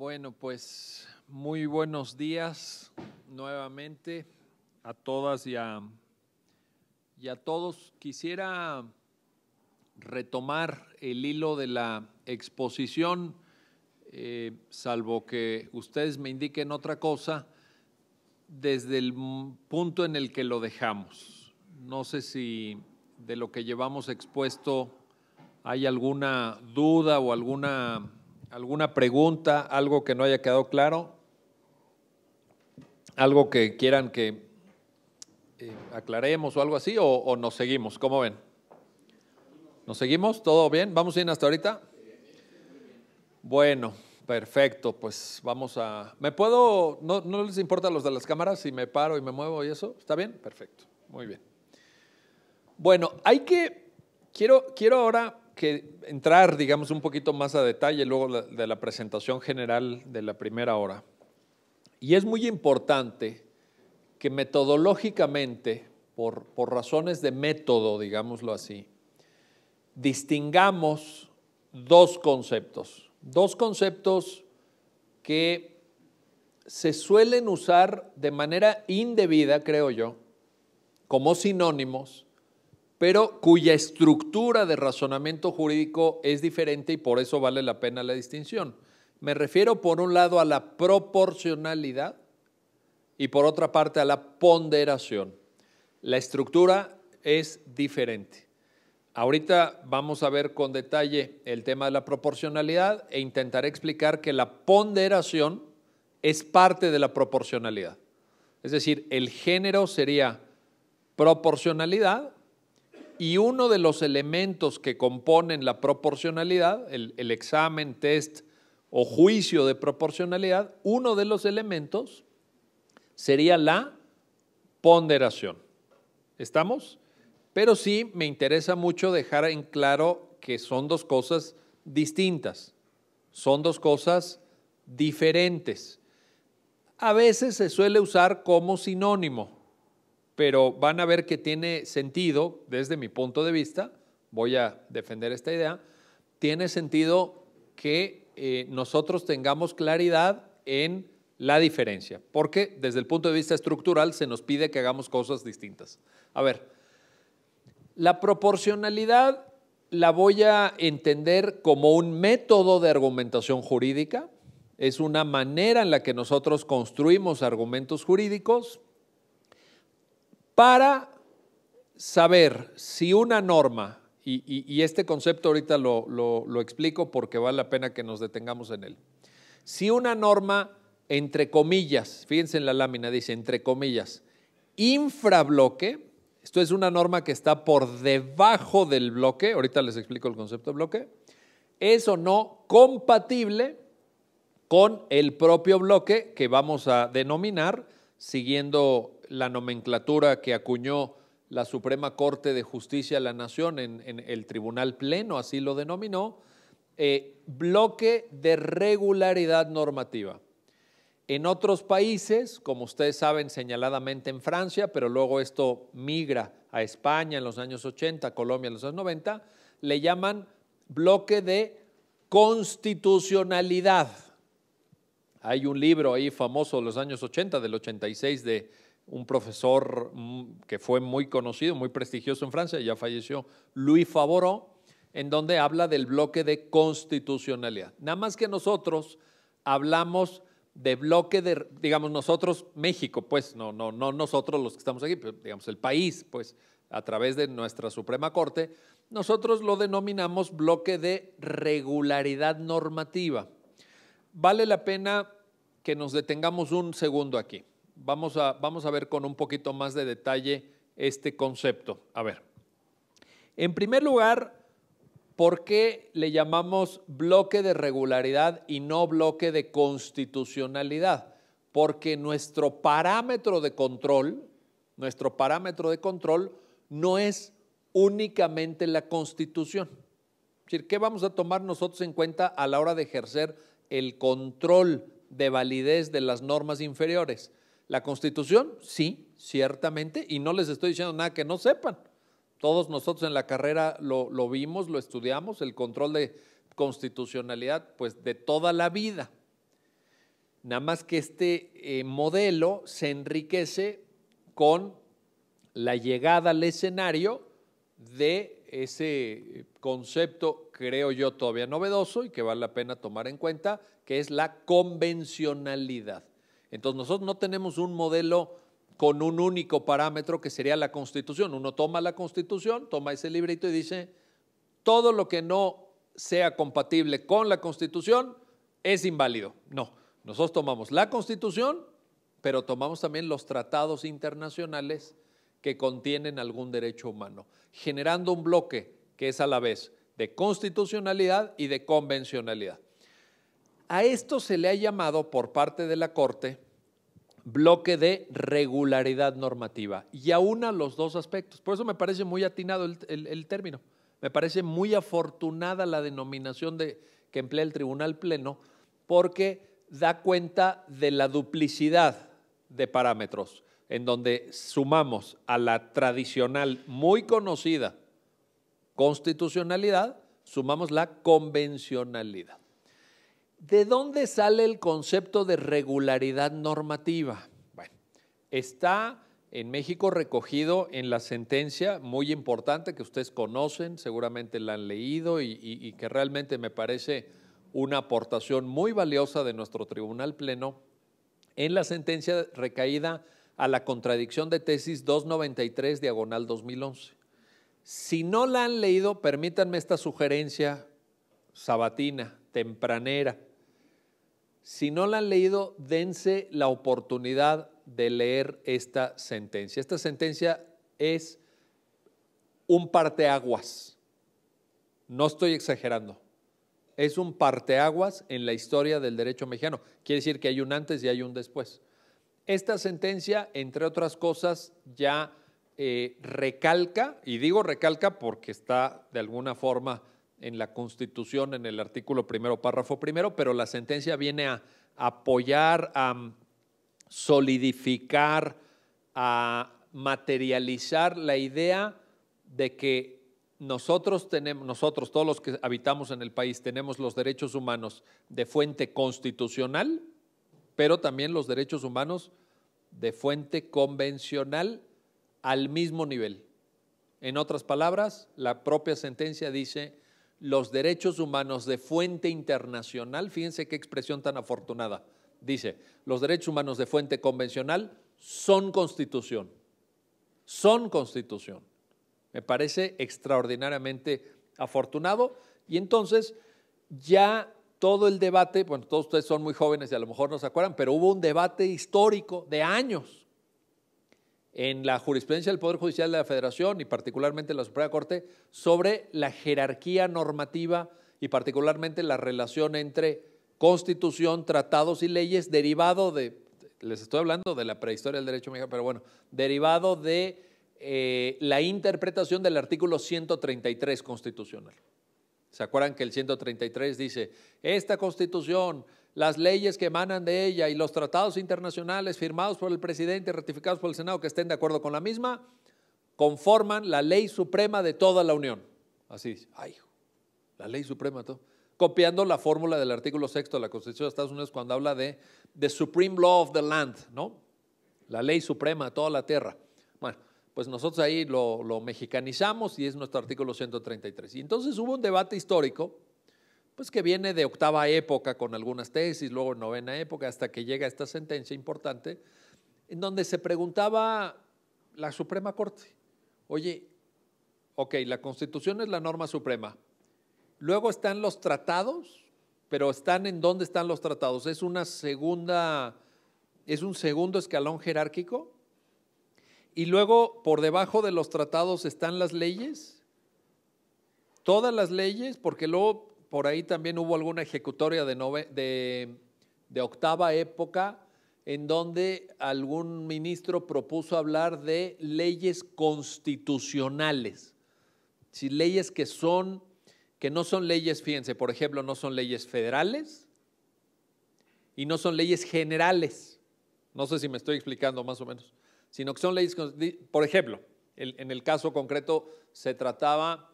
Bueno, pues muy buenos días nuevamente a todas y a, y a, todos. Quisiera retomar el hilo de la exposición, eh, salvo que ustedes me indiquen otra cosa, desde el punto en el que lo dejamos. No sé si de lo que llevamos expuesto hay alguna duda o alguna ¿Alguna pregunta? ¿Algo que no haya quedado claro? ¿Algo que quieran que eh, aclaremos o algo así? O, nos seguimos? ¿Cómo ven? ¿Nos seguimos? ¿Todo bien? ¿Vamos bien hasta ahorita? Bueno, perfecto. Pues vamos a... ¿Me puedo... No, les importa los de las cámaras si me paro y me muevo y eso? ¿Está bien? Perfecto. Muy bien. Bueno, hay que... Quiero, quiero ahora que entrar, digamos, un poquito más a detalle luego de la presentación general de la primera hora. Y es muy importante que metodológicamente, por, por razones de método, digámoslo así, distingamos dos conceptos, dos conceptos que se suelen usar de manera indebida, creo yo, como sinónimos, pero cuya estructura de razonamiento jurídico es diferente y por eso vale la pena la distinción. Me refiero por un lado a la proporcionalidad y por otra parte a la ponderación. La estructura es diferente. Ahorita vamos a ver con detalle el tema de la proporcionalidad e intentaré explicar que la ponderación es parte de la proporcionalidad. Es decir, el género sería proporcionalidad y uno de los elementos que componen la proporcionalidad, el, examen, test o juicio de proporcionalidad, uno de los elementos sería la ponderación. ¿Estamos? Pero sí me interesa mucho dejar en claro que son dos cosas distintas, son dos cosas diferentes. A veces se suele usar como sinónimo pero van a ver que tiene sentido, desde mi punto de vista, voy a defender esta idea, tiene sentido que eh, nosotros tengamos claridad en la diferencia, porque desde el punto de vista estructural se nos pide que hagamos cosas distintas. A ver, la proporcionalidad la voy a entender como un método de argumentación jurídica, es una manera en la que nosotros construimos argumentos jurídicos para saber si una norma, y, este concepto ahorita lo, lo explico porque vale la pena que nos detengamos en él, si una norma, entre comillas, fíjense en la lámina, dice entre comillas, infrabloque, esto es una norma que está por debajo del bloque, ahorita les explico el concepto de bloque, es o no compatible con el propio bloque que vamos a denominar siguiendo la nomenclatura que acuñó la Suprema Corte de Justicia de la Nación en, el Tribunal Pleno, así lo denominó, eh, bloque de regularidad normativa. En otros países, como ustedes saben, señaladamente en Francia, pero luego esto migra a España en los años 80, Colombia en los años 90, le llaman bloque de constitucionalidad. Hay un libro ahí famoso de los años 80, del 86 de un profesor mm, que fue muy conocido, muy prestigioso en Francia, ya falleció, Louis Favoreau, en donde habla del bloque de constitucionalidad. Nada más que nosotros hablamos de bloque de, digamos, nosotros, México, pues, no, no, no nosotros los que estamos aquí, pero digamos, el país, pues, a través de nuestra Suprema Corte, nosotros lo denominamos bloque de regularidad normativa. Vale la pena que nos detengamos un segundo aquí vamos a, ver con un poquito más de detalle este concepto. A ver, en primer lugar, ¿por qué le llamamos bloque de regularidad y no bloque de constitucionalidad? Porque nuestro parámetro de control, nuestro parámetro de control no es únicamente la constitución. Es decir, ¿qué vamos a tomar nosotros en cuenta a la hora de ejercer el control de validez de las normas inferiores? La constitución, sí, ciertamente, y no les estoy diciendo nada que no sepan. Todos nosotros en la carrera lo, vimos, lo estudiamos, el control de constitucionalidad, pues de toda la vida. Nada más que este eh, modelo se enriquece con la llegada al escenario de ese concepto, creo yo, todavía novedoso y que vale la pena tomar en cuenta, que es la convencionalidad. Entonces nosotros no tenemos un modelo con un único parámetro que sería la constitución. Uno toma la constitución, toma ese librito y dice, todo lo que no sea compatible con la constitución es inválido. No, nosotros tomamos la constitución, pero tomamos también los tratados internacionales que contienen algún derecho humano, generando un bloque que es a la vez de constitucionalidad y de convencionalidad. A esto se le ha llamado por parte de la Corte bloque de regularidad normativa y aúna los dos aspectos. Por eso me parece muy atinado el, término. Me parece muy afortunada la denominación que emplea el Tribunal Pleno porque da cuenta de la duplicidad de parámetros, en donde sumamos a la tradicional, muy conocida constitucionalidad, sumamos la convencionalidad. ¿De dónde sale el concepto de regularidad normativa? Bueno, está en México recogido en la sentencia muy importante que ustedes conocen, seguramente la han leído y, que realmente me parece una aportación muy valiosa de nuestro Tribunal Pleno, en la sentencia recaída a la contradicción de tesis 293 diagonal 2011. Si no la han leído, permítanme esta sugerencia sabatina, tempranera. Si no la han leído, dense la oportunidad de leer esta sentencia. Esta sentencia es un parteaguas. No estoy exagerando. Es un parteaguas en la historia del derecho mexicano. Quiere decir que hay un antes y hay un después. Esta sentencia, entre otras cosas, ya eh, recalca, y digo recalca porque está de alguna forma en la Constitución, en el artículo primero, párrafo primero, pero la sentencia viene a apoyar, a solidificar, a materializar la idea de que nosotros tenemos, nosotros todos los que habitamos en el país tenemos los derechos humanos de fuente constitucional, pero también los derechos humanos de fuente convencional al mismo nivel. En otras palabras, la propia sentencia dice los derechos humanos de fuente internacional, fíjense qué expresión tan afortunada, dice, los derechos humanos de fuente convencional son constitución, son constitución. Me parece extraordinariamente afortunado y entonces ya todo el debate, bueno, todos ustedes son muy jóvenes y a lo mejor no se acuerdan, pero hubo un debate histórico de años en la jurisprudencia del Poder Judicial de la Federación y particularmente la Suprema Corte sobre la jerarquía normativa y particularmente la relación entre constitución, tratados y leyes derivado de, les estoy hablando de la prehistoria del derecho pero bueno, derivado de eh, la interpretación del artículo 133 constitucional. ¿Se acuerdan que el 133 dice, esta constitución las leyes que emanan de ella y los tratados internacionales firmados por el presidente y ratificados por el Senado que estén de acuerdo con la misma, conforman la ley suprema de toda la Unión. Así ay, la ley suprema Copiando la fórmula del artículo sexto de la Constitución de Estados Unidos cuando habla de the supreme law of the land, ¿no? La ley suprema de toda la tierra. Bueno, pues nosotros ahí lo, lo mexicanizamos y es nuestro artículo 133. Y entonces hubo un debate histórico pues que viene de octava época con algunas tesis, luego novena época, hasta que llega esta sentencia importante, en donde se preguntaba la Suprema Corte, oye, ok, la Constitución es la norma suprema, luego están los tratados, pero están en dónde están los tratados, es una segunda, es un segundo escalón jerárquico, y luego por debajo de los tratados están las leyes, todas las leyes, porque luego por ahí también hubo alguna ejecutoria de, octava época en donde algún ministro propuso hablar de leyes constitucionales, si leyes que son que no son leyes, fíjense, por ejemplo, no son leyes federales y no son leyes generales. No sé si me estoy explicando más o menos, sino que son leyes, por ejemplo, en el caso concreto se trataba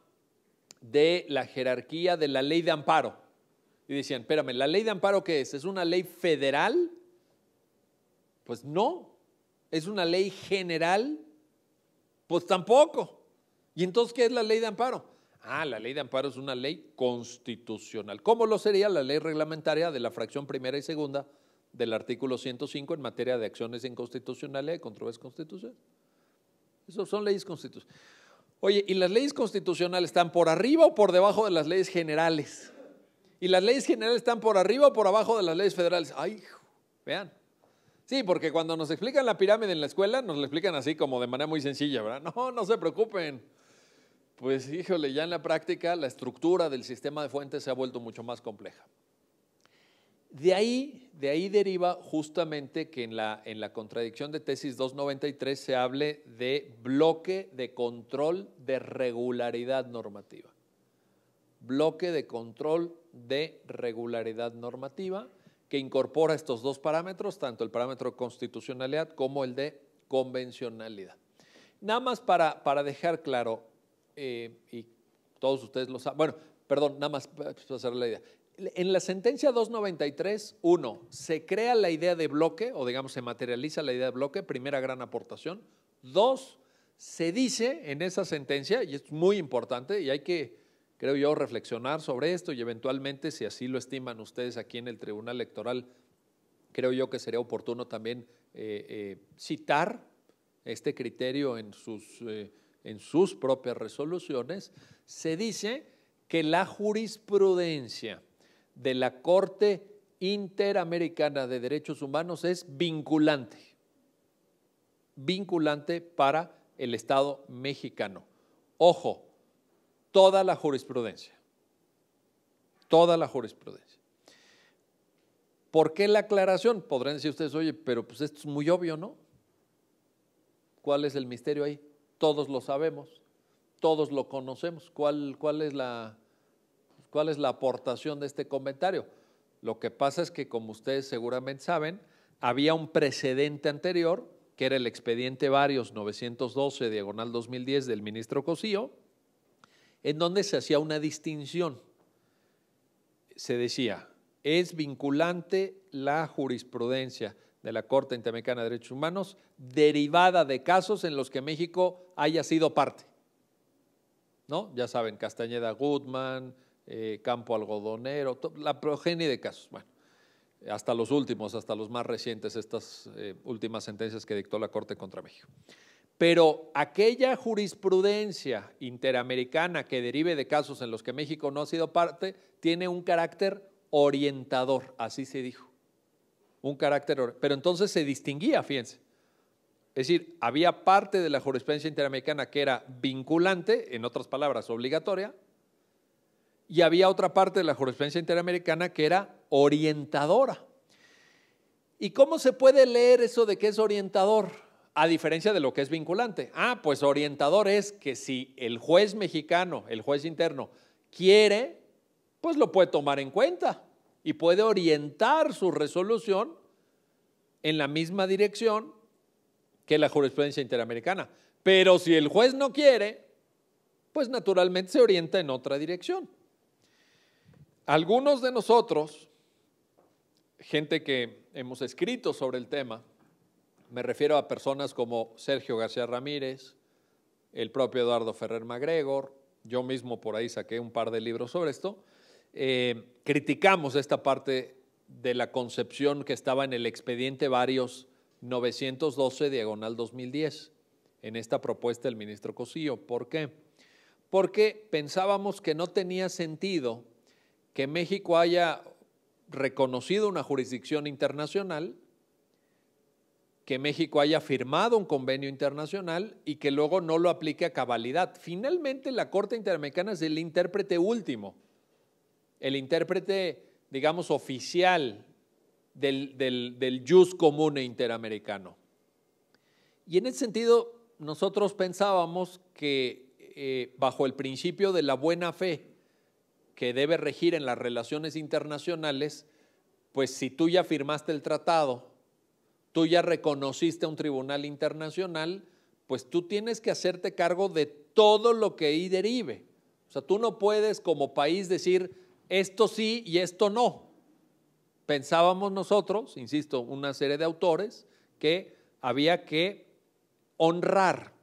de la jerarquía de la ley de amparo. Y decían, espérame, ¿la ley de amparo qué es? ¿Es una ley federal? Pues no, es una ley general. Pues tampoco. ¿Y entonces qué es la ley de amparo? Ah, la ley de amparo es una ley constitucional. ¿Cómo lo sería la ley reglamentaria de la fracción primera y segunda del artículo 105 en materia de acciones inconstitucionales y controversias constitucionales? Eso son leyes constitucionales. Oye, ¿y las leyes constitucionales están por arriba o por debajo de las leyes generales? ¿Y las leyes generales están por arriba o por abajo de las leyes federales? Ay, vean. Sí, porque cuando nos explican la pirámide en la escuela, nos la explican así como de manera muy sencilla, ¿verdad? No, no se preocupen. Pues híjole, ya en la práctica la estructura del sistema de fuentes se ha vuelto mucho más compleja de ahí, de ahí deriva justamente que en la, contradicción de tesis 293 se hable de bloque de control de regularidad normativa. Bloque de control de regularidad normativa que incorpora estos dos parámetros, tanto el parámetro de constitucionalidad como el de convencionalidad. Nada más para, dejar claro, eh, y todos ustedes lo saben, bueno, perdón, nada más para hacer la idea en la sentencia 293, uno, se crea la idea de bloque, o digamos se materializa la idea de bloque, primera gran aportación. Dos, se dice en esa sentencia, y es muy importante, y hay que, creo yo, reflexionar sobre esto y eventualmente, si así lo estiman ustedes aquí en el Tribunal Electoral, creo yo que sería oportuno también eh, eh, citar este criterio eh, en sus propias resoluciones, se dice que la jurisprudencia de la Corte Interamericana de Derechos Humanos es vinculante, vinculante para el Estado mexicano. Ojo, toda la jurisprudencia, toda la jurisprudencia. ¿Por qué la aclaración? Podrán decir ustedes, oye, pero pues esto es muy obvio, ¿no? ¿Cuál es el misterio ahí? Todos lo sabemos, todos lo conocemos. ¿Cuál, cuál es la, ¿Cuál es la aportación de este comentario? Lo que pasa es que, como ustedes seguramente saben, había un precedente anterior, que era el expediente varios 912, diagonal 2010, del ministro Cosío, en donde se hacía una distinción. Se decía, es vinculante la jurisprudencia de la Corte Interamericana de Derechos Humanos derivada de casos en los que México haya sido parte. ¿No? Ya saben, Castañeda Goodman, eh, campo algodonero, la progenie de casos. Bueno, hasta los últimos, hasta los más recientes, estas eh, últimas sentencias que dictó la Corte contra México. Pero aquella jurisprudencia interamericana que derive de casos en los que México no ha sido parte, tiene un carácter orientador, así se dijo. Un carácter, pero entonces se distinguía, fíjense. Es decir, había parte de la jurisprudencia interamericana que era vinculante, en otras palabras, obligatoria, y había otra parte de la jurisprudencia interamericana que era orientadora. ¿Y cómo se puede leer eso de que es orientador? A diferencia de lo que es vinculante. Ah, pues orientador es que si el juez mexicano, el juez interno, quiere, pues lo puede tomar en cuenta y puede orientar su resolución en la misma dirección que la jurisprudencia interamericana. Pero si el juez no quiere, pues naturalmente se orienta en otra dirección. Algunos de nosotros, gente que hemos escrito sobre el tema, me refiero a personas como Sergio García Ramírez, el propio Eduardo Ferrer Magregor, yo mismo por ahí saqué un par de libros sobre esto, eh, criticamos esta parte de la concepción que estaba en el expediente varios 912 diagonal 2010, en esta propuesta del ministro Cosillo. ¿Por qué? Porque pensábamos que no tenía sentido que México haya reconocido una jurisdicción internacional, que México haya firmado un convenio internacional y que luego no lo aplique a cabalidad. Finalmente, la Corte Interamericana es el intérprete último, el intérprete, digamos, oficial del, del, del jus común e interamericano. Y en ese sentido, nosotros pensábamos que eh, bajo el principio de la buena fe, que debe regir en las relaciones internacionales, pues si tú ya firmaste el tratado, tú ya reconociste a un tribunal internacional, pues tú tienes que hacerte cargo de todo lo que ahí derive. O sea, tú no puedes como país decir esto sí y esto no. Pensábamos nosotros, insisto, una serie de autores, que había que honrar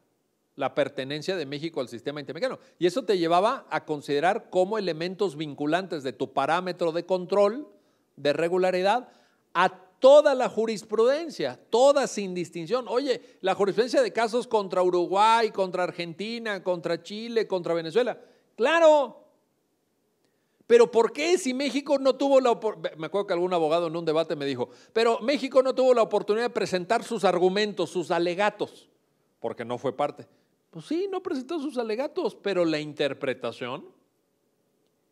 la pertenencia de México al sistema interamericano. Y eso te llevaba a considerar como elementos vinculantes de tu parámetro de control, de regularidad, a toda la jurisprudencia, toda sin distinción. Oye, la jurisprudencia de casos contra Uruguay, contra Argentina, contra Chile, contra Venezuela. Claro. Pero ¿por qué si México no tuvo la oportunidad? Me acuerdo que algún abogado en un debate me dijo, pero México no tuvo la oportunidad de presentar sus argumentos, sus alegatos, porque no fue parte. Pues sí, no presentó sus alegatos, pero la interpretación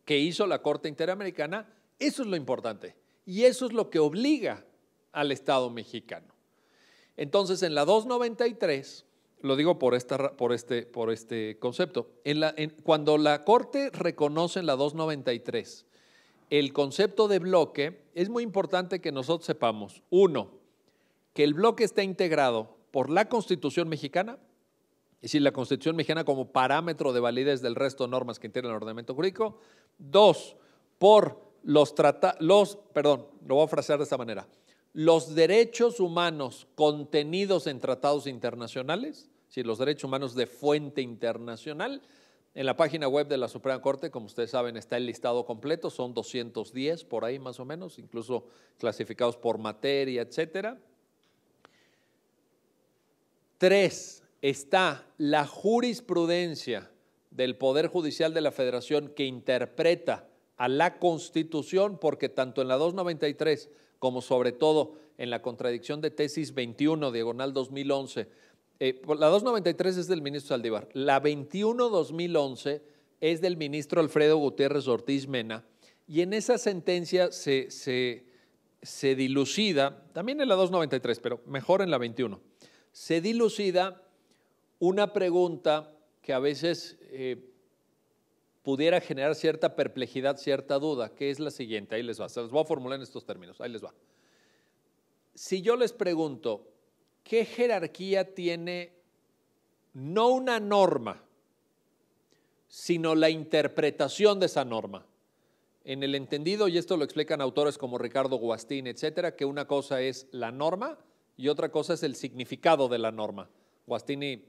que hizo la Corte Interamericana, eso es lo importante. Y eso es lo que obliga al Estado mexicano. Entonces, en la 293, lo digo por, esta, por, este, por este, concepto, cuando la Corte reconoce en la 293 el concepto de bloque, es muy importante que nosotros sepamos, uno, que el bloque está integrado por la Constitución mexicana, es decir, la Constitución mexicana como parámetro de validez del resto de normas que tiene el ordenamiento jurídico. Dos, por los tratados, los, perdón, lo voy a frasear de esta manera, los derechos humanos contenidos en tratados internacionales, si los derechos humanos de fuente internacional. En la página web de la Suprema Corte, como ustedes saben, está el listado completo, son 210 por ahí más o menos, incluso clasificados por materia, etcétera. Tres, está la jurisprudencia del Poder Judicial de la Federación que interpreta a la Constitución, porque tanto en la 293 como sobre todo en la contradicción de tesis 21, diagonal 2011, eh, pues, la 293 es del ministro Saldívar, la 21-2011 es del ministro Alfredo Gutiérrez Ortiz Mena, y en esa sentencia se, se dilucida, también en la 293, pero mejor en la 21, se dilucida una pregunta que a veces eh, pudiera generar cierta perplejidad, cierta duda, que es la siguiente, ahí les va, se los voy a formular en estos términos, ahí les va. Si yo les pregunto, ¿qué jerarquía tiene no una norma, sino la interpretación de esa norma? En el entendido, y esto lo explican autores como Ricardo Guastini, etcétera, que una cosa es la norma y otra cosa es el significado de la norma. Guastini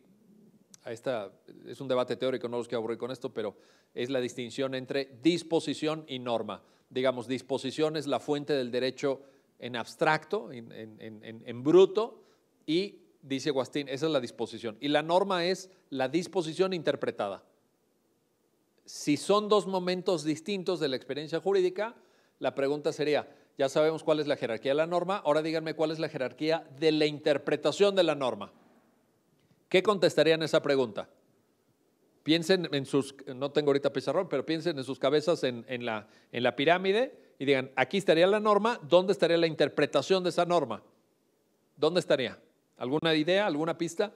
es un debate teórico, no los quiero aburrir con esto, pero es la distinción entre disposición y norma. Digamos, disposición es la fuente del derecho en abstracto, en, en bruto, y dice Guastín, esa es la disposición. Y la norma es la disposición interpretada. Si son dos momentos distintos de la experiencia jurídica, la pregunta sería, ya sabemos cuál es la jerarquía de la norma, ahora díganme cuál es la jerarquía de la interpretación de la norma. ¿Qué contestarían esa pregunta? Piensen en sus, no tengo ahorita pizarrón, pero piensen en sus cabezas en, en, la, en la pirámide y digan, aquí estaría la norma, ¿dónde estaría la interpretación de esa norma? ¿Dónde estaría? ¿Alguna idea, alguna pista?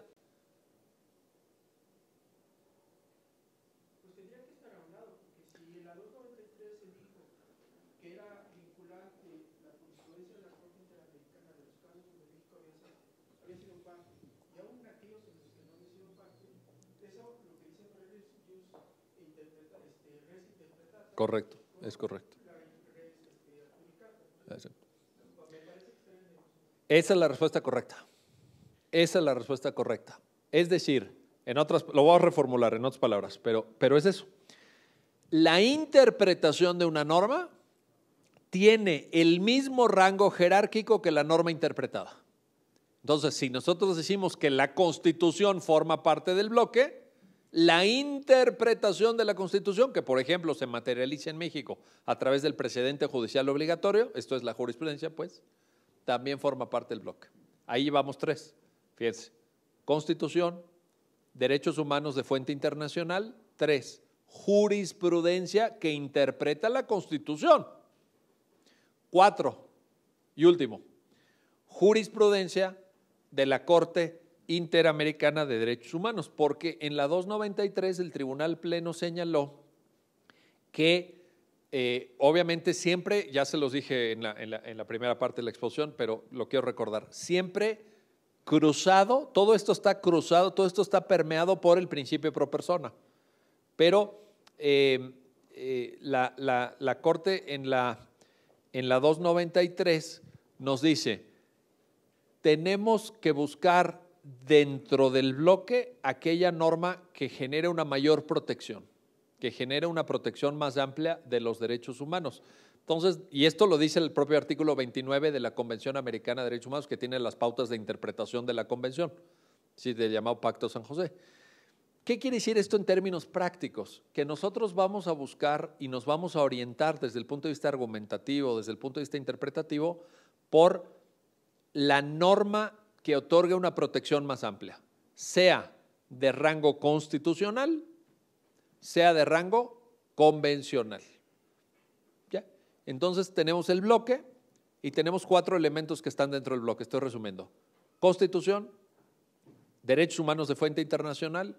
Correcto, es correcto. Esa es la respuesta correcta. Esa es la respuesta correcta. Es decir, en otras, lo voy a reformular en otras palabras, pero, pero es eso. La interpretación de una norma tiene el mismo rango jerárquico que la norma interpretada. Entonces, si nosotros decimos que la constitución forma parte del bloque, la interpretación de la Constitución, que por ejemplo se materializa en México a través del precedente judicial obligatorio, esto es la jurisprudencia, pues, también forma parte del bloque. Ahí llevamos tres, fíjense, Constitución, Derechos Humanos de Fuente Internacional, tres, jurisprudencia que interpreta la Constitución. Cuatro, y último, jurisprudencia de la Corte Interamericana de Derechos Humanos, porque en la 293 el Tribunal Pleno señaló que eh, obviamente siempre, ya se los dije en la, primera parte de la exposición, pero lo quiero recordar, siempre cruzado, todo esto está cruzado, todo esto está permeado por el principio pro persona, pero eh, eh, la, Corte en la, en la 293 nos dice, tenemos que buscar dentro del bloque aquella norma que genere una mayor protección, que genere una protección más amplia de los derechos humanos. Entonces, y esto lo dice el propio artículo 29 de la Convención Americana de Derechos Humanos, que tiene las pautas de interpretación de la Convención, si del llamado Pacto San José. ¿Qué quiere decir esto en términos prácticos? Que nosotros vamos a buscar y nos vamos a orientar desde el punto de vista argumentativo, desde el punto de vista interpretativo, por la norma que otorgue una protección más amplia, sea de rango constitucional, sea de rango convencional. Entonces tenemos el bloque y tenemos cuatro elementos que están dentro del bloque, estoy resumiendo. Constitución, derechos humanos de fuente internacional,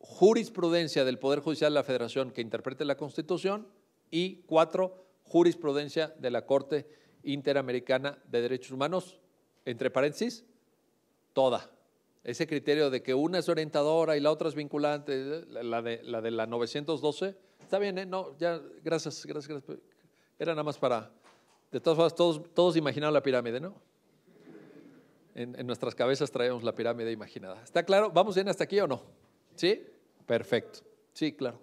jurisprudencia del Poder Judicial de la Federación que interprete la Constitución y cuatro, jurisprudencia de la Corte Interamericana de Derechos Humanos, entre paréntesis, toda. Ese criterio de que una es orientadora y la otra es vinculante, la de la, 912, está bien, ¿eh? No, ya, gracias, gracias, gracias. Era nada más para, de todas formas, todos, todos imaginaron la pirámide, ¿no? En, en, nuestras cabezas traemos la pirámide imaginada. ¿Está claro? ¿Vamos bien hasta aquí o no? ¿Sí? Perfecto. Sí, claro.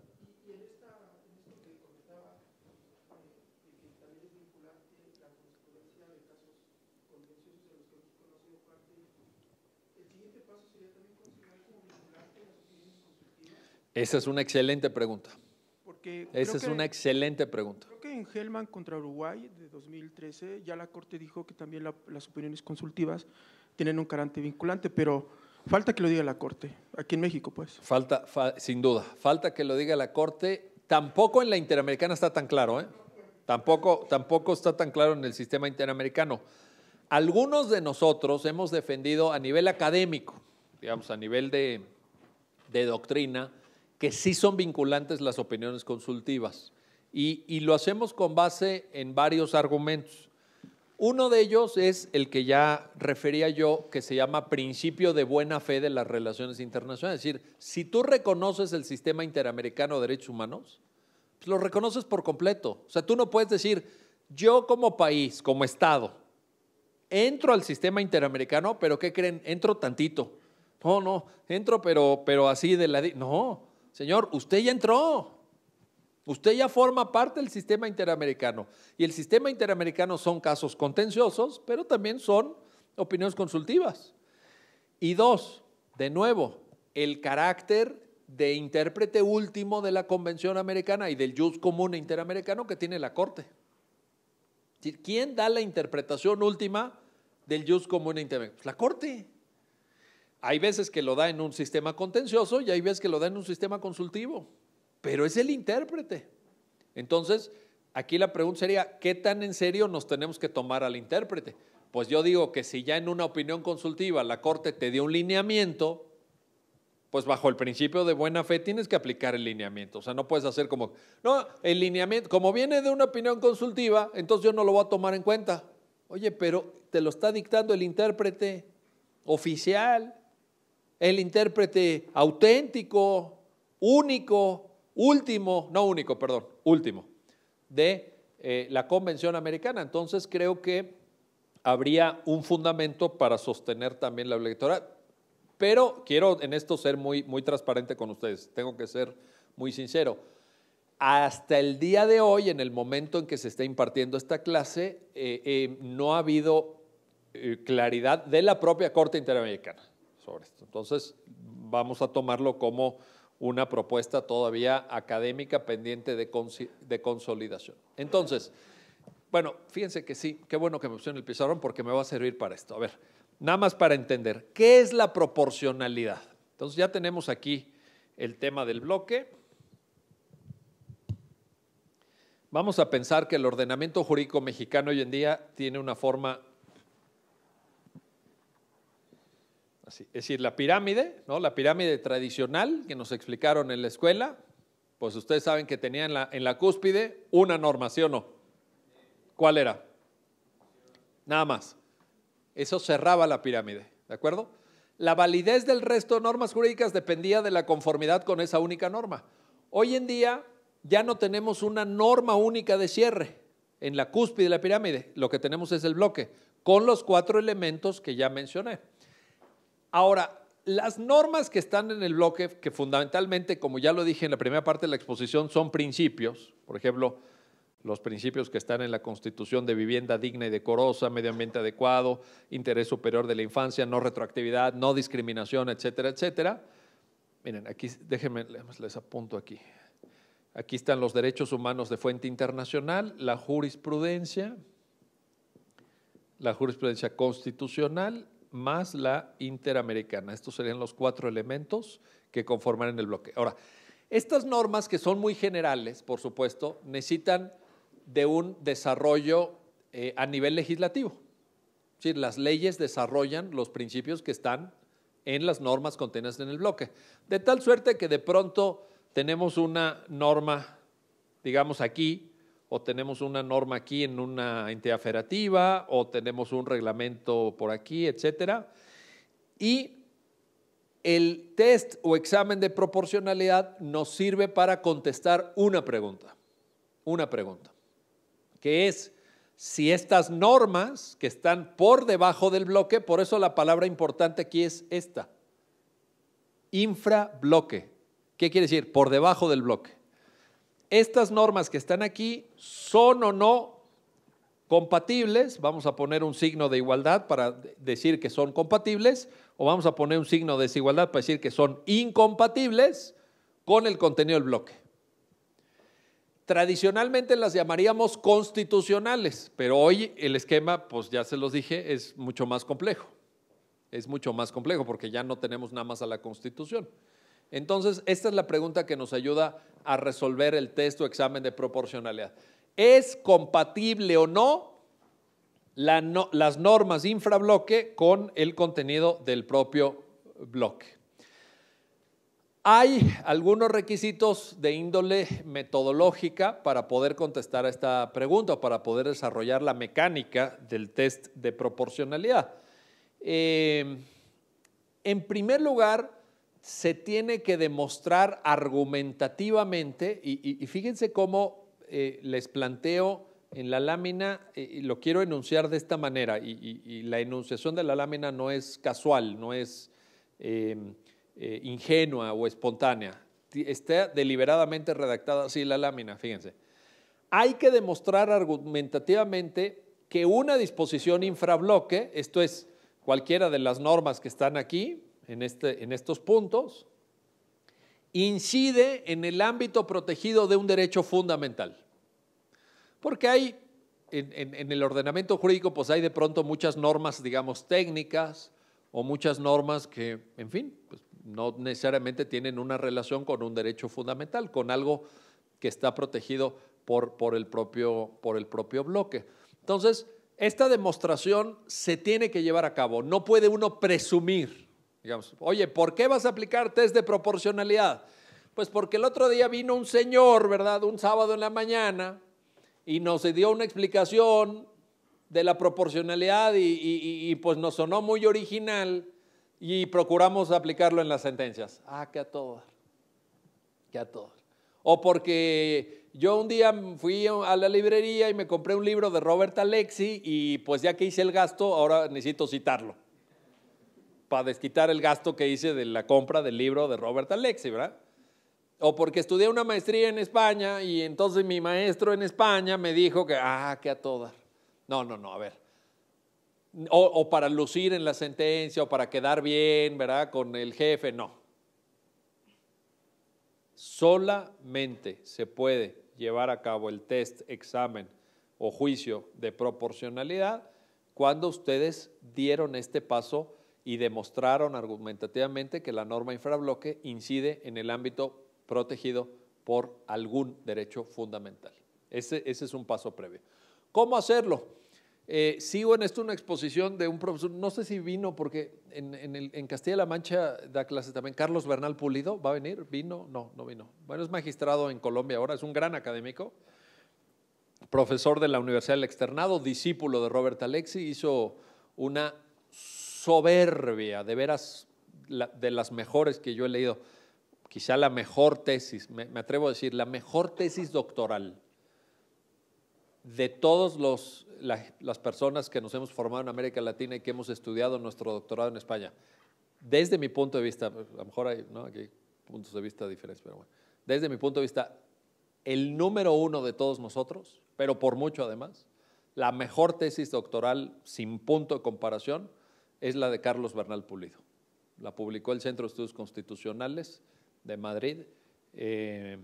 Esa es una excelente pregunta. Esa es una excelente pregunta. Creo que en Hellman contra Uruguay de 2013 ya la Corte dijo que también las opiniones consultivas tienen un carácter vinculante, pero falta que lo diga la Corte, aquí en México pues. Falta, sin duda, falta que lo diga la Corte. Tampoco en la Interamericana está tan claro, ¿eh? Tampoco, tampoco está tan claro en el sistema interamericano. Algunos de nosotros hemos defendido a nivel académico, digamos, a nivel de, de doctrina, que sí son vinculantes las opiniones consultivas. Y, lo hacemos con base en varios argumentos. Uno de ellos es el que ya refería yo, que se llama principio de buena fe de las relaciones internacionales. Es decir, si tú reconoces el sistema interamericano de derechos humanos, pues lo reconoces por completo. O sea, tú no puedes decir, yo como país, como Estado, entro al sistema interamericano, pero ¿qué creen? Entro tantito. No, no, entro, pero, pero así de la... No, Señor, usted ya entró. Usted ya forma parte del sistema interamericano. Y el sistema interamericano son casos contenciosos, pero también son opiniones consultivas. Y dos, de nuevo, el carácter de intérprete último de la Convención Americana y del Jus Común e Interamericano que tiene la Corte. ¿Quién da la interpretación última del Jus Común e Interamericano? Pues la Corte. Hay veces que lo da en un sistema contencioso y hay veces que lo da en un sistema consultivo, pero es el intérprete. Entonces, aquí la pregunta sería, ¿qué tan en serio nos tenemos que tomar al intérprete? Pues yo digo que si ya en una opinión consultiva la Corte te dio un lineamiento, pues bajo el principio de buena fe tienes que aplicar el lineamiento. O sea, no puedes hacer como, no, el lineamiento, como viene de una opinión consultiva, entonces yo no lo voy a tomar en cuenta. Oye, pero te lo está dictando el intérprete oficial el intérprete auténtico, único, último, no único, perdón, último, de eh, la Convención Americana. Entonces creo que habría un fundamento para sostener también la electoral Pero quiero en esto ser muy, muy transparente con ustedes, tengo que ser muy sincero. Hasta el día de hoy, en el momento en que se está impartiendo esta clase, eh, eh, no ha habido claridad de la propia Corte Interamericana sobre esto. Entonces, vamos a tomarlo como una propuesta todavía académica pendiente de, consolidación. Entonces, bueno, fíjense que sí, qué bueno que me pusieron el pizarrón porque me va a servir para esto. A ver, nada más para entender, ¿qué es la proporcionalidad? Entonces ya tenemos aquí el tema del bloque. Vamos a pensar que el ordenamiento jurídico mexicano hoy en día tiene una forma es decir, la pirámide, ¿no? la pirámide tradicional que nos explicaron en la escuela, pues ustedes saben que tenía en la, en la cúspide una norma, ¿sí o no? ¿Cuál era? Nada más. Eso cerraba la pirámide, ¿de acuerdo? La validez del resto de normas jurídicas dependía de la conformidad con esa única norma. Hoy en día ya no tenemos una norma única de cierre en la cúspide de la pirámide, lo que tenemos es el bloque, con los cuatro elementos que ya mencioné. Ahora, las normas que están en el bloque, que fundamentalmente, como ya lo dije en la primera parte de la exposición, son principios, por ejemplo, los principios que están en la Constitución de vivienda digna y decorosa, medio ambiente adecuado, interés superior de la infancia, no retroactividad, no discriminación, etcétera, etcétera. Miren, aquí, déjenme, les apunto aquí. Aquí están los derechos humanos de fuente internacional, la jurisprudencia, la jurisprudencia constitucional más la interamericana. Estos serían los cuatro elementos que conforman el bloque. Ahora, estas normas que son muy generales, por supuesto, necesitan de un desarrollo eh, a nivel legislativo. decir, las leyes desarrollan los principios que están en las normas contenidas en el bloque. De tal suerte que de pronto tenemos una norma, digamos aquí, o tenemos una norma aquí en una entidad federativa, o tenemos un reglamento por aquí, etcétera. Y el test o examen de proporcionalidad nos sirve para contestar una pregunta, una pregunta, que es si estas normas que están por debajo del bloque, por eso la palabra importante aquí es esta, infra bloque. ¿Qué quiere decir? Por debajo del bloque estas normas que están aquí son o no compatibles, vamos a poner un signo de igualdad para decir que son compatibles, o vamos a poner un signo de desigualdad para decir que son incompatibles con el contenido del bloque. Tradicionalmente las llamaríamos constitucionales, pero hoy el esquema, pues ya se los dije, es mucho más complejo. Es mucho más complejo porque ya no tenemos nada más a la Constitución. Entonces, esta es la pregunta que nos ayuda a resolver el test o examen de proporcionalidad. ¿Es compatible o no, las normas infrabloque con el contenido del propio bloque? Hay algunos requisitos de índole metodológica para poder contestar a esta pregunta, para poder desarrollar la mecánica del test de proporcionalidad. Eh, en primer lugar, se tiene que demostrar argumentativamente, y, fíjense cómo eh, les planteo en la lámina, eh, lo quiero enunciar de esta manera, y, la enunciación de la lámina no es casual, no es em, eh, ingenua o espontánea, está deliberadamente redactada así la lámina, fíjense. Hay que demostrar argumentativamente que una disposición infrabloque, esto es cualquiera de las normas que están aquí, este, en, estos puntos, incide en el ámbito protegido de un derecho fundamental. Porque hay, en, el ordenamiento jurídico, pues hay de pronto muchas normas, digamos, técnicas o muchas normas que, en fin, pues no necesariamente tienen una relación con un derecho fundamental, con algo que está protegido por el propio bloque. Entonces, esta demostración se tiene que llevar a cabo. No puede uno presumir Digamos, oye, ¿por qué vas a aplicar test de proporcionalidad? Pues porque el otro día vino un señor, ¿verdad? Un sábado en la mañana y nos dio una explicación de la proporcionalidad y, pues nos sonó muy original y procuramos aplicarlo en las sentencias. Ah, que a todos, que a todos. O porque yo un día fui a la librería y me compré un libro de Robert Alexi y pues ya que hice el gasto, ahora necesito citarlo para desquitar el gasto que hice de la compra del libro de Robert Alexi, ¿verdad? O porque estudié una maestría en España y entonces mi maestro en España me dijo que, ah, que a todas. No, no, no, a ver. O, o para lucir en la sentencia o para quedar bien, ¿verdad? Con el jefe, no. Solamente se puede llevar a cabo el test, examen o juicio de proporcionalidad cuando ustedes dieron este paso y demostraron argumentativamente que la norma infrabloque incide en el ámbito protegido por algún derecho fundamental. Ese, ese es un paso previo. ¿Cómo hacerlo? Eh, sigo en esto una exposición de un profesor, no sé si vino, porque en, Castilla-La Mancha da clase también, Carlos Bernal Pulido, ¿va a venir? ¿Vino? No, no vino. Bueno, es magistrado en Colombia ahora, es un gran académico, profesor de la Universidad del Externado, discípulo de Robert Alexi, hizo una soberbia, de veras de las mejores que yo he leído, quizá la mejor tesis, me, atrevo a decir, la mejor tesis doctoral de todas las personas que nos hemos formado en América Latina y que hemos estudiado nuestro doctorado en España. Desde mi punto de vista, pues, a lo mejor hay puntos de vista diferentes, pero bueno, desde mi punto de vista, el número uno de todos nosotros, pero por mucho además, la mejor tesis doctoral sin punto de comparación es la de Carlos Bernal Pulido. La publicó el Centro de Estudios Constitucionales de Madrid. Eh,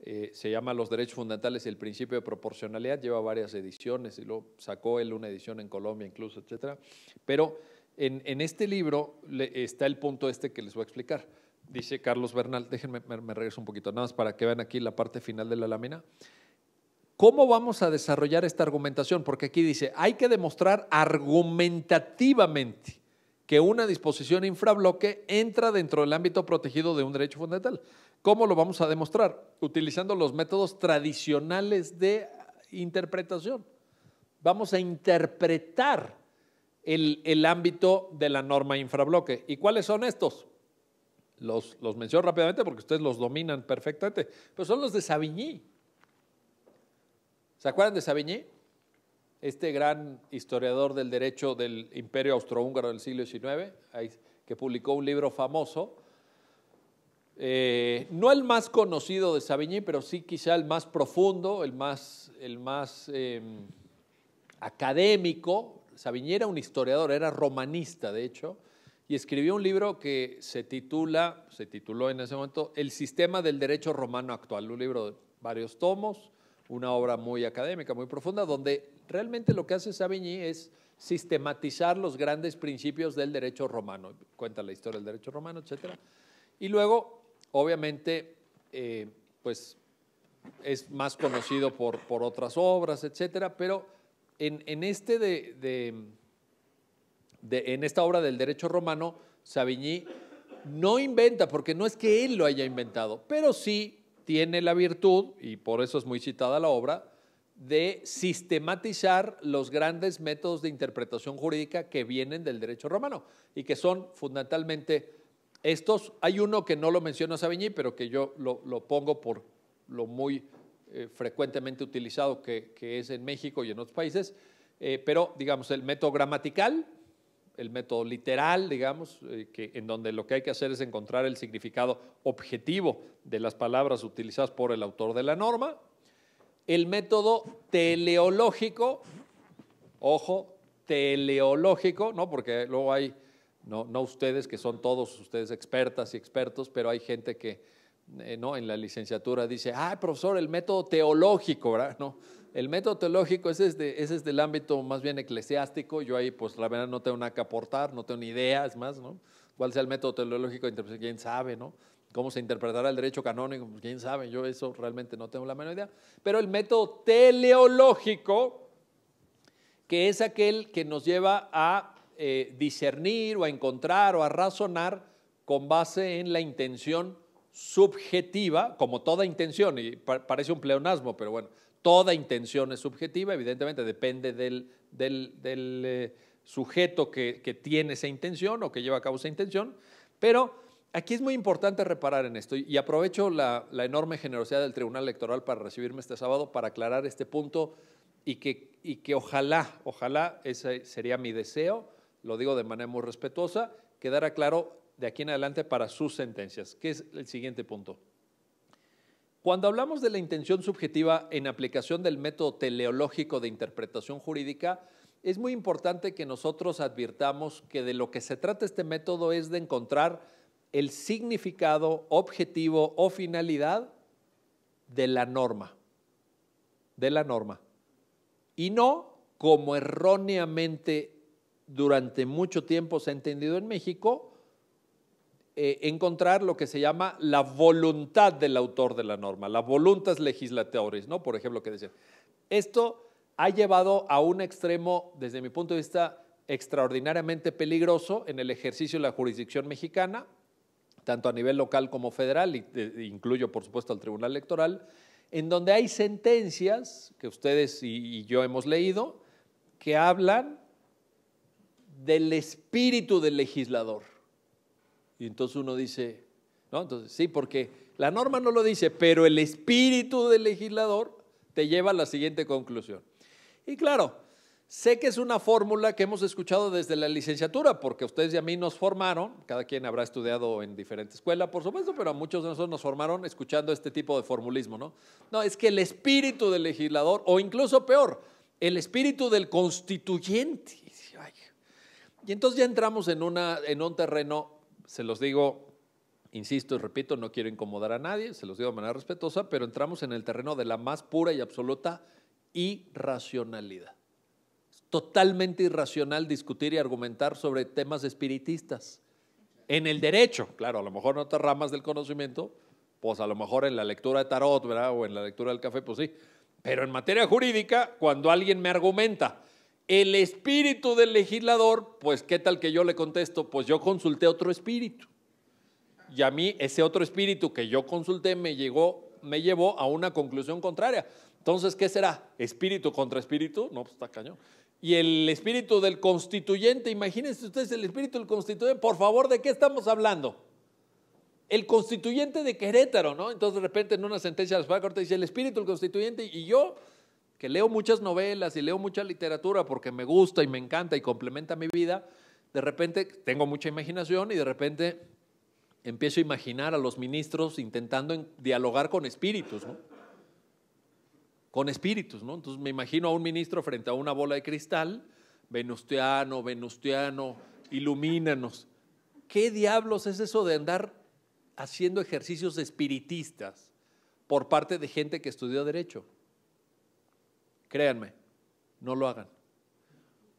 eh, se llama Los Derechos Fundamentales y el Principio de Proporcionalidad, lleva varias ediciones y lo sacó él una edición en Colombia incluso, etcétera. Pero en, este libro está el punto este que les voy a explicar. Dice Carlos Bernal, déjenme, me, me regreso un poquito, nada más para que vean aquí la parte final de la lámina. ¿Cómo vamos a desarrollar esta argumentación? Porque aquí dice, hay que demostrar argumentativamente que una disposición infrabloque entra dentro del ámbito protegido de un derecho fundamental. ¿Cómo lo vamos a demostrar? Utilizando los métodos tradicionales de interpretación. Vamos a interpretar el, ámbito de la norma infrabloque. ¿Y cuáles son estos? Los, los menciono rápidamente porque ustedes los dominan perfectamente, pero son los de Savigny. ¿Se acuerdan de Savigny? Este gran historiador del derecho del imperio austrohúngaro del siglo XIX, que publicó un libro famoso, eh, no el más conocido de Savigny, pero sí quizá el más profundo, el más, em, académico. Savigny era un historiador, era romanista, de hecho, y escribió un libro que se titula, se tituló en ese momento, El sistema del derecho romano actual, un libro de varios tomos, una obra muy académica, muy profunda, donde realmente lo que hace Savigny es sistematizar los grandes principios del derecho romano, cuenta la historia del derecho romano, etc. Y luego, obviamente, eh, pues es más conocido por, por otras obras, etc. Pero en, este en esta obra del derecho romano, Savigny no inventa, porque no es que él lo haya inventado, pero sí tiene la virtud, y por eso es muy citada la obra, de sistematizar los grandes métodos de interpretación jurídica que vienen del derecho romano y que son fundamentalmente estos. Hay uno que no lo menciona Savigny, pero que yo lo, pongo por lo muy eh, frecuentemente utilizado que, es en México y en otros países, eh, pero digamos el método gramatical, el método literal, digamos, eh, que, en donde lo que hay que hacer es encontrar el significado objetivo de las palabras utilizadas por el autor de la norma. El método teleológico, ojo, teleológico, ¿no? porque luego hay, no, ustedes que son todos ustedes expertas y expertos, pero hay gente que eh, ¿no? en la licenciatura dice, ah, profesor, el método teológico, ¿verdad? No, el método teológico, ese es, este, es del este ámbito más bien eclesiástico. Yo ahí, pues la verdad, no tengo nada que aportar, no tengo ni idea, es más, ¿no? ¿Cuál sea el método teológico? Pues, ¿Quién sabe, no? ¿Cómo se interpretará el derecho canónico? Pues, ¿Quién sabe? Yo eso realmente no tengo la menor idea. Pero el método teleológico, que es aquel que nos lleva a eh, discernir o a encontrar o a razonar con base en la intención subjetiva, como toda intención, y parece un pleonasmo, pero bueno, Toda intención es subjetiva, evidentemente depende del, eh, sujeto que, tiene esa intención o que lleva a cabo esa intención, pero aquí es muy importante reparar en esto y aprovecho la, enorme generosidad del Tribunal Electoral para recibirme este sábado para aclarar este punto y que, y que ojalá, ojalá, ese sería mi deseo, lo digo de manera muy respetuosa, quedara claro de aquí en adelante para sus sentencias, que es el siguiente punto. Cuando hablamos de la intención subjetiva en aplicación del método teleológico de interpretación jurídica, es muy importante que nosotros advirtamos que de lo que se trata este método es de encontrar el significado, objetivo o finalidad de la norma, de la norma, y no como erróneamente durante mucho tiempo se ha entendido en México, eh, encontrar lo que se llama la voluntad del autor de la norma, la voluntas legislatorias, ¿no? Por ejemplo, que decir, esto ha llevado a un extremo, desde mi punto de vista, extraordinariamente peligroso en el ejercicio de la jurisdicción mexicana, tanto a nivel local como federal, e incluyo por supuesto al Tribunal Electoral, en donde hay sentencias que ustedes y, yo hemos leído que hablan del espíritu del legislador. Y entonces uno dice, ¿no? Entonces, sí, porque la norma no lo dice, pero el espíritu del legislador te lleva a la siguiente conclusión. Y claro, sé que es una fórmula que hemos escuchado desde la licenciatura, porque ustedes y a mí nos formaron, cada quien habrá estudiado en diferente escuela, por supuesto, pero a muchos de nosotros nos formaron escuchando este tipo de formulismo, ¿no? No, es que el espíritu del legislador, o incluso peor, el espíritu del constituyente. Y entonces ya entramos en, una, en un terreno se los digo, insisto y repito, no quiero incomodar a nadie, se los digo de manera respetuosa, pero entramos en el terreno de la más pura y absoluta irracionalidad. Es totalmente irracional discutir y argumentar sobre temas espiritistas. En el derecho, claro, a lo mejor en otras ramas del conocimiento, pues a lo mejor en la lectura de tarot, ¿verdad? O en la lectura del café, pues sí. Pero en materia jurídica, cuando alguien me argumenta el espíritu del legislador, pues qué tal que yo le contesto, pues yo consulté otro espíritu. Y a mí ese otro espíritu que yo consulté me llegó me llevó a una conclusión contraria. Entonces, ¿qué será? ¿Espíritu contra espíritu? No, pues está cañón. Y el espíritu del constituyente, imagínense ustedes el espíritu del constituyente, por favor, ¿de qué estamos hablando? El constituyente de Querétaro, ¿no? Entonces, de repente, en una sentencia de la Suprema Corte dice, el espíritu del constituyente y yo, que leo muchas novelas y leo mucha literatura porque me gusta y me encanta y complementa mi vida, de repente tengo mucha imaginación y de repente empiezo a imaginar a los ministros intentando dialogar con espíritus, ¿no? Con espíritus, ¿no? Entonces me imagino a un ministro frente a una bola de cristal, venustiano, venustiano, ilumínanos. ¿Qué diablos es eso de andar haciendo ejercicios espiritistas por parte de gente que estudió derecho? Créanme, no lo hagan.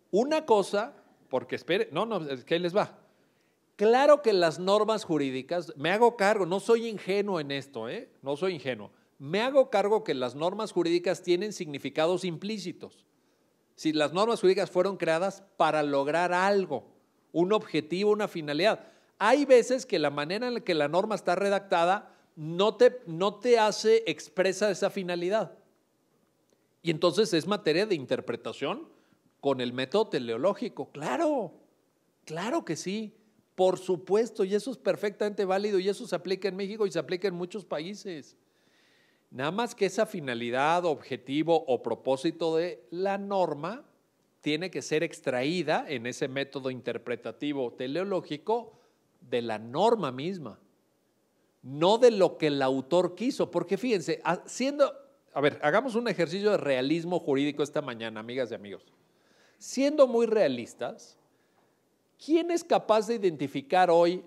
Una cosa, porque espere, no, no, es que les va. Claro que las normas jurídicas, me hago cargo, no soy ingenuo en esto, ¿eh? no soy ingenuo. Me hago cargo que las normas jurídicas tienen significados implícitos. Si las normas jurídicas fueron creadas para lograr algo, un objetivo, una finalidad. Hay veces que la manera en la que la norma está redactada no te hace expresa esa finalidad. Y entonces es materia de interpretación con el método teleológico. Claro, claro que sí. Por supuesto, y eso es perfectamente válido y eso se aplica en México y se aplica en muchos países. Nada más que esa finalidad, objetivo o propósito de la norma tiene que ser extraída en ese método interpretativo teleológico de la norma misma, no de lo que el autor quiso, porque fíjense, siendo a ver, hagamos un ejercicio de realismo jurídico esta mañana, amigas y amigos. Siendo muy realistas, ¿quién es capaz de identificar hoy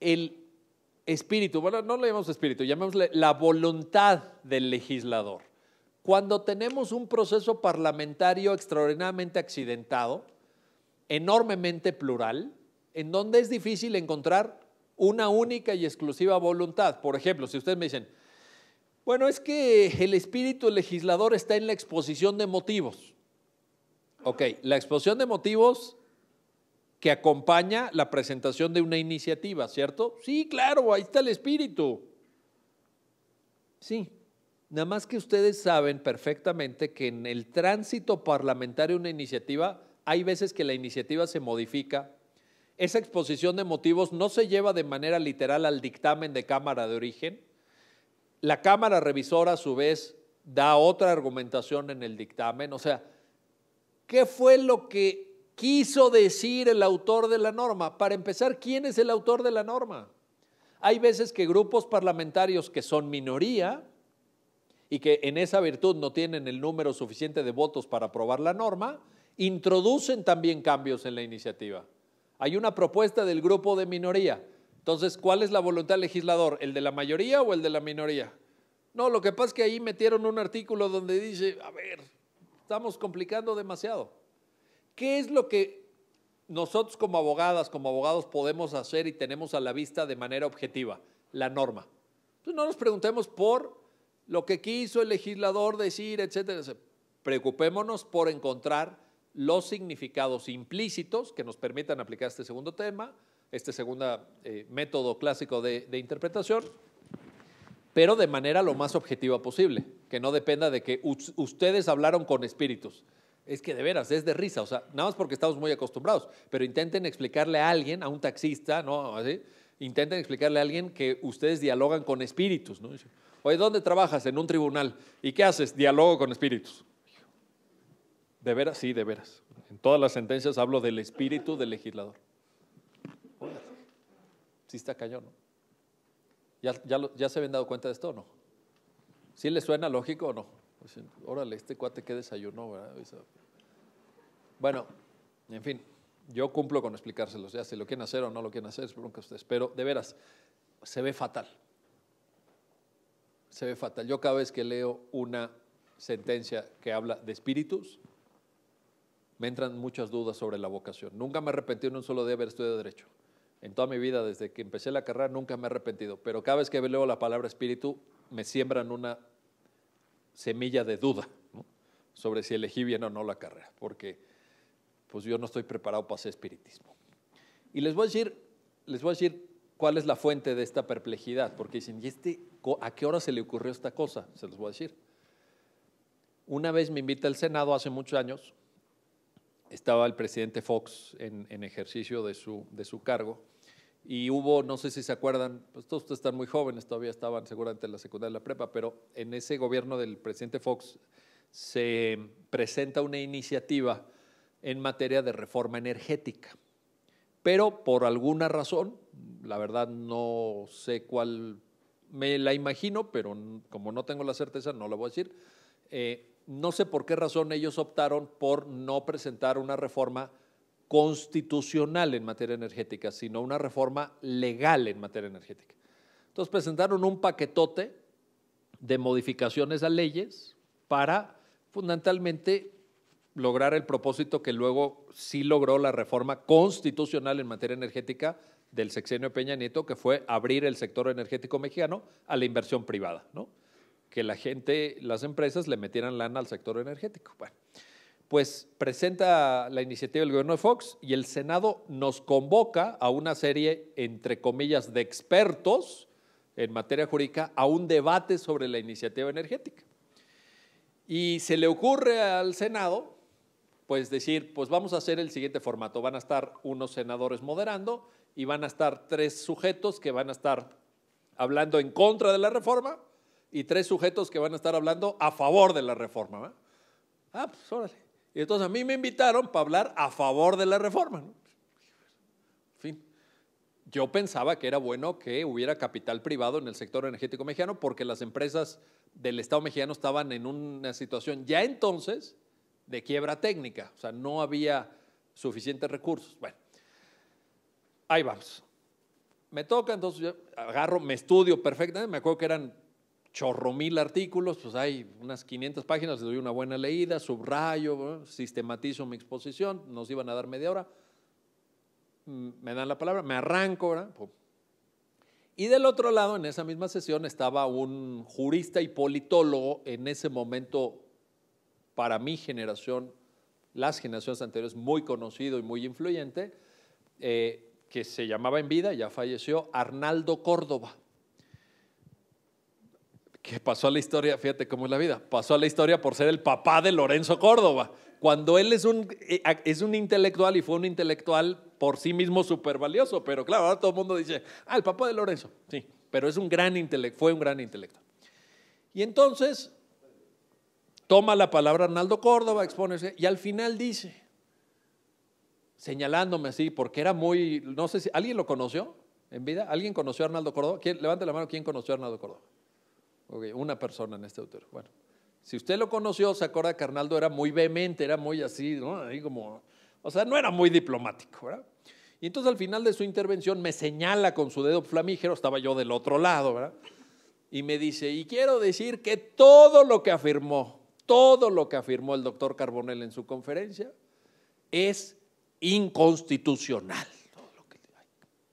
el espíritu? Bueno, no le llamamos espíritu, llamémosle la voluntad del legislador. Cuando tenemos un proceso parlamentario extraordinariamente accidentado, enormemente plural, en donde es difícil encontrar una única y exclusiva voluntad. Por ejemplo, si ustedes me dicen, bueno, es que el espíritu legislador está en la exposición de motivos. Ok, la exposición de motivos que acompaña la presentación de una iniciativa, ¿cierto? Sí, claro, ahí está el espíritu. Sí, nada más que ustedes saben perfectamente que en el tránsito parlamentario de una iniciativa, hay veces que la iniciativa se modifica. Esa exposición de motivos no se lleva de manera literal al dictamen de Cámara de Origen, la Cámara Revisora, a su vez, da otra argumentación en el dictamen. O sea, ¿qué fue lo que quiso decir el autor de la norma? Para empezar, ¿quién es el autor de la norma? Hay veces que grupos parlamentarios que son minoría y que en esa virtud no tienen el número suficiente de votos para aprobar la norma, introducen también cambios en la iniciativa. Hay una propuesta del grupo de minoría entonces, ¿cuál es la voluntad del legislador? ¿El de la mayoría o el de la minoría? No, lo que pasa es que ahí metieron un artículo donde dice, a ver, estamos complicando demasiado. ¿Qué es lo que nosotros como abogadas, como abogados podemos hacer y tenemos a la vista de manera objetiva? La norma. Entonces, pues no nos preguntemos por lo que quiso el legislador decir, etcétera. Preocupémonos por encontrar los significados implícitos que nos permitan aplicar este segundo tema, este segundo eh, método clásico de, interpretación, pero de manera lo más objetiva posible, que no dependa de que ustedes hablaron con espíritus. Es que de veras, es de risa, o sea, nada más porque estamos muy acostumbrados, pero intenten explicarle a alguien, a un taxista, ¿no? intenten explicarle a alguien que ustedes dialogan con espíritus, Oye, ¿dónde trabajas? En un tribunal. ¿Y qué haces? Dialogo con espíritus. ¿De veras? Sí, de veras. En todas las sentencias hablo del espíritu del legislador está cañón, ¿Ya, se habían dado cuenta de esto o no? ¿Sí les suena lógico o no? órale, este cuate que desayunó, ¿verdad? Bueno, en fin, yo cumplo con explicárselos, ya si lo quieren hacer o no lo quieren hacer, es bronca ustedes, pero de veras, se ve fatal. Se ve fatal. Yo cada vez que leo una sentencia que habla de espíritus, me entran muchas dudas sobre la vocación. Nunca me arrepentí en un solo día de haber estudiado Derecho en toda mi vida, desde que empecé la carrera, nunca me he arrepentido, pero cada vez que veo la palabra espíritu, me siembran una semilla de duda sobre si elegí bien o no la carrera, porque pues yo no estoy preparado para hacer espiritismo. Y les voy a decir, les voy a decir cuál es la fuente de esta perplejidad, porque dicen, ¿y este, a qué hora se le ocurrió esta cosa? Se los voy a decir. Una vez me invita el Senado, hace muchos años, estaba el presidente Fox en, ejercicio de su cargo, y hubo, no sé si se acuerdan, pues todos ustedes están muy jóvenes, todavía estaban seguramente en la secundaria de la prepa, pero en ese gobierno del presidente Fox se presenta una iniciativa en materia de reforma energética. Pero por alguna razón, la verdad no sé cuál, me la imagino, pero como no tengo la certeza, no la voy a decir. Eh, no sé por qué razón ellos optaron por no presentar una reforma constitucional en materia energética, sino una reforma legal en materia energética. Entonces presentaron un paquetote de modificaciones a leyes para fundamentalmente lograr el propósito que luego sí logró la reforma constitucional en materia energética del sexenio Peña Nieto, que fue abrir el sector energético mexicano a la inversión privada, que la gente, las empresas le metieran lana al sector energético. Bueno, pues presenta la iniciativa del gobierno de Fox y el Senado nos convoca a una serie, entre comillas, de expertos en materia jurídica a un debate sobre la iniciativa energética. Y se le ocurre al Senado, pues decir, pues vamos a hacer el siguiente formato, van a estar unos senadores moderando y van a estar tres sujetos que van a estar hablando en contra de la reforma y tres sujetos que van a estar hablando a favor de la reforma. Ah, pues órale. Y entonces a mí me invitaron para hablar a favor de la reforma. fin, yo pensaba que era bueno que hubiera capital privado en el sector energético mexicano porque las empresas del Estado mexicano estaban en una situación ya entonces de quiebra técnica, o sea, no había suficientes recursos. Bueno, ahí vamos. Me toca, entonces agarro, me estudio perfectamente, me acuerdo que eran chorro mil artículos, pues hay unas 500 páginas, le doy una buena leída, subrayo, sistematizo mi exposición, nos iban a dar media hora, mm, me dan la palabra, me arranco, Y del otro lado, en esa misma sesión, estaba un jurista y politólogo, en ese momento, para mi generación, las generaciones anteriores, muy conocido y muy influyente, eh, que se llamaba en vida, ya falleció, Arnaldo Córdoba que pasó a la historia, fíjate cómo es la vida, pasó a la historia por ser el papá de Lorenzo Córdoba, cuando él es un, eh, es un intelectual y fue un intelectual por sí mismo súper valioso, pero claro, ahora todo el mundo dice, ah, el papá de Lorenzo, sí, pero es un gran intelecto, fue un gran intelecto. Y entonces toma la palabra Arnaldo Córdoba, expone, y al final dice, señalándome así, porque era muy, no sé si, ¿alguien lo conoció en vida? ¿Alguien conoció a Arnaldo Córdoba? ¿Quién, levante la mano, ¿quién conoció a Arnaldo Córdoba? una persona en este autor. Bueno, si usted lo conoció, se acuerda que Arnaldo era muy vehemente, era muy así, ¿no? como, o sea, no era muy diplomático, ¿verdad? Y entonces al final de su intervención me señala con su dedo flamígero, estaba yo del otro lado, ¿verdad? Y me dice, y quiero decir que todo lo que afirmó, todo lo que afirmó el doctor Carbonell en su conferencia es inconstitucional.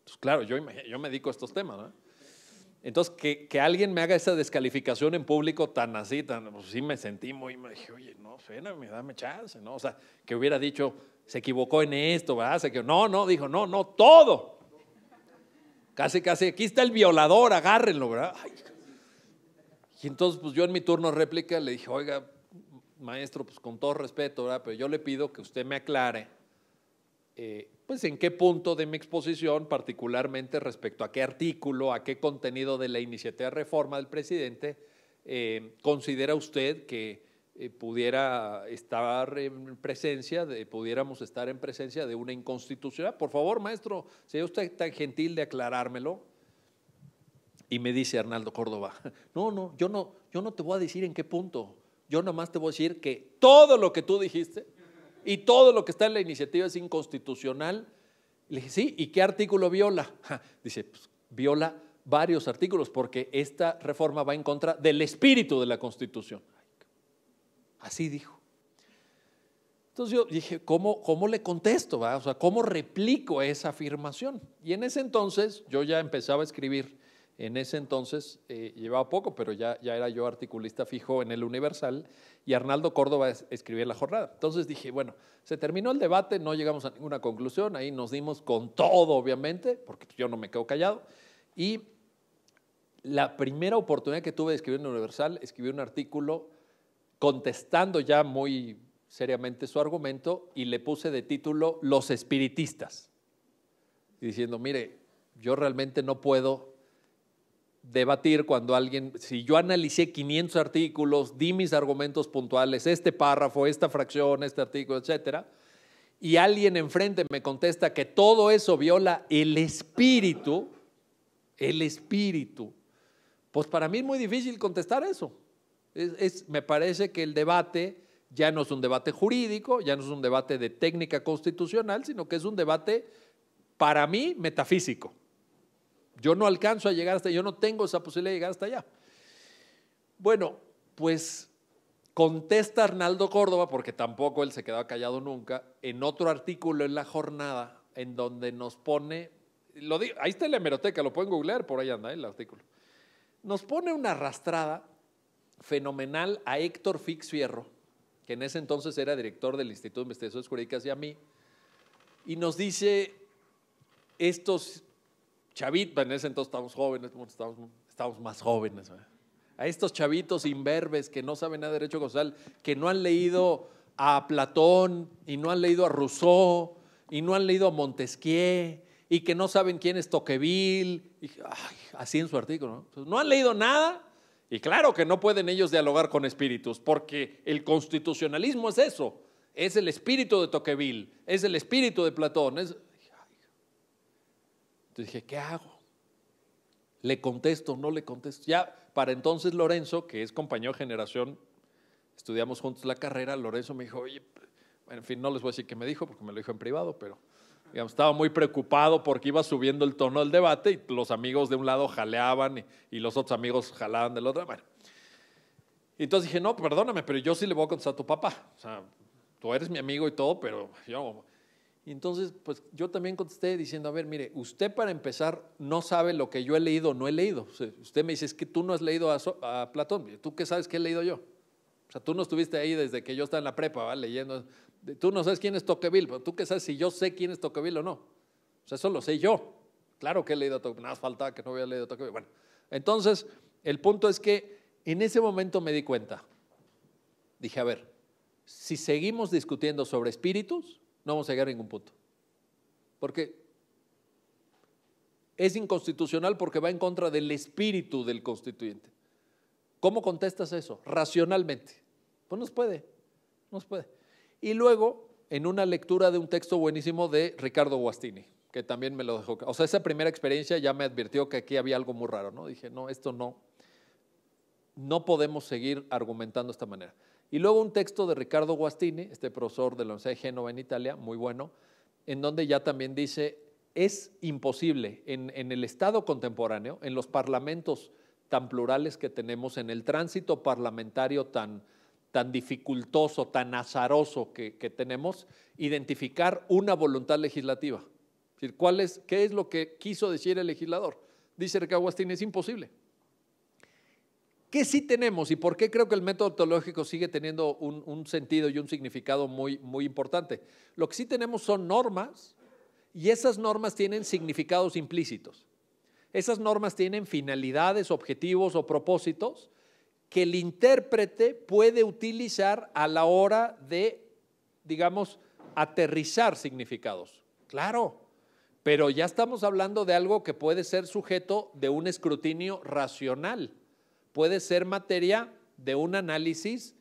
pues claro, yo, yo me dedico a estos temas, ¿no? Entonces, que, alguien me haga esa descalificación en público tan así, tan, pues sí me sentí muy, me dije, oye, no, me dame chance, ¿no? O sea, que hubiera dicho, se equivocó en esto, ¿verdad? Se No, no, dijo, no, no, todo. Casi, casi, aquí está el violador, agárrenlo, ¿verdad? Y entonces, pues yo en mi turno réplica le dije, oiga, maestro, pues con todo respeto, ¿verdad? Pero yo le pido que usted me aclare eh, pues, en qué punto de mi exposición, particularmente respecto a qué artículo, a qué contenido de la iniciativa de reforma del presidente, eh, considera usted que eh, pudiera estar en presencia, de, pudiéramos estar en presencia de una inconstitucional? Por favor, maestro, sea usted tan gentil de aclarármelo. Y me dice Arnaldo Córdoba, no, no, yo no, yo no te voy a decir en qué punto. Yo nomás te voy a decir que todo lo que tú dijiste y todo lo que está en la iniciativa es inconstitucional. Le dije, sí, ¿y qué artículo viola? dice, pues, viola varios artículos porque esta reforma va en contra del espíritu de la Constitución. Así dijo. Entonces yo dije, ¿cómo, cómo le contesto? O sea, ¿cómo replico esa afirmación? Y en ese entonces yo ya empezaba a escribir en ese entonces eh, llevaba poco, pero ya, era yo articulista fijo en el Universal y Arnaldo Córdoba escribía la jornada. Entonces dije, bueno, se terminó el debate, no llegamos a ninguna conclusión, ahí nos dimos con todo, obviamente, porque yo no me quedo callado. Y la primera oportunidad que tuve de escribir en el Universal, escribí un artículo contestando ya muy seriamente su argumento y le puse de título Los espiritistas, diciendo, mire, yo realmente no puedo debatir cuando alguien, si yo analicé 500 artículos, di mis argumentos puntuales, este párrafo, esta fracción, este artículo, etcétera, y alguien enfrente me contesta que todo eso viola el espíritu, el espíritu, pues para mí es muy difícil contestar eso. me parece que el debate ya no es un debate jurídico, ya no es un debate de técnica constitucional, sino que es un debate, para mí, metafísico. Yo no alcanzo a llegar hasta, yo no tengo esa posibilidad de llegar hasta allá. Bueno, pues contesta Arnaldo Córdoba, porque tampoco él se quedaba callado nunca, en otro artículo en la jornada, en donde nos pone, lo ahí está la hemeroteca, lo pueden googlear, por ahí anda eh, el artículo. Nos pone una arrastrada fenomenal a Héctor Fix Fierro, que en ese entonces era director del Instituto de Investigaciones Jurídicas y a mí, y nos dice estos chavitos, en ese entonces estábamos jóvenes, estamos más jóvenes. A estos chavitos imberbes que no saben nada de derecho constitucional, que no han leído a Platón y no han leído a Rousseau y no han leído a Montesquieu y que no saben quién es Toqueville, así en su artículo. ¿no? no han leído nada y claro que no pueden ellos dialogar con espíritus porque el constitucionalismo es eso, es el espíritu de Toqueville, es el espíritu de Platón, es, entonces dije, ¿qué hago? ¿Le contesto? o ¿No le contesto? Ya, para entonces Lorenzo, que es compañero de generación, estudiamos juntos la carrera, Lorenzo me dijo, oye, en fin, no les voy a decir qué me dijo porque me lo dijo en privado, pero estaba muy preocupado porque iba subiendo el tono del debate y los amigos de un lado jaleaban y, y los otros amigos jalaban del otro. Bueno, entonces dije, no, perdóname, pero yo sí le voy a contestar a tu papá. O sea, tú eres mi amigo y todo, pero yo y entonces, pues yo también contesté diciendo, a ver, mire, usted para empezar no sabe lo que yo he leído o no he leído. usted me dice, es que tú no has leído a, Platón, ¿tú qué sabes que he leído yo? O sea, tú no estuviste ahí desde que yo estaba en la prepa, ¿va? Leyendo. Tú no sabes quién es Toqueville pero tú qué sabes si yo sé quién es Toqueville o no. O sea, eso lo sé yo. Claro que he leído a nada más faltaba que no había leído a Tocqueville. Bueno, entonces, el punto es que en ese momento me di cuenta. Dije, a ver, si seguimos discutiendo sobre espíritus, no vamos a llegar a ningún punto. Porque es inconstitucional porque va en contra del espíritu del constituyente. ¿Cómo contestas eso? Racionalmente. Pues nos puede, no puede. Y luego, en una lectura de un texto buenísimo de Ricardo Guastini, que también me lo dejó. O sea, esa primera experiencia ya me advirtió que aquí había algo muy raro, ¿no? Dije, no, esto no. No podemos seguir argumentando de esta manera. Y luego un texto de Ricardo Guastini, este profesor de la Universidad de Génova en Italia, muy bueno, en donde ya también dice, es imposible en, el Estado contemporáneo, en los parlamentos tan plurales que tenemos, en el tránsito parlamentario tan, tan dificultoso, tan azaroso que, tenemos, identificar una voluntad legislativa. Es decir, ¿cuál es, ¿Qué es lo que quiso decir el legislador? Dice Ricardo Guastini, es imposible. ¿Qué sí tenemos y por qué creo que el método teológico sigue teniendo un, un, sentido y un significado muy, muy importante? Lo que sí tenemos son normas y esas normas tienen significados implícitos. Esas normas tienen finalidades, objetivos o propósitos que el intérprete puede utilizar a la hora de, digamos, aterrizar significados. Claro, pero ya estamos hablando de algo que puede ser sujeto de un escrutinio racional puede ser materia de un análisis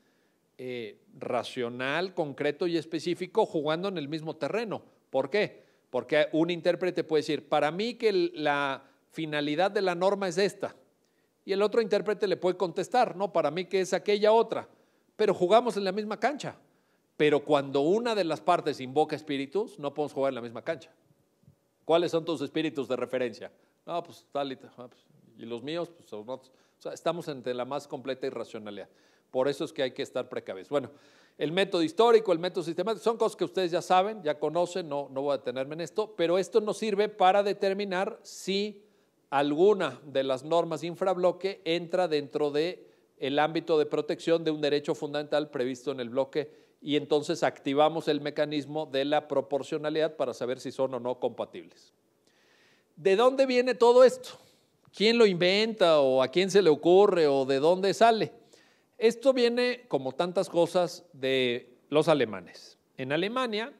eh, racional, concreto y específico jugando en el mismo terreno. ¿Por qué? Porque un intérprete puede decir, para mí que la finalidad de la norma es esta. Y el otro intérprete le puede contestar, no, para mí que es aquella otra. Pero jugamos en la misma cancha. Pero cuando una de las partes invoca espíritus, no podemos jugar en la misma cancha. ¿Cuáles son tus espíritus de referencia? No, pues tal y ah, pues, y los míos, pues son otros estamos ante la más completa irracionalidad. Por eso es que hay que estar precavidos. Bueno, el método histórico, el método sistemático, son cosas que ustedes ya saben, ya conocen, no, voy a detenerme en esto, pero esto nos sirve para determinar si alguna de las normas infrabloque entra dentro de el ámbito de protección de un derecho fundamental previsto en el bloque y entonces activamos el mecanismo de la proporcionalidad para saber si son o no compatibles. ¿De dónde viene todo esto? quién lo inventa o a quién se le ocurre o de dónde sale. Esto viene, como tantas cosas, de los alemanes. En Alemania,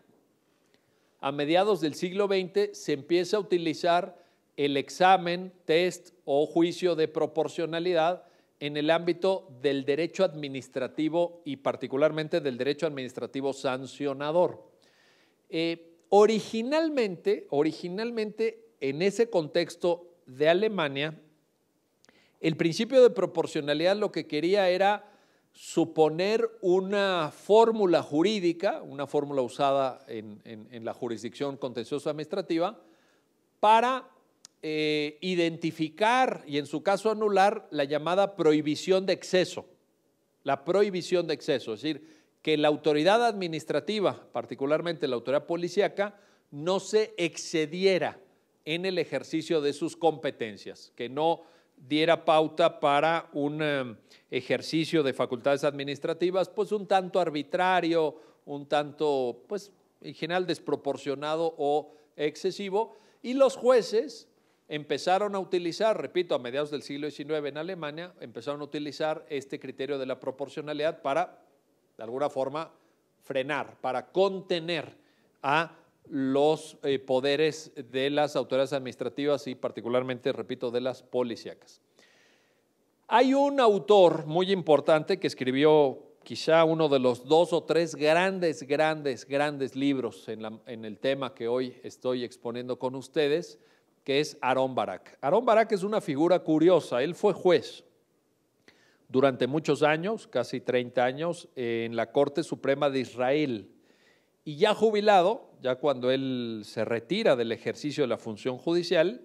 a mediados del siglo XX, se empieza a utilizar el examen, test o juicio de proporcionalidad en el ámbito del derecho administrativo y particularmente del derecho administrativo sancionador. Eh, originalmente, originalmente en ese contexto de Alemania, el principio de proporcionalidad lo que quería era suponer una fórmula jurídica, una fórmula usada en, la jurisdicción contenciosa administrativa, para eh, identificar y en su caso anular la llamada prohibición de exceso, la prohibición de exceso, es decir, que la autoridad administrativa, particularmente la autoridad policíaca, no se excediera en el ejercicio de sus competencias, que no diera pauta para un em, ejercicio de facultades administrativas, pues un tanto arbitrario, un tanto, pues en general desproporcionado o excesivo, y los jueces empezaron a utilizar, repito, a mediados del siglo XIX en Alemania, empezaron a utilizar este criterio de la proporcionalidad para, de alguna forma, frenar, para contener a los eh, poderes de las autoridades administrativas y particularmente, repito, de las policíacas. Hay un autor muy importante que escribió quizá uno de los dos o tres grandes, grandes, grandes libros en, el tema que hoy estoy exponiendo con ustedes, que es Aarón Barak. Aarón Barak es una figura curiosa, él fue juez durante muchos años, casi 30 años, en la Corte Suprema de Israel y ya jubilado, ya cuando él se retira del ejercicio de la función judicial,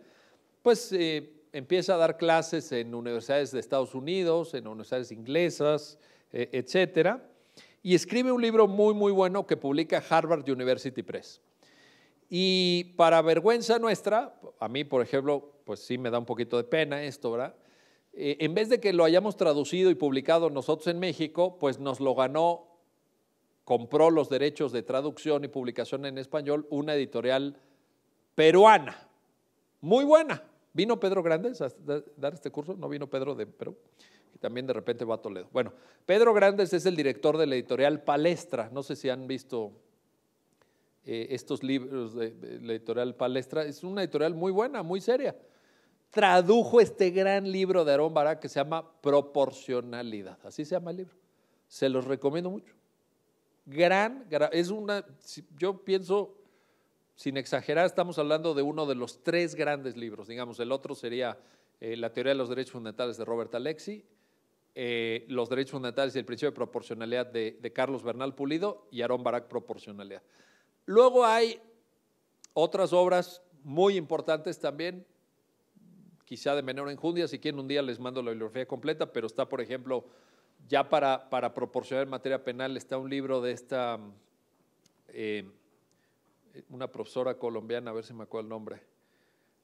pues eh, empieza a dar clases en universidades de Estados Unidos, en universidades inglesas, eh, etcétera, y escribe un libro muy, muy bueno que publica Harvard University Press. Y para vergüenza nuestra, a mí, por ejemplo, pues sí me da un poquito de pena esto, ¿verdad? Eh, en vez de que lo hayamos traducido y publicado nosotros en México, pues nos lo ganó compró los derechos de traducción y publicación en español una editorial peruana, muy buena. Vino Pedro Grandes a dar este curso, no vino Pedro de Perú, y también de repente va a Toledo. Bueno, Pedro Grandes es el director de la editorial Palestra, no sé si han visto eh, estos libros de, de la editorial Palestra, es una editorial muy buena, muy seria. Tradujo este gran libro de Aarón Bará que se llama Proporcionalidad, así se llama el libro. Se los recomiendo mucho gran, es una, yo pienso, sin exagerar, estamos hablando de uno de los tres grandes libros. Digamos, el otro sería eh, La teoría de los derechos fundamentales de Robert Alexi, eh, Los derechos fundamentales y el principio de proporcionalidad de, Carlos Bernal Pulido y Aaron Barak Proporcionalidad. Luego hay otras obras muy importantes también, quizá de menor enjundia, si quieren un día les mando la bibliografía completa, pero está, por ejemplo, ya para, proporcionar materia penal está un libro de esta, eh, una profesora colombiana, a ver si me acuerdo el nombre,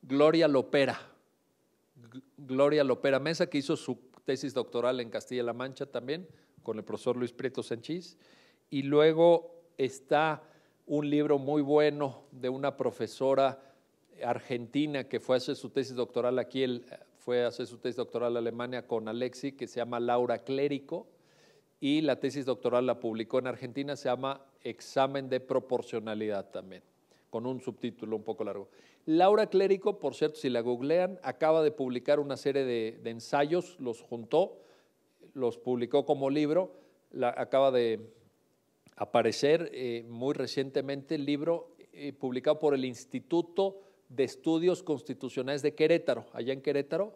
Gloria Lopera. Gloria Lopera Mesa, que hizo su tesis doctoral en Castilla-La Mancha también, con el profesor Luis Prieto Sánchez Y luego está un libro muy bueno de una profesora argentina que fue a hacer su tesis doctoral aquí, el fue a hacer su tesis doctoral en Alemania con Alexi, que se llama Laura Clérico, y la tesis doctoral la publicó en Argentina, se llama Examen de Proporcionalidad también, con un subtítulo un poco largo. Laura Clérico, por cierto, si la googlean, acaba de publicar una serie de, ensayos, los juntó, los publicó como libro, acaba de aparecer eh, muy recientemente el libro eh, publicado por el Instituto de Estudios Constitucionales de Querétaro. Allá en Querétaro,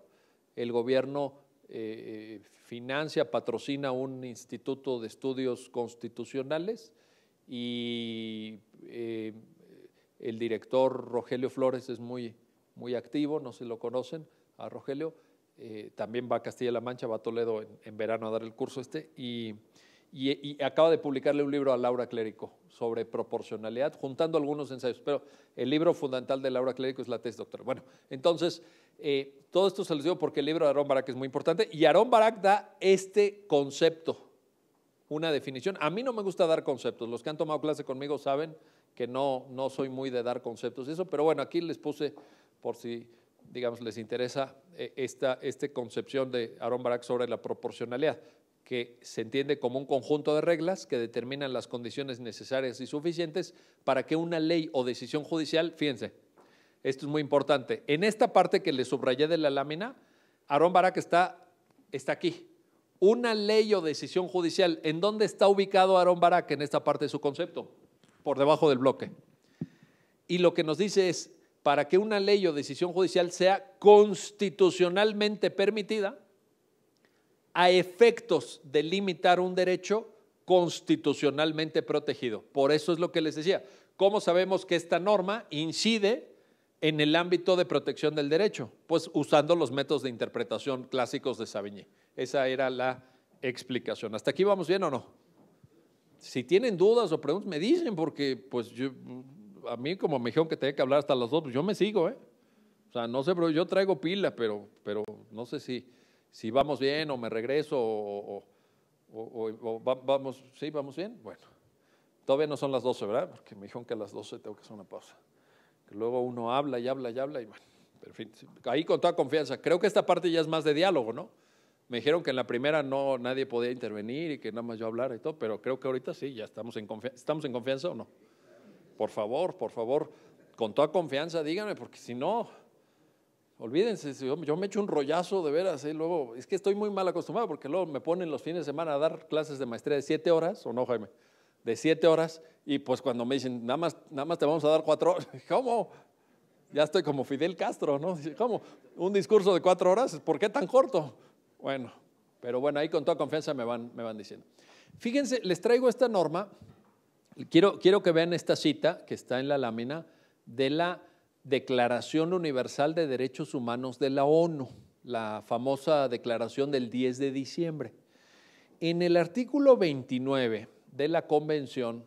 el gobierno eh, eh, financia, patrocina un instituto de estudios constitucionales y eh, el director Rogelio Flores es muy, muy activo, no se lo conocen a Rogelio. también va a Castilla-La Mancha, va a Toledo en, en, verano a dar el curso este y y, acaba de publicarle un libro a Laura Clérico sobre proporcionalidad, juntando algunos ensayos, pero el libro fundamental de Laura Clérico es la tesis doctoral. Bueno, entonces, eh, todo esto se les digo porque el libro de Aarón Barak es muy importante y Aarón Barak da este concepto, una definición. A mí no me gusta dar conceptos, los que han tomado clase conmigo saben que no, no soy muy de dar conceptos y eso, pero bueno, aquí les puse por si digamos, les interesa eh, esta, concepción de Aaron Barak sobre la proporcionalidad que se entiende como un conjunto de reglas que determinan las condiciones necesarias y suficientes para que una ley o decisión judicial, fíjense, esto es muy importante, en esta parte que le subrayé de la lámina, Aarón Barak está, está aquí. Una ley o decisión judicial, ¿en dónde está ubicado Aarón Barak en esta parte de su concepto? Por debajo del bloque. Y lo que nos dice es, para que una ley o decisión judicial sea constitucionalmente permitida, a efectos de limitar un derecho constitucionalmente protegido. Por eso es lo que les decía. ¿Cómo sabemos que esta norma incide en el ámbito de protección del derecho? Pues usando los métodos de interpretación clásicos de Savigny. Esa era la explicación. ¿Hasta aquí vamos bien o no? Si tienen dudas o preguntas, me dicen, porque pues yo, a mí como me dijeron que tenía que hablar hasta las dos, pues, yo me sigo, ¿eh? O sea, no sé, pero yo traigo pila, pero, pero no sé si si vamos bien o me regreso o, vamos, sí, vamos bien. Bueno, todavía no son las 12, ¿verdad? Porque me dijeron que a las 12 tengo que hacer una pausa. Que luego uno habla y habla y habla y bueno, pero en fin, ahí con toda confianza. Creo que esta parte ya es más de diálogo, ¿no? Me dijeron que en la primera no nadie podía intervenir y que nada más yo hablar y todo, pero creo que ahorita sí, ya estamos en confianza. ¿Estamos en confianza o no? Por favor, por favor, con toda confianza, díganme, porque si no, Olvídense, yo, me echo un rollazo de veras, y ¿eh? luego, es que estoy muy mal acostumbrado porque luego me ponen los fines de semana a dar clases de maestría de siete horas, o no, Jaime, de siete horas, y pues cuando me dicen, nada más, nada más te vamos a dar cuatro horas, ¿cómo? Ya estoy como Fidel Castro, ¿no? ¿Cómo? ¿Un discurso de cuatro horas? ¿Por qué tan corto? Bueno, pero bueno, ahí con toda confianza me van, me van diciendo. Fíjense, les traigo esta norma, quiero, quiero que vean esta cita que está en la lámina de la Declaración Universal de Derechos Humanos de la ONU, la famosa declaración del 10 de diciembre. En el artículo 29 de la Convención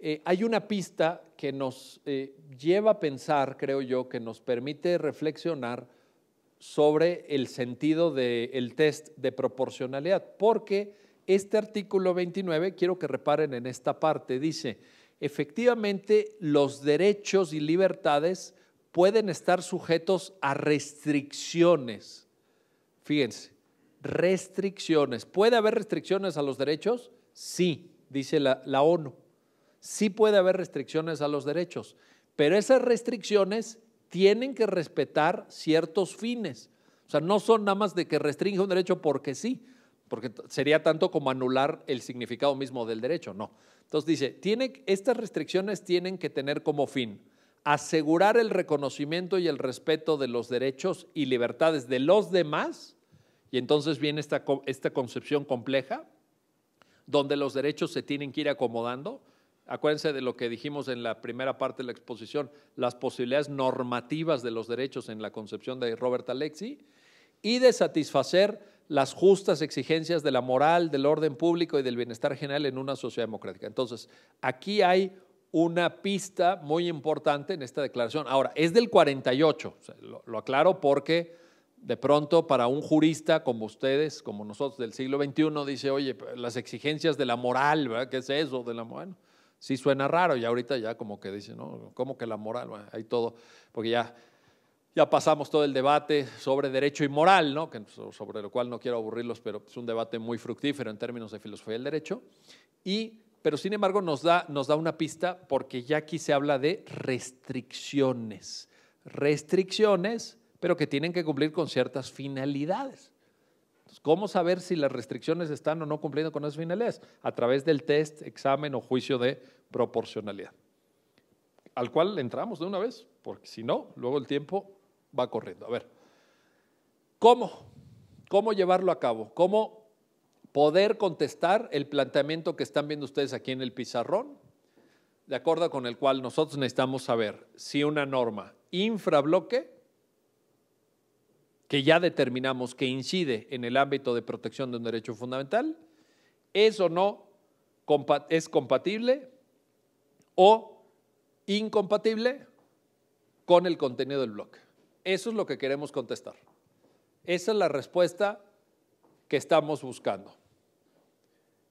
eh, hay una pista que nos eh, lleva a pensar, creo yo, que nos permite reflexionar sobre el sentido del test de proporcionalidad, porque este artículo 29, quiero que reparen en esta parte, dice, efectivamente los derechos y libertades pueden estar sujetos a restricciones. Fíjense, restricciones. ¿Puede haber restricciones a los derechos? Sí, dice la, ONU. Sí puede haber restricciones a los derechos, pero esas restricciones tienen que respetar ciertos fines. O sea, no son nada más de que restringe un derecho porque sí, porque sería tanto como anular el significado mismo del derecho, no. Entonces dice, tiene, estas restricciones tienen que tener como fin asegurar el reconocimiento y el respeto de los derechos y libertades de los demás, y entonces viene esta, esta concepción compleja, donde los derechos se tienen que ir acomodando. Acuérdense de lo que dijimos en la primera parte de la exposición, las posibilidades normativas de los derechos en la concepción de Robert Alexi, y de satisfacer las justas exigencias de la moral, del orden público y del bienestar general en una sociedad democrática. Entonces, aquí hay una pista muy importante en esta declaración. Ahora, es del 48, lo, aclaro porque de pronto para un jurista como ustedes, como nosotros del siglo XXI, dice, oye, las exigencias de la moral, ¿qué es eso de la Bueno, sí suena raro y ahorita ya como que dice, ¿no? ¿Cómo que la moral? hay todo, porque ya ya pasamos todo el debate sobre derecho y moral, sobre lo cual no quiero aburrirlos, pero es un debate muy fructífero en términos de filosofía del derecho. Y, pero sin embargo nos da, nos da una pista porque ya aquí se habla de restricciones. Restricciones, pero que tienen que cumplir con ciertas finalidades. ¿Cómo saber si las restricciones están o no cumpliendo con esas finalidades? A través del test, examen o juicio de proporcionalidad, al cual entramos de una vez, porque si no, luego el tiempo va corriendo. A ver, ¿cómo? ¿Cómo llevarlo a cabo? ¿Cómo poder contestar el planteamiento que están viendo ustedes aquí en el pizarrón? De acuerdo con el cual nosotros necesitamos saber si una norma infrabloque, que ya determinamos que incide en el ámbito de protección de un derecho fundamental, es o no es compatible o incompatible con el contenido del bloque. Eso es lo que queremos contestar. Esa es la respuesta que estamos buscando.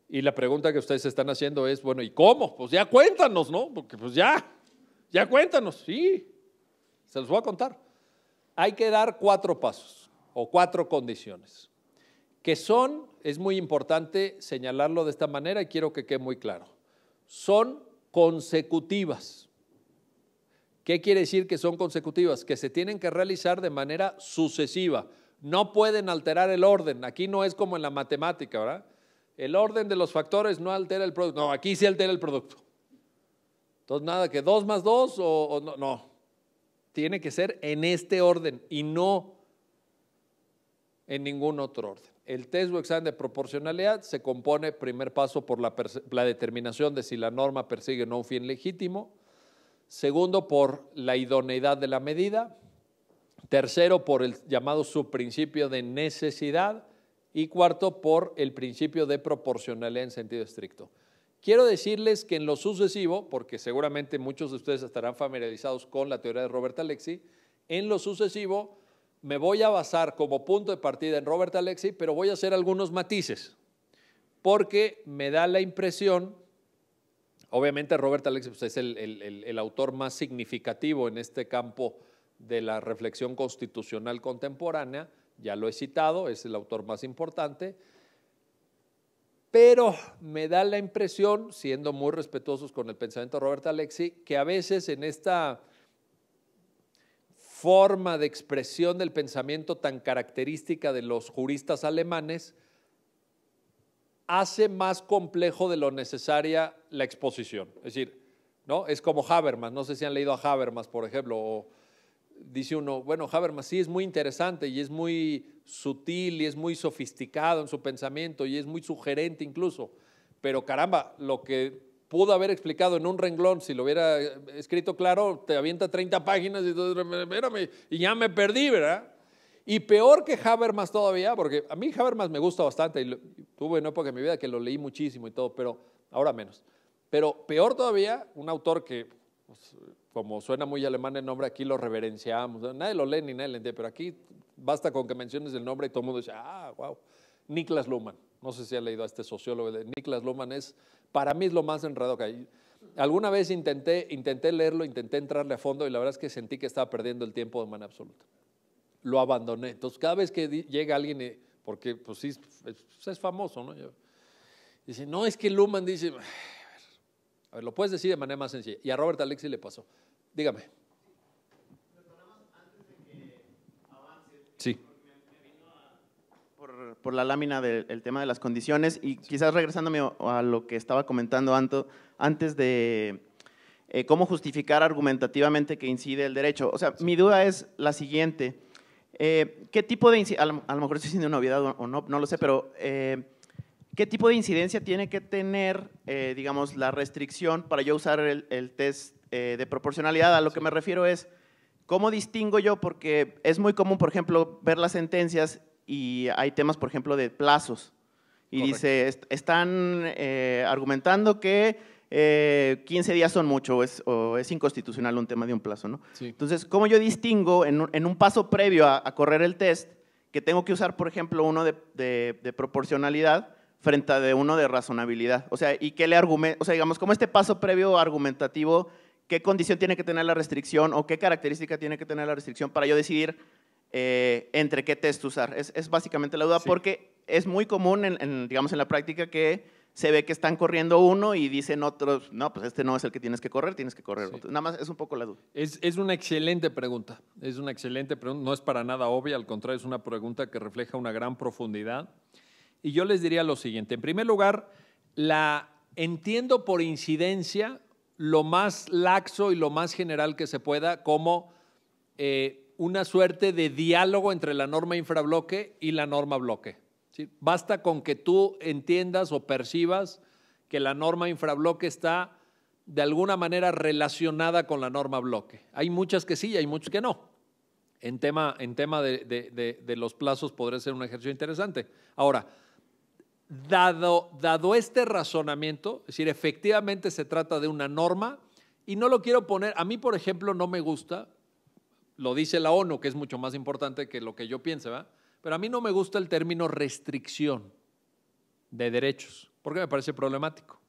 Y la pregunta que ustedes están haciendo es, bueno, ¿y cómo? Pues ya cuéntanos, ¿no? Porque pues ya, ya cuéntanos, sí. Se los voy a contar. Hay que dar cuatro pasos o cuatro condiciones, que son, es muy importante señalarlo de esta manera y quiero que quede muy claro, son consecutivas. ¿Qué quiere decir que son consecutivas? Que se tienen que realizar de manera sucesiva. No pueden alterar el orden. Aquí no es como en la matemática, ¿verdad? El orden de los factores no altera el producto. No, aquí sí altera el producto. Entonces, nada, que 2 más 2 o, no, no. Tiene que ser en este orden y no en ningún otro orden. El test o examen de proporcionalidad se compone, primer paso, por la, la determinación de si la norma persigue o no un fin legítimo. Segundo, por la idoneidad de la medida. Tercero, por el llamado subprincipio de necesidad. Y cuarto, por el principio de proporcionalidad en sentido estricto. Quiero decirles que en lo sucesivo, porque seguramente muchos de ustedes estarán familiarizados con la teoría de Robert Alexi, en lo sucesivo me voy a basar como punto de partida en Robert Alexi, pero voy a hacer algunos matices, porque me da la impresión Obviamente Robert Alexis pues, es el, el, autor más significativo en este campo de la reflexión constitucional contemporánea, ya lo he citado, es el autor más importante, pero me da la impresión, siendo muy respetuosos con el pensamiento de Robert Alexi, que a veces en esta forma de expresión del pensamiento tan característica de los juristas alemanes, hace más complejo de lo necesaria la exposición. Es decir, ¿no? Es como Habermas, no sé si han leído a Habermas, por ejemplo, o dice uno, bueno, Habermas sí es muy interesante y es muy sutil y es muy sofisticado en su pensamiento y es muy sugerente incluso, pero caramba, lo que pudo haber explicado en un renglón, si lo hubiera eh, escrito claro, te avienta 30 páginas y, y ya me perdí, ¿verdad? Y peor que Habermas todavía, porque a mí Habermas me gusta bastante, y tuve una época en mi vida que lo leí muchísimo y todo, pero ahora menos. Pero peor todavía, un autor que, pues, como suena muy alemán el nombre, aquí lo reverenciamos, nadie lo lee ni nadie lo entiende, pero aquí basta con que menciones el nombre y todo el mundo dice, ah, wow, Niklas Luhmann. No sé si ha leído a este sociólogo, Niklas Luhmann es, para mí es lo más enredado que hay. Alguna vez intenté, intenté leerlo, intenté entrarle a fondo y la verdad es que sentí que estaba perdiendo el tiempo de manera absoluta lo abandoné. Entonces, cada vez que llega alguien, eh, porque pues sí, pues, es, famoso, ¿no? Yo, dice, no, es que Luhmann dice, a ver, lo puedes decir de manera más sencilla. Y a Robert Alexi le pasó. Dígame. Sí. Por, la lámina del tema de las condiciones y quizás regresándome a lo que estaba comentando anto, antes de eh, cómo justificar argumentativamente que incide el derecho. O sea, mi duda es la siguiente. Eh, ¿Qué tipo de a lo, mejor estoy una novedad o no, no lo sé, pero eh, ¿qué tipo de incidencia tiene que tener, eh, digamos, la restricción para yo usar el, test de proporcionalidad? A lo que me refiero es, ¿cómo distingo yo? Porque es muy común, por ejemplo, ver las sentencias y hay temas, por ejemplo, de plazos. Y dice, están argumentando que eh, 15 días son mucho es, inconstitucional un tema de un plazo, ¿no? Sí. Entonces, ¿cómo yo distingo en un, paso previo a, correr el test que tengo que usar, por ejemplo, uno de, proporcionalidad frente a de uno de razonabilidad? O sea, ¿y qué le argumento? O sea, digamos, ¿cómo este paso previo argumentativo, ¿qué condición tiene que tener la restricción o qué característica tiene que tener la restricción para yo decidir eh, entre qué test usar? Es, básicamente la duda porque es muy común, digamos, en la práctica que se ve que están corriendo uno y dicen otros, no, pues este no es el que tienes que correr, tienes que correr Nada más es un poco la duda. Es, una excelente pregunta, es una excelente pregunta, no es para nada obvia, al contrario, es una pregunta que refleja una gran profundidad. Y yo les diría lo siguiente, en primer lugar, la entiendo por incidencia lo más laxo y lo más general que se pueda como eh, una suerte de diálogo entre la norma infrabloque y la norma bloque. Basta con que tú entiendas o percibas que la norma infrabloque está de alguna manera relacionada con la norma bloque. Hay muchas que sí y hay muchas que no. En tema, en tema de, los plazos podría ser un ejercicio interesante. Ahora, dado, dado este razonamiento, es decir, efectivamente se trata de una norma y no lo quiero poner, a mí por ejemplo no me gusta, lo dice la ONU, que es mucho más importante que lo que yo piense, ¿verdad? Pero a mí no me gusta el término restricción de derechos, porque me parece problemático.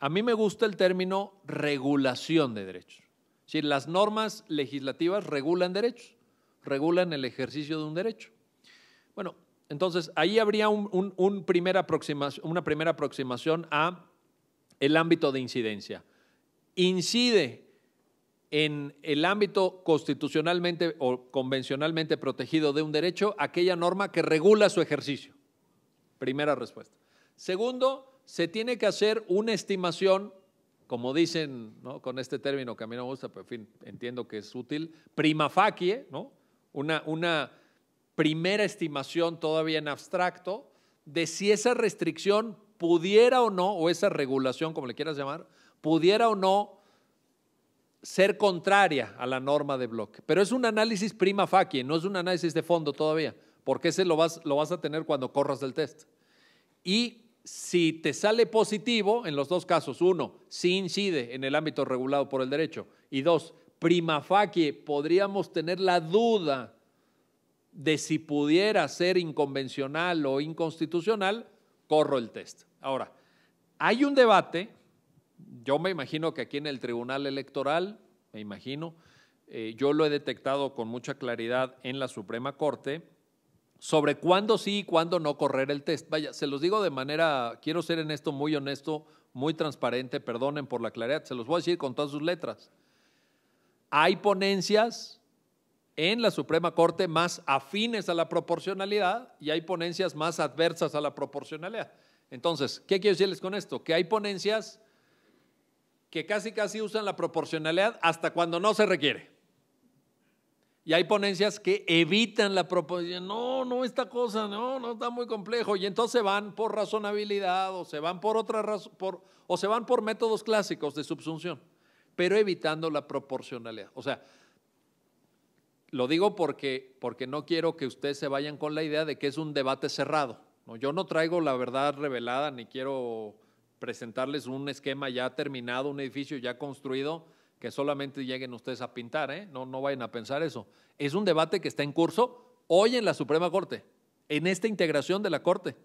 A mí me gusta el término regulación de derechos. Si las normas legislativas regulan derechos, regulan el ejercicio de un derecho. Bueno, entonces ahí habría un, aproximación, una primera aproximación a el ámbito de incidencia. Incide en el ámbito constitucionalmente o convencionalmente protegido de un derecho aquella norma que regula su ejercicio. Primera respuesta. Segundo, se tiene que hacer una estimación, como dicen ¿no? con este término que a mí no me gusta, pero en fin, entiendo que es útil, prima facie, una primera estimación todavía en abstracto de si esa restricción pudiera o no, o esa regulación, como le quieras llamar, pudiera o no ser contraria a la norma de bloque. Pero es un análisis prima facie, no es un análisis de fondo todavía, porque ese lo vas, lo vas a tener cuando corras el test. Y si te sale positivo, en los dos casos, uno, si incide en el ámbito regulado por el derecho, y dos, prima facie, podríamos tener la duda de si pudiera ser inconvencional o inconstitucional, corro el test. Ahora, hay un debate yo me imagino que aquí en el Tribunal Electoral, me imagino, eh, yo lo he detectado con mucha claridad en la Suprema Corte, sobre cuándo sí y cuándo no correr el test. Vaya, se los digo de manera, quiero ser en esto muy honesto, muy transparente, perdonen por la claridad, se los voy a decir con todas sus letras. Hay ponencias en la Suprema Corte más afines a la proporcionalidad y hay ponencias más adversas a la proporcionalidad. Entonces, ¿qué quiero decirles con esto? Que hay ponencias que casi casi usan la proporcionalidad hasta cuando no se requiere. Y hay ponencias que evitan la proporcionalidad. No, no, esta cosa, no, no está muy complejo. Y entonces van por razonabilidad o se van por otra o se van por métodos clásicos de subsunción, pero evitando la proporcionalidad. O sea, lo digo porque, porque no quiero que ustedes se vayan con la idea de que es un debate cerrado. ¿no? Yo no traigo la verdad revelada ni quiero presentarles un esquema ya terminado, un edificio ya construido, que solamente lleguen ustedes a pintar, ¿eh? no, no vayan a pensar eso. Es un debate que está en curso hoy en la Suprema Corte, en esta integración de la Corte,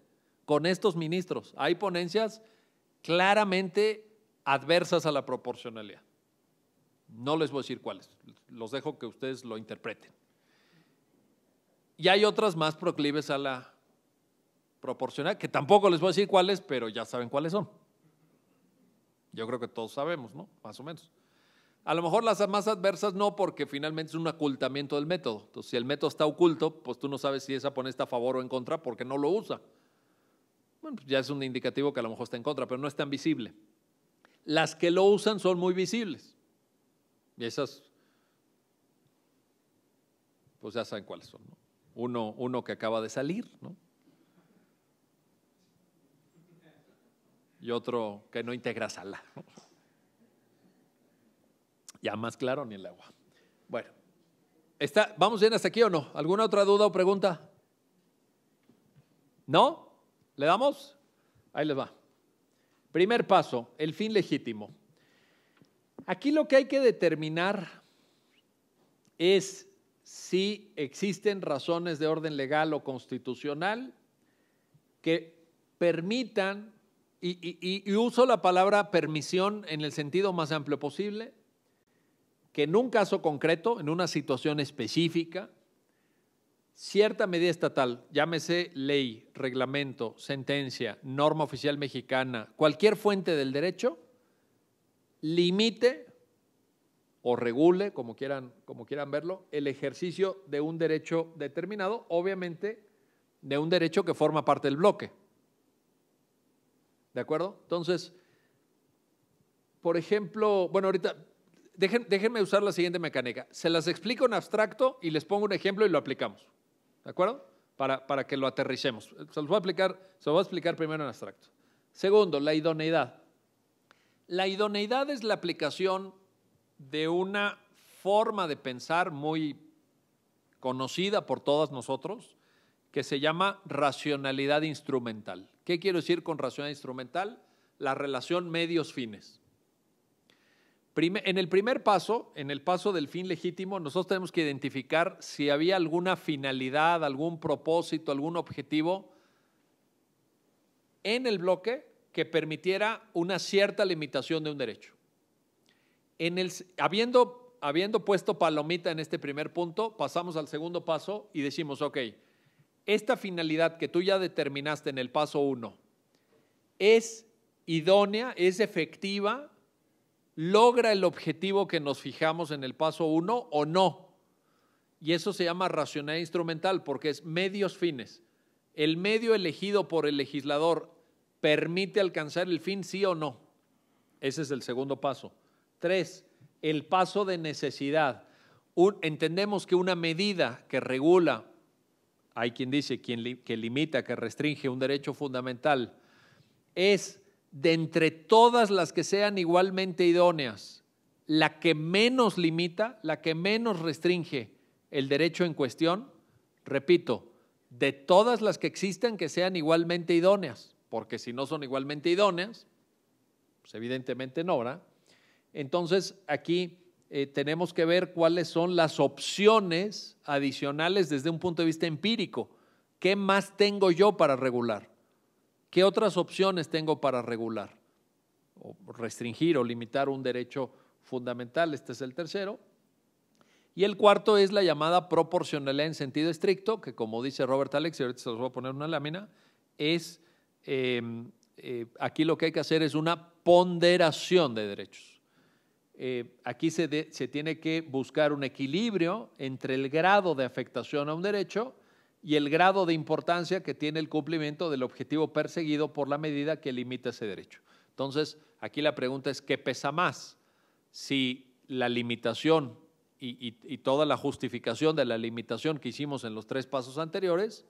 con estos ministros. Hay ponencias claramente adversas a la proporcionalidad. No les voy a decir cuáles, los dejo que ustedes lo interpreten. Y hay otras más proclives a la proporcionalidad, que tampoco les voy a decir cuáles, pero ya saben cuáles son. Yo creo que todos sabemos, ¿no? Más o menos. A lo mejor las más adversas no, porque finalmente es un ocultamiento del método. Entonces, si el método está oculto, pues tú no sabes si esa pone está a favor o en contra porque no lo usa. Bueno, pues ya es un indicativo que a lo mejor está en contra, pero no es tan visible. Las que lo usan son muy visibles. Y esas, pues ya saben cuáles son. ¿no? Uno, uno que acaba de salir, ¿no? y otro que no integra sala. Ya más claro ni el agua. Bueno, está, ¿vamos bien hasta aquí o no? ¿Alguna otra duda o pregunta? ¿No? ¿Le damos? Ahí les va. Primer paso, el fin legítimo. Aquí lo que hay que determinar es si existen razones de orden legal o constitucional que permitan y, uso la palabra permisión en el sentido más amplio posible, que en un caso concreto, en una situación específica, cierta medida estatal, llámese ley, reglamento, sentencia, norma oficial mexicana, cualquier fuente del derecho, limite o regule, como quieran, como quieran verlo, el ejercicio de un derecho determinado, obviamente de un derecho que forma parte del bloque. ¿De acuerdo? Entonces, por ejemplo, bueno, ahorita déjenme usar la siguiente mecánica. Se las explico en abstracto y les pongo un ejemplo y lo aplicamos. ¿De acuerdo? Para, que lo aterricemos. Se los voy a aplicar, se voy a explicar primero en abstracto. Segundo, la idoneidad. La idoneidad es la aplicación de una forma de pensar muy conocida por todos nosotros que se llama racionalidad instrumental. ¿Qué quiero decir con racional instrumental? La relación medios-fines. En el primer paso, en el paso del fin legítimo, nosotros tenemos que identificar si había alguna finalidad, algún propósito, algún objetivo en el bloque que permitiera una cierta limitación de un derecho. habiendo, habiendo puesto palomita en este primer punto, pasamos al segundo paso y decimos, ok, esta finalidad que tú ya determinaste en el paso 1 es idónea, es efectiva, logra el objetivo que nos fijamos en el paso uno o no. Y eso se llama racionalidad instrumental porque es medios fines. El medio elegido por el legislador permite alcanzar el fin sí o no. Ese es el segundo paso. Tres, el paso de necesidad. entendemos que una medida que regula hay quien dice quien que limita, que restringe un derecho fundamental, es de entre todas las que sean igualmente idóneas, la que menos limita, la que menos restringe el derecho en cuestión, repito, de todas las que existen que sean igualmente idóneas, porque si no son igualmente idóneas, pues evidentemente no, ¿verdad? Entonces, aquí eh, tenemos que ver cuáles son las opciones adicionales desde un punto de vista empírico. ¿Qué más tengo yo para regular? ¿Qué otras opciones tengo para regular? O restringir o limitar un derecho fundamental, este es el tercero. Y el cuarto es la llamada proporcionalidad en sentido estricto, que como dice Robert Alex, y ahorita se los voy a poner una lámina, es eh, eh, aquí lo que hay que hacer es una ponderación de derechos. Eh, aquí se, tiene que buscar un equilibrio entre el grado de afectación a un derecho y el grado de importancia que tiene el cumplimiento del objetivo perseguido por la medida que limita ese derecho. Entonces, aquí la pregunta es, ¿qué pesa más? Si la limitación y, toda la justificación de la limitación que hicimos en los tres pasos anteriores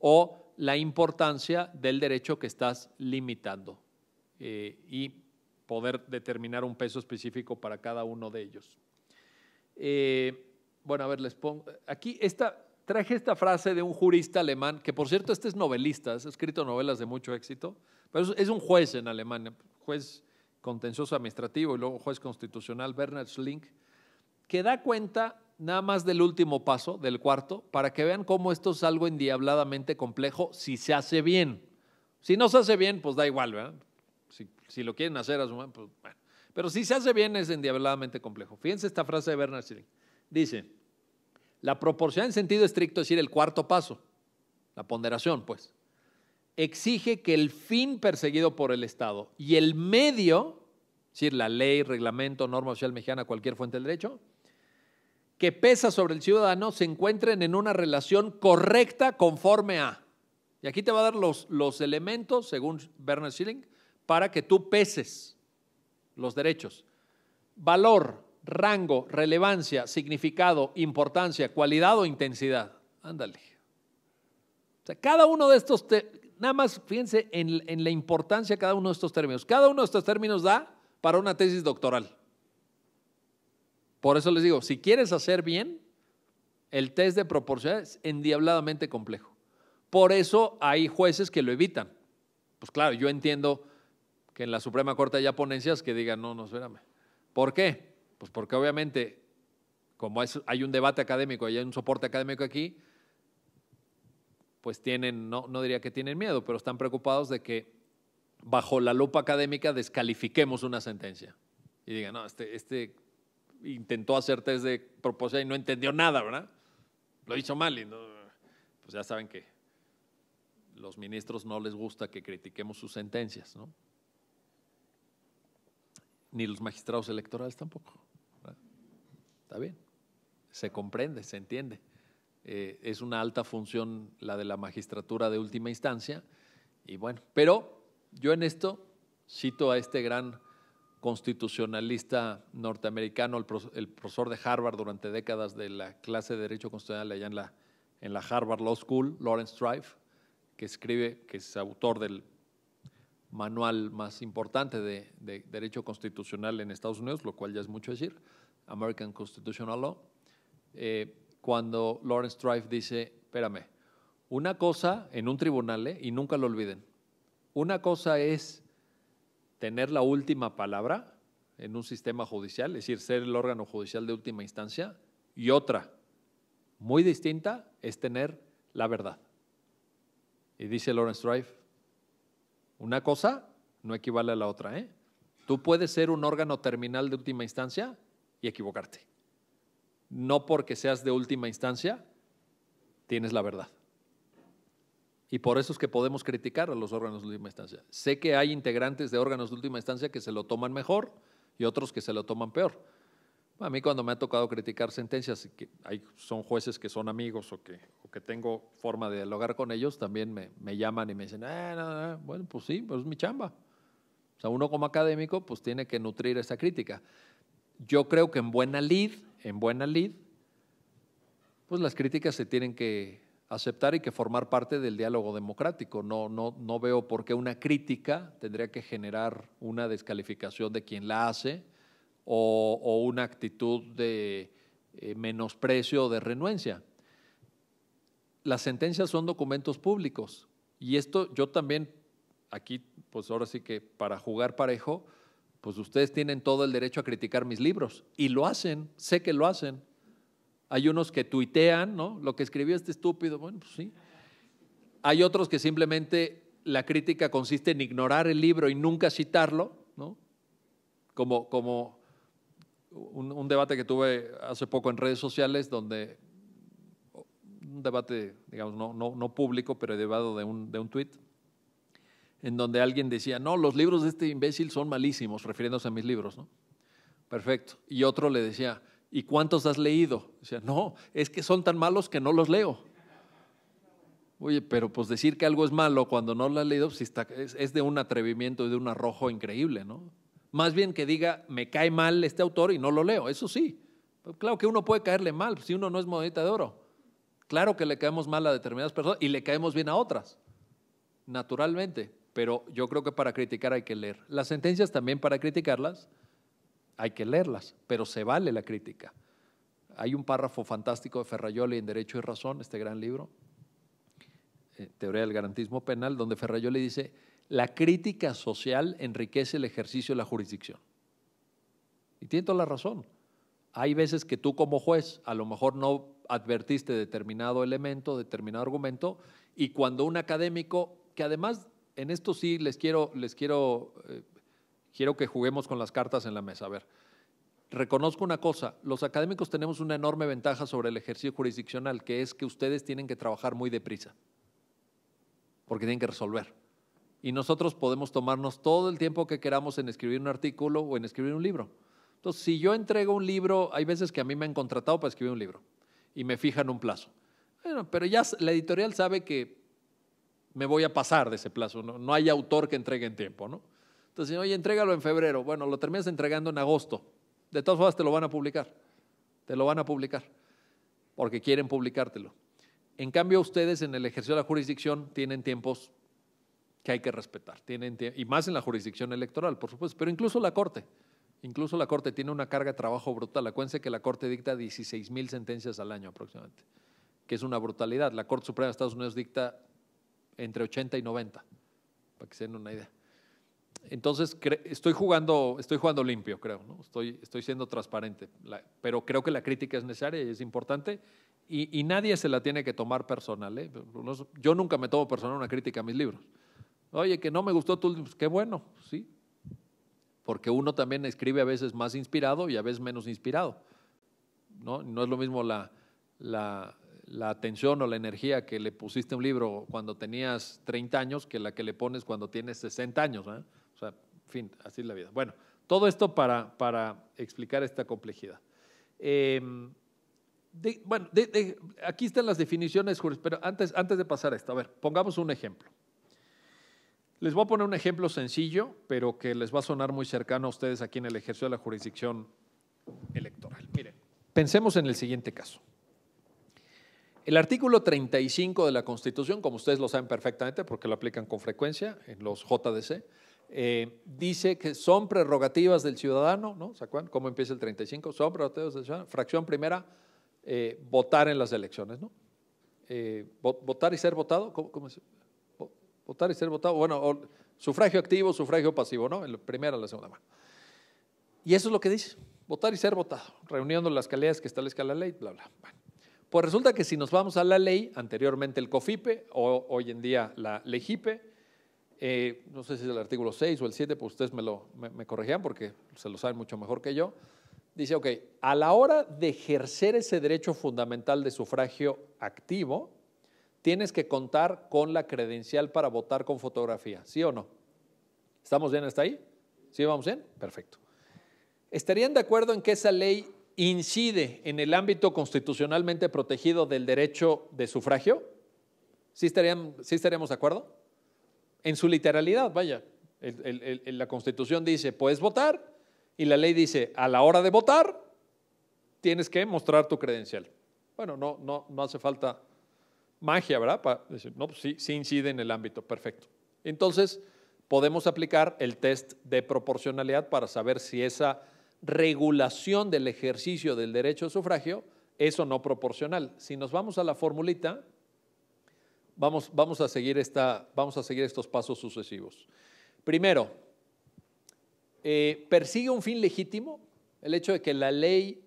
o la importancia del derecho que estás limitando. Eh, y poder determinar un peso específico para cada uno de ellos. Eh, bueno, a ver, les pongo. Aquí traje esta frase de un jurista alemán, que por cierto, este es novelista, ha escrito novelas de mucho éxito, pero es, un juez en Alemania, juez contencioso administrativo y luego juez constitucional, Bernhard Schlink, que da cuenta nada más del último paso, del cuarto, para que vean cómo esto es algo endiabladamente complejo si se hace bien. Si no se hace bien, pues da igual, ¿verdad? Si lo quieren hacer a pues, bueno. Pero si se hace bien es endiabladamente complejo. Fíjense esta frase de Bernard Schilling. Dice, la proporción en sentido estricto, es decir, el cuarto paso, la ponderación, pues, exige que el fin perseguido por el Estado y el medio, es decir, la ley, reglamento, norma social mexicana, cualquier fuente del derecho, que pesa sobre el ciudadano se encuentren en una relación correcta conforme a. Y aquí te va a dar los, los elementos, según Bernard Schilling, para que tú peses los derechos. Valor, rango, relevancia, significado, importancia, cualidad o intensidad. Ándale. O sea, cada uno de estos, nada más fíjense en, en la importancia de cada uno de estos términos. Cada uno de estos términos da para una tesis doctoral. Por eso les digo, si quieres hacer bien, el test de proporcionalidad es endiabladamente complejo. Por eso hay jueces que lo evitan. Pues claro, yo entiendo que en la Suprema Corte haya ponencias que digan, no, no, espérame. ¿Por qué? Pues porque obviamente, como hay un debate académico y hay un soporte académico aquí, pues tienen, no, no diría que tienen miedo, pero están preocupados de que bajo la lupa académica descalifiquemos una sentencia. Y digan, no, este, este intentó hacer test de propósito y no entendió nada, ¿verdad? Lo hizo mal y pues ya saben que los ministros no les gusta que critiquemos sus sentencias, ¿no? ni los magistrados electorales tampoco. Está bien, se comprende, se entiende. Eh, es una alta función la de la magistratura de última instancia, y bueno, pero yo en esto cito a este gran constitucionalista norteamericano, el, profesor, de Harvard durante décadas de la clase de Derecho Constitucional allá en la, en la Harvard Law School, Lawrence Strife, que escribe, que es autor del manual más importante de, derecho constitucional en Estados Unidos, lo cual ya es mucho decir, American Constitutional Law, eh, cuando Lawrence Strife dice, espérame, una cosa en un tribunal, eh, y nunca lo olviden, una cosa es tener la última palabra en un sistema judicial, es decir, ser el órgano judicial de última instancia, y otra, muy distinta, es tener la verdad. Y dice Lawrence Strife… Una cosa no equivale a la otra. ¿eh? Tú puedes ser un órgano terminal de última instancia y equivocarte. No porque seas de última instancia, tienes la verdad. Y por eso es que podemos criticar a los órganos de última instancia. Sé que hay integrantes de órganos de última instancia que se lo toman mejor y otros que se lo toman peor. A mí cuando me ha tocado criticar sentencias, hay, son jueces que son amigos o que, tengo forma de dialogar con ellos, también me, llaman y me dicen, ah, bueno, pues sí, pues es mi chamba. O sea, uno como académico pues tiene que nutrir esa crítica. Yo creo que en buena lid, en buena lid, pues las críticas se tienen que aceptar y que formar parte del diálogo democrático. No, no veo por qué una crítica tendría que generar una descalificación de quien la hace o, una actitud de eh, menosprecio o de renuencia. Las sentencias son documentos públicos y esto yo también, aquí pues ahora sí que para jugar parejo, pues ustedes tienen todo el derecho a criticar mis libros y lo hacen, sé que lo hacen. Hay unos que tuitean, ¿no? Lo que escribió este estúpido, bueno, pues sí. Hay otros que simplemente la crítica consiste en ignorar el libro y nunca citarlo, ¿no? Como, como un, debate que tuve hace poco en redes sociales, donde un debate, digamos, no, no, público, pero derivado de un, de un tuit, en donde alguien decía, no, los libros de este imbécil son malísimos, refiriéndose a mis libros, ¿no? Perfecto. Y otro le decía, ¿y cuántos has leído? Decía, no, es que son tan malos que no los leo. Oye, pero pues decir que algo es malo cuando no lo has leído pues, es, es, de un atrevimiento y de un arrojo increíble, ¿no? Más bien que diga, me cae mal este autor y no lo leo, eso sí. claro que uno puede caerle mal si uno no es monedita de oro. Claro que le caemos mal a determinadas personas y le caemos bien a otras, naturalmente. Pero yo creo que para criticar hay que leer. Las sentencias también para criticarlas hay que leerlas, pero se vale la crítica. Hay un párrafo fantástico de Ferrayoli en Derecho y Razón, este gran libro, eh, Teoría del Garantismo Penal, donde Ferrayoli dice, la crítica social enriquece el ejercicio de la jurisdicción. Y tiene toda la razón. Hay veces que tú como juez a lo mejor no advertiste determinado elemento, determinado argumento, y cuando un académico, que además en esto sí les quiero, les quiero, eh, quiero que juguemos con las cartas en la mesa. A ver, reconozco una cosa, los académicos tenemos una enorme ventaja sobre el ejercicio jurisdiccional, que es que ustedes tienen que trabajar muy deprisa, porque tienen que resolver y nosotros podemos tomarnos todo el tiempo que queramos en escribir un artículo o en escribir un libro. Entonces, si yo entrego un libro, hay veces que a mí me han contratado para escribir un libro y me fijan un plazo. Bueno, pero ya la editorial sabe que me voy a pasar de ese plazo, no, no hay autor que entregue en tiempo, ¿no? Entonces, oye, entrégalo en febrero. Bueno, lo terminas entregando en agosto. De todas formas, te lo van a publicar. Te lo van a publicar. Porque quieren publicártelo. En cambio, ustedes en el ejercicio de la jurisdicción tienen tiempos que hay que respetar. Tienen, y más en la jurisdicción electoral, por supuesto, pero incluso la Corte. Incluso la Corte tiene una carga de trabajo brutal. Acuérdense que la Corte dicta 16.000 mil sentencias al año aproximadamente, que es una brutalidad. La Corte Suprema de Estados Unidos dicta entre 80 y 90, para que se den una idea. Entonces, estoy jugando, estoy jugando limpio, creo, ¿no? estoy, estoy siendo transparente, pero creo que la crítica es necesaria y es importante y, nadie se la tiene que tomar personal. ¿eh? Yo nunca me tomo personal una crítica a mis libros. Oye, que no me gustó tu qué bueno, sí. Porque uno también escribe a veces más inspirado y a veces menos inspirado. No, no es lo mismo la, la, atención o la energía que le pusiste a un libro cuando tenías 30 años que la que le pones cuando tienes 60 años. O sea, en fin, así es la vida. Bueno, todo esto para, para explicar esta complejidad. Em, bueno, aquí están las definiciones, pero antes, antes de pasar a esto, a ver, pongamos un ejemplo. Les voy a poner un ejemplo sencillo, pero que les va a sonar muy cercano a ustedes aquí en el ejercicio de la jurisdicción electoral. Miren, pensemos en el siguiente caso. El artículo 35 de la Constitución, como ustedes lo saben perfectamente porque lo aplican con frecuencia en los JDC, eh, dice que son prerrogativas del ciudadano, ¿no? ¿Se cómo empieza el 35? Son prerrogativas del ciudadano. Fracción primera, eh, votar en las elecciones, ¿no? Eh, votar y ser votado, ¿cómo, cómo es? votar y ser votado. Bueno, sufragio activo, sufragio pasivo, ¿no? En la primera, la segunda mano. Y eso es lo que dice, votar y ser votado, reuniendo las calidades que establezca la ley, bla, bla. pues resulta que si nos vamos a la ley, anteriormente el COFIPE, o hoy en día la LEGIPE, eh, no sé si es el artículo 6 o el 7, pues ustedes me, lo, me corregían porque se lo saben mucho mejor que yo. Dice, ok, a la hora de ejercer ese derecho fundamental de sufragio activo, tienes que contar con la credencial para votar con fotografía, ¿sí o no? ¿Estamos bien hasta ahí? ¿Sí vamos bien? Perfecto. ¿Estarían de acuerdo en que esa ley incide en el ámbito constitucionalmente protegido del derecho de sufragio? ¿Sí, estarían, sí estaríamos de acuerdo? En su literalidad, vaya. la Constitución dice, puedes votar, y la ley dice, a la hora de votar, tienes que mostrar tu credencial. Bueno, no, no, no hace falta magia, ¿verdad? no, pues sí, incide en el ámbito, perfecto. Entonces, podemos aplicar el test de proporcionalidad para saber si esa regulación del ejercicio del derecho al sufragio es o no proporcional. Si nos vamos a la formulita, vamos, a, seguir vamos a seguir estos pasos sucesivos. Primero, eh, ¿persigue un fin legítimo? El hecho de que la ley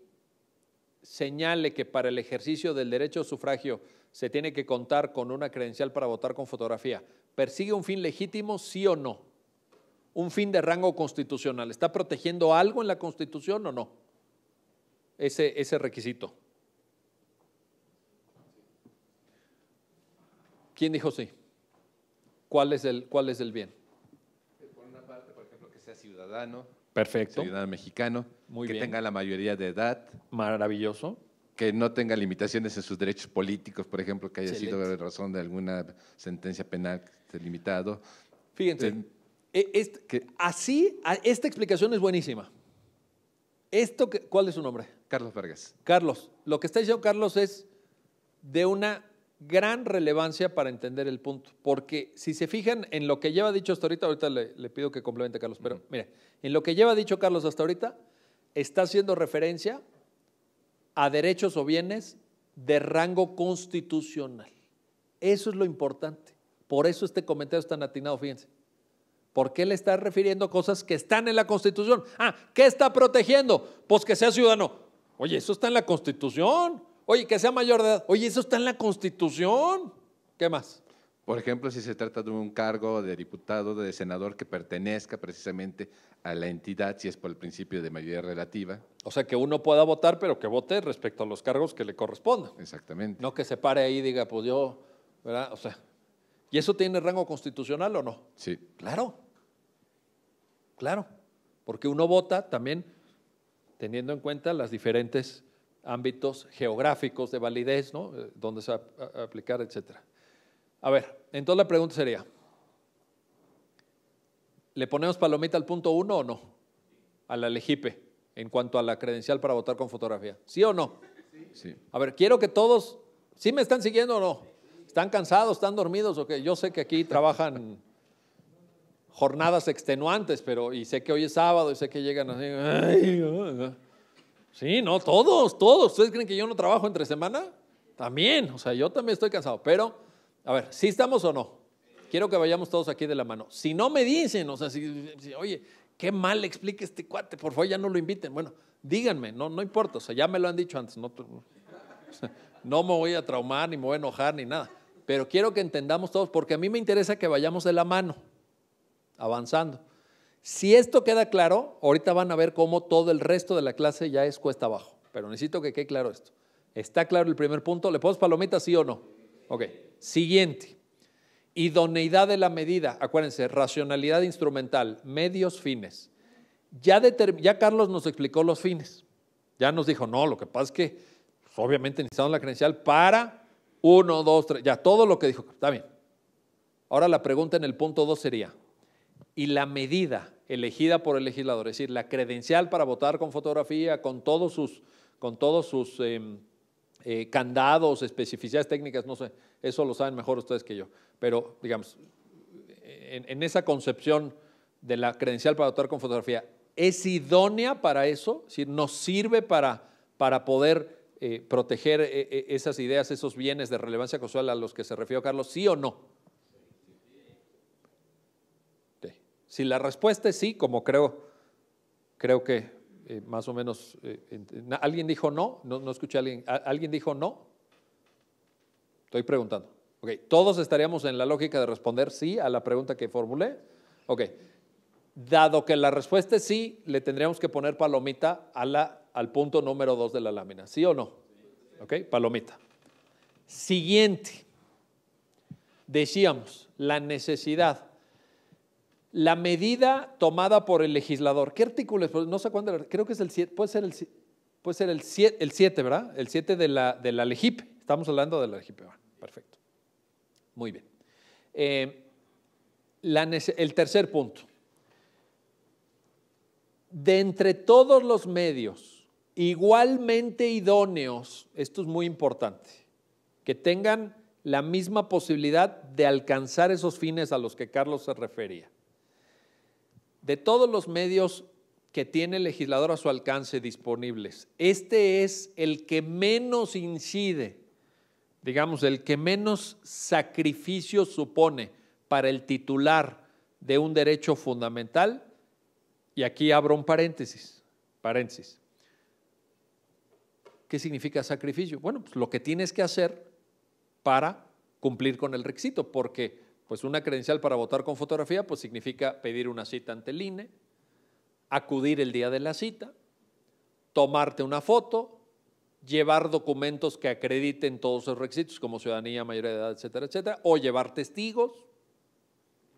señale que para el ejercicio del derecho de sufragio se tiene que contar con una credencial para votar con fotografía. ¿Persigue un fin legítimo, sí o no? Un fin de rango constitucional. ¿Está protegiendo algo en la Constitución o no? Ese, ese requisito. ¿Quién dijo sí? ¿Cuál es el, cuál es el bien? Por una parte, por ejemplo, que sea ciudadano. Perfecto. Ciudadano mexicano. que tenga la mayoría de edad. Maravilloso que no tenga limitaciones en sus derechos políticos, por ejemplo, que haya sido sido razón de alguna sentencia penal delimitada. Fíjense, e, que, así, esta explicación es buenísima. Esto, ¿Cuál es su nombre? Carlos Vargas. Carlos, lo que está diciendo Carlos es de una gran relevancia para entender el punto, porque si se fijan en lo que lleva dicho hasta ahorita, ahorita le, pido que complemente Carlos, pero mire, en lo que lleva dicho Carlos hasta ahorita, está haciendo referencia a derechos o bienes de rango constitucional. Eso es lo importante. Por eso este comentario está atinado, fíjense. qué le está refiriendo cosas que están en la Constitución. Ah, ¿qué está protegiendo? Pues que sea ciudadano. Oye, eso está en la Constitución. Oye, que sea mayor de edad. Oye, eso está en la Constitución. ¿Qué más? Por ejemplo, si se trata de un cargo de diputado, de senador que pertenezca precisamente a la entidad, si es por el principio de mayoría relativa. O sea, que uno pueda votar, pero que vote respecto a los cargos que le correspondan. Exactamente. No que se pare ahí y diga, pues yo, ¿verdad? O sea, ¿y eso tiene rango constitucional o no? Sí. Claro. Claro. Porque uno vota también teniendo en cuenta los diferentes ámbitos geográficos de validez, ¿no? Eh, Donde se va a aplicar, etcétera. A ver, entonces la pregunta sería, ¿le ponemos palomita al punto uno o no? A la legipe, en cuanto a la credencial para votar con fotografía. ¿Sí o no? Sí. A ver, quiero que todos, ¿sí me están siguiendo o no? ¿Están cansados? ¿Están dormidos? o qué? Yo sé que aquí trabajan jornadas extenuantes, pero y sé que hoy es sábado y sé que llegan así. sí, no, todos, todos. ¿Ustedes creen que yo no trabajo entre semana? También, o sea, yo también estoy cansado, pero a ver, ¿sí estamos o no? Quiero que vayamos todos aquí de la mano. Si no me dicen, o sea, si, oye, qué mal le explique este cuate, por favor ya no lo inviten. Bueno, díganme, no, no importa, o sea, ya me lo han dicho antes, no, no me voy a traumar, ni me voy a enojar, ni nada. Pero quiero que entendamos todos, porque a mí me interesa que vayamos de la mano, avanzando. Si esto queda claro, ahorita van a ver cómo todo el resto de la clase ya es cuesta abajo. Pero necesito que quede claro esto. ¿Está claro el primer punto? ¿Le pones palomita, sí o no? Ok. Siguiente, idoneidad de la medida. Acuérdense, racionalidad instrumental, medios, fines. Ya, Carlos nos explicó los fines. Ya nos dijo, no, lo que pasa es que pues, obviamente necesitamos la credencial para uno, dos, tres, ya todo lo que dijo. Está bien. Ahora la pregunta en el punto dos sería, ¿y la medida elegida por el legislador, es decir, la credencial para votar con fotografía, con todos sus, con todos sus em, eh, candados, especificidades técnicas, no sé, eso lo saben mejor ustedes que yo. Pero, digamos, en, esa concepción de la credencial para actuar con fotografía, ¿es idónea para eso? ¿Nos sirve para, para poder eh, proteger eh, esas ideas, esos bienes de relevancia cultural a los que se refirió Carlos? ¿Sí o no? Si la respuesta es sí, como creo, creo que eh, más o menos, eh, ¿alguien dijo no? no? escuché a alguien. ¿Alguien dijo no? Estoy preguntando. Ok, todos estaríamos en la lógica de responder sí a la pregunta que formulé. Ok, dado que la respuesta es sí, le tendríamos que poner palomita al punto número dos de la lámina. ¿Sí o no? Ok, palomita. Siguiente. Decíamos, la necesidad la medida tomada por el legislador. ¿Qué artículo es? No sé cuándo, creo que es el 7, puede ser el 7, puede ser el el ¿verdad? El 7 de la, de LEGIP. Estamos hablando de la LEGIP. perfecto. Muy bien. Eh, el tercer punto. De entre todos los medios igualmente idóneos, esto es muy importante, que tengan la misma posibilidad de alcanzar esos fines a los que Carlos se refería de todos los medios que tiene el legislador a su alcance disponibles, este es el que menos incide, digamos, el que menos sacrificio supone para el titular de un derecho fundamental. Y aquí abro un paréntesis, paréntesis. ¿Qué significa sacrificio? Bueno, pues lo que tienes que hacer para cumplir con el requisito, porque pues una credencial para votar con fotografía, pues significa pedir una cita ante el INE, acudir el día de la cita, tomarte una foto, llevar documentos que acrediten todos esos requisitos, como ciudadanía, mayoría de edad, etcétera, etcétera, o llevar testigos,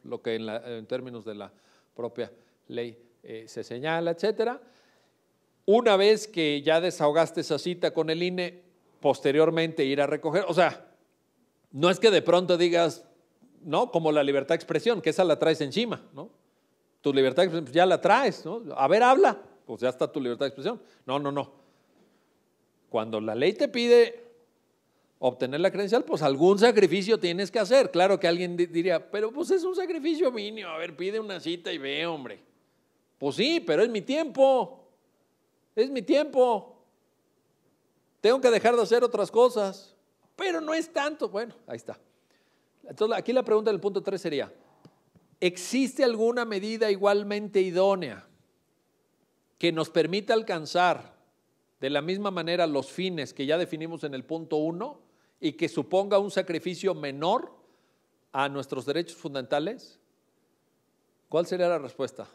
lo que en, términos de la propia ley eh, se señala, etcétera. Una vez que ya desahogaste esa cita con el INE, posteriormente ir a recoger, o sea, no es que de pronto digas, ¿no? Como la libertad de expresión, que esa la traes encima, ¿no? Tu libertad de expresión, pues, ya la traes, ¿no? A ver, habla, pues ya está tu libertad de expresión. No, no, no. Cuando la ley te pide obtener la credencial, pues algún sacrificio tienes que hacer. Claro que alguien diría, pero pues es un sacrificio mínimo, a ver, pide una cita y ve, hombre. Pues sí, pero es mi tiempo, es mi tiempo. Tengo que dejar de hacer otras cosas, pero no es tanto. Bueno, ahí está. Entonces, aquí la pregunta del punto 3 sería, ¿existe alguna medida igualmente idónea que nos permita alcanzar de la misma manera los fines que ya definimos en el punto 1 y que suponga un sacrificio menor a nuestros derechos fundamentales? ¿Cuál sería la respuesta?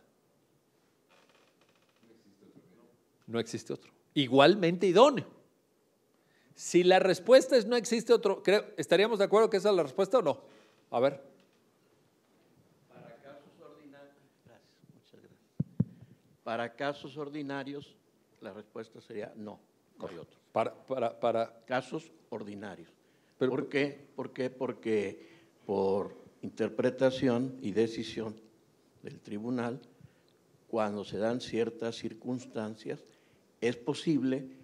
No existe otro. Igualmente idóneo. Si la respuesta es no existe otro, ¿estaríamos de acuerdo que esa es la respuesta o no? A ver. Para casos ordinarios, la respuesta sería no, Para, casos ordinarios. ¿Por qué? ¿Por qué? Porque por interpretación y decisión del tribunal, cuando se dan ciertas circunstancias, es posible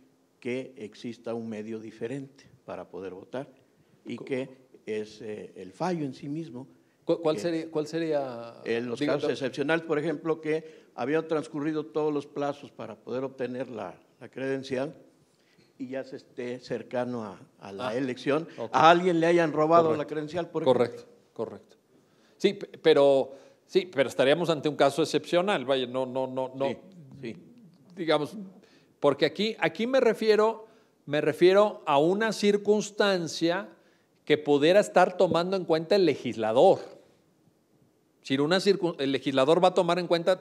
que exista un medio diferente para poder votar y que es eh, el fallo en sí mismo. ¿Cuál sería, ¿Cuál sería? En los casos excepcionales, por ejemplo, que habían transcurrido todos los plazos para poder obtener la, la credencial y ya se esté cercano a, la ah, elección, a alguien le hayan robado la credencial. Por correcto, correcto. Sí, pero sí, pero estaríamos ante un caso excepcional, vaya, no, no, no, no. Sí, sí. Digamos, porque aquí, aquí me, refiero, me refiero a una circunstancia que pudiera estar tomando en cuenta el legislador. Si el legislador va a tomar en cuenta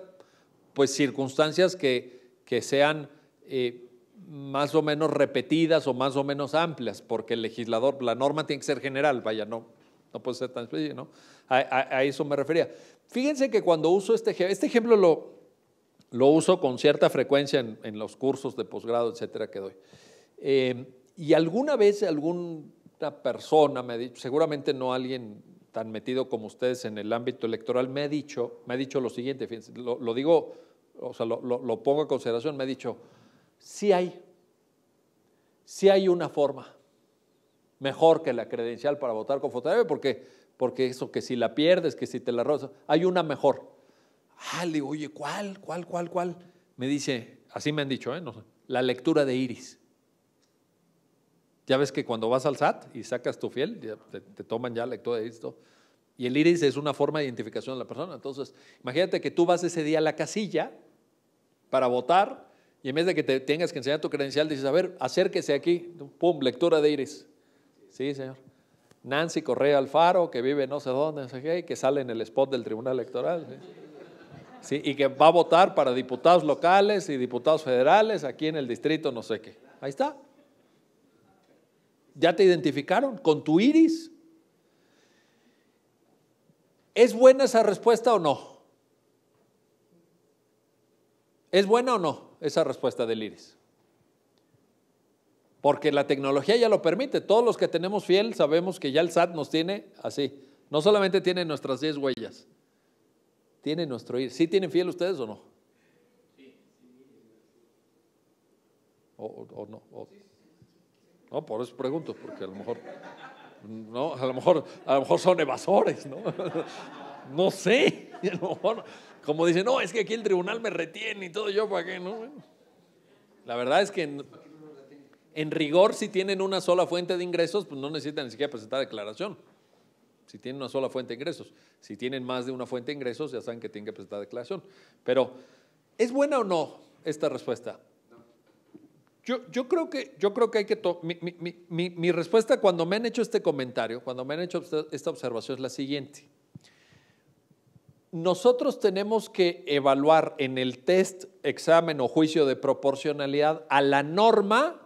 pues, circunstancias que, que sean eh, más o menos repetidas o más o menos amplias, porque el legislador, la norma tiene que ser general, vaya, no, no puede ser tan específica, ¿no? A, eso me refería. Fíjense que cuando uso este, ejemplo, este ejemplo lo, lo uso con cierta frecuencia en, los cursos de posgrado, etcétera, que doy. Eh, y alguna vez alguna persona me seguramente no alguien tan metido como ustedes en el ámbito electoral, me ha dicho, me ha dicho lo siguiente, lo, digo, o sea, lo, pongo a consideración, me ha dicho, sí hay, hay una forma mejor que la credencial para votar con fotografía, porque, porque eso que si la pierdes, que si te la rozas, hay una mejor. Ale, ah, oye, ¿cuál, cuál, cuál, cuál? Me dice, así me han dicho, ¿eh? no, la lectura de Iris. Ya ves que cuando vas al SAT y sacas tu fiel, te, toman ya lectura de Iris. Y el iris es una forma de identificación de la persona. Entonces, imagínate que tú vas ese día a la casilla para votar y en vez de que te tengas que enseñar tu credencial, dices, a ver, acérquese aquí. Pum, lectura de iris. Sí, señor. Nancy Correa Alfaro, que vive no sé dónde, no sé que sale en el spot del Tribunal Electoral. ¿sí? ¿eh? y que va a votar para diputados locales y diputados federales aquí en el distrito, no sé qué. Ahí está. Ya te identificaron con tu iris. ¿Es buena esa respuesta o no? ¿Es buena o no esa respuesta del iris? Porque la tecnología ya lo permite. Todos los que tenemos fiel sabemos que ya el SAT nos tiene así. No solamente tiene nuestras 10 huellas, tienen nuestro IR? ¿Sí tienen fiel ustedes o no? O, no. No, por eso pregunto, porque a lo mejor, no, a lo mejor, a lo mejor son evasores, ¿no? No sé. como dicen, no, es que aquí el tribunal me retiene y todo, yo para qué, ¿no? la verdad es que en, en rigor, si tienen una sola fuente de ingresos, pues no necesitan ni siquiera presentar declaración. Si tienen una sola fuente de ingresos, si tienen más de una fuente de ingresos, ya saben que tienen que presentar declaración. Pero, ¿es buena o no esta respuesta? Yo, yo, creo, que, yo creo que hay que... Mi, mi, respuesta cuando me han hecho este comentario, cuando me han hecho esta observación es la siguiente. Nosotros tenemos que evaluar en el test, examen o juicio de proporcionalidad a la norma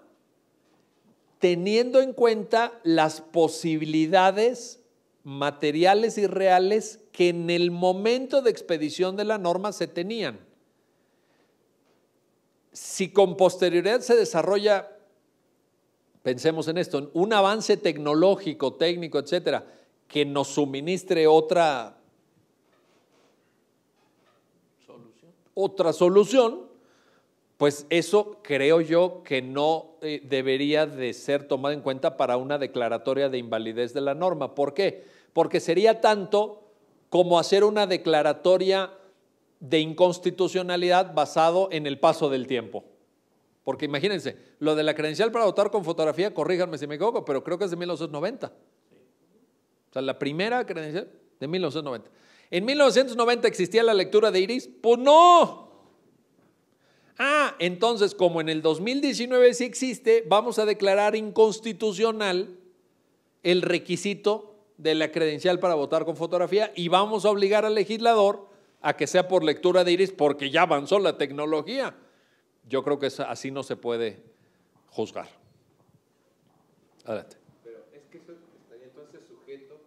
teniendo en cuenta las posibilidades materiales y reales que en el momento de expedición de la norma se tenían. Si con posterioridad se desarrolla, pensemos en esto, un avance tecnológico, técnico, etcétera, que nos suministre otra solución, otra solución pues eso creo yo que no eh, debería de ser tomado en cuenta para una declaratoria de invalidez de la norma. ¿Por qué? porque sería tanto como hacer una declaratoria de inconstitucionalidad basado en el paso del tiempo. Porque imagínense, lo de la credencial para votar con fotografía, corríjanme si me equivoco, pero creo que es de 1990. O sea, la primera credencial de 1990. ¿En 1990 existía la lectura de Iris? Pues no. Ah, entonces como en el 2019 sí existe, vamos a declarar inconstitucional el requisito de la credencial para votar con fotografía y vamos a obligar al legislador a que sea por lectura de iris porque ya avanzó la tecnología. Yo creo que así no se puede juzgar. Adelante. Pero es que eso estaría entonces sujeto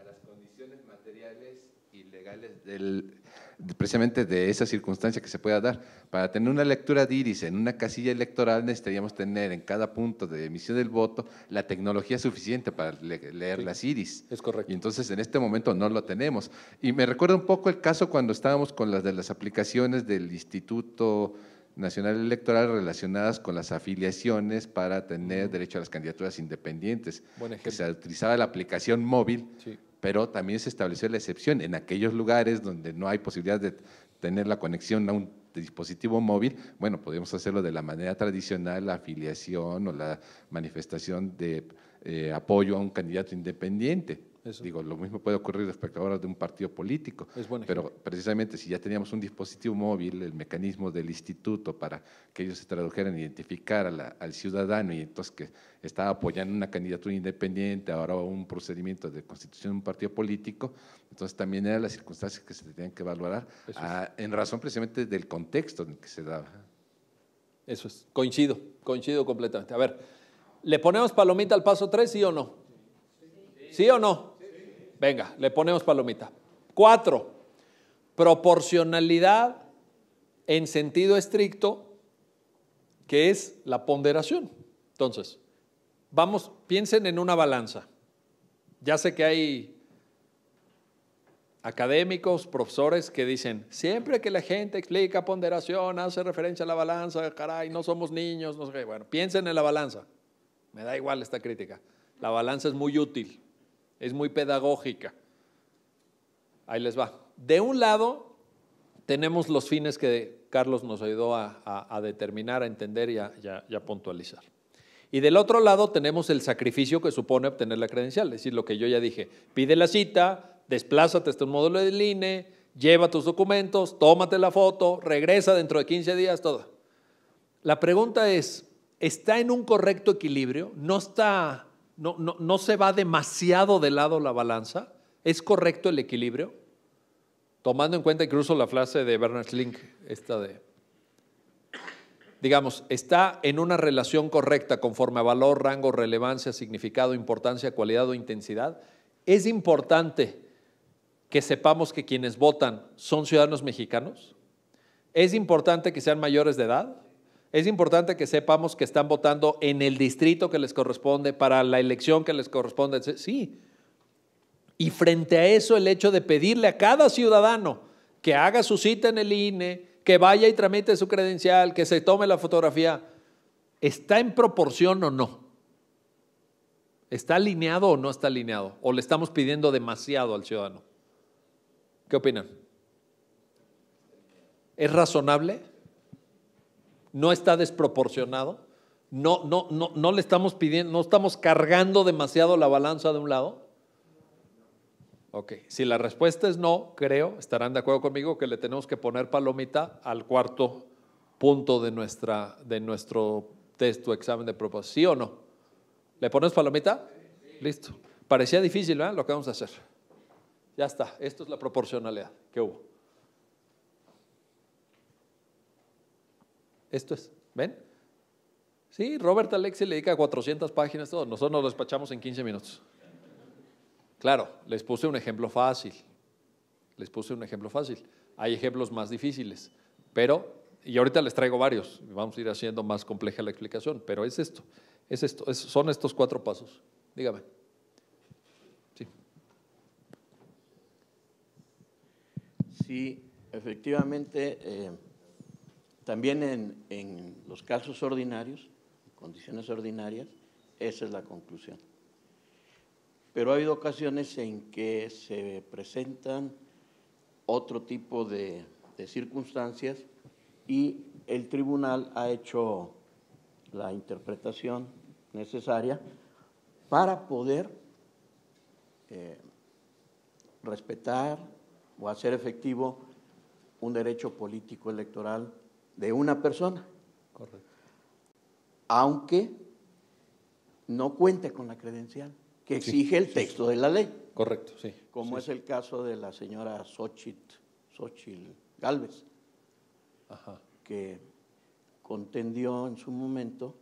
a las condiciones materiales y legales del precisamente de esa circunstancia que se pueda dar. Para tener una lectura de iris en una casilla electoral necesitaríamos tener en cada punto de emisión del voto la tecnología suficiente para leer las iris. Es correcto. Y entonces en este momento no lo tenemos. Y me recuerda un poco el caso cuando estábamos con las de las aplicaciones del Instituto Nacional Electoral relacionadas con las afiliaciones para tener derecho a las candidaturas independientes. Que se utilizaba la aplicación móvil sí pero también se estableció la excepción en aquellos lugares donde no hay posibilidad de tener la conexión a un dispositivo móvil, bueno, podemos hacerlo de la manera tradicional, la afiliación o la manifestación de eh, apoyo a un candidato independiente, Digo, lo mismo puede ocurrir respecto a de un partido político. pero precisamente si ya teníamos un dispositivo móvil, el mecanismo del instituto para que ellos se tradujeran, identificar al ciudadano y entonces que estaba apoyando una candidatura independiente, ahora un procedimiento de constitución de un partido político, entonces también eran las circunstancias que se tenían que valorar ah, en razón precisamente del contexto en el que se daba. Eso es, coincido, coincido completamente. A ver, ¿le ponemos palomita al paso 3, sí o no? ¿Sí o no? Venga, le ponemos palomita. Cuatro, proporcionalidad en sentido estricto, que es la ponderación. Entonces, vamos, piensen en una balanza. Ya sé que hay académicos, profesores que dicen, siempre que la gente explica ponderación, hace referencia a la balanza, caray, no somos niños, no sé qué. Bueno, piensen en la balanza. Me da igual esta crítica. La balanza es muy útil es muy pedagógica. Ahí les va. De un lado, tenemos los fines que Carlos nos ayudó a, determinar, a entender y a, puntualizar. Y del otro lado tenemos el sacrificio que supone obtener la credencial, es decir, lo que yo ya dije, pide la cita, desplázate hasta un módulo del INE, lleva tus documentos, tómate la foto, regresa dentro de 15 días, todo. La pregunta es, ¿está en un correcto equilibrio? ¿No está no, se va demasiado de lado la balanza. ¿Es correcto el equilibrio? Tomando en cuenta incluso la frase de Bernard link esta de, digamos, está en una relación correcta conforme a valor, rango, relevancia, significado, importancia, cualidad o intensidad. Es importante que sepamos que quienes votan son ciudadanos mexicanos. Es importante que sean mayores de edad. Es importante que sepamos que están votando en el distrito que les corresponde, para la elección que les corresponde. Sí. Y frente a eso, el hecho de pedirle a cada ciudadano que haga su cita en el INE, que vaya y tramite su credencial, que se tome la fotografía, ¿está en proporción o no? ¿Está alineado o no está alineado? ¿O le estamos pidiendo demasiado al ciudadano? ¿Qué opinan? ¿Es razonable? no está desproporcionado, no, no, no, no le estamos pidiendo, no estamos cargando demasiado la balanza de un lado. Ok, si la respuesta es no, creo, estarán de acuerdo conmigo que le tenemos que poner palomita al cuarto punto de, nuestra, de nuestro examen de propósito. ¿Sí o no? ¿Le pones palomita? Listo. Parecía difícil, ¿verdad? Lo que vamos a hacer. Ya está, esto es la proporcionalidad que hubo. Esto es, ¿ven? Sí, Robert Alexi le dedica 400 páginas, todo. Nosotros nos lo despachamos en 15 minutos. Claro, les puse un ejemplo fácil. Les puse un ejemplo fácil. Hay ejemplos más difíciles, pero, y ahorita les traigo varios, vamos a ir haciendo más compleja la explicación, pero es esto, es esto, son estos cuatro pasos. Dígame. Sí. Sí, efectivamente. Eh, también en, los casos ordinarios, condiciones ordinarias, esa es la conclusión. Pero ha habido ocasiones en que se presentan otro tipo de, circunstancias y el tribunal ha hecho la interpretación necesaria para poder eh, respetar o hacer efectivo un derecho político electoral de una persona. Aunque no cuente con la credencial que exige el texto de la ley. Correcto, sí. Como es el caso de la señora Xochitl, Galvez, que contendió en su momento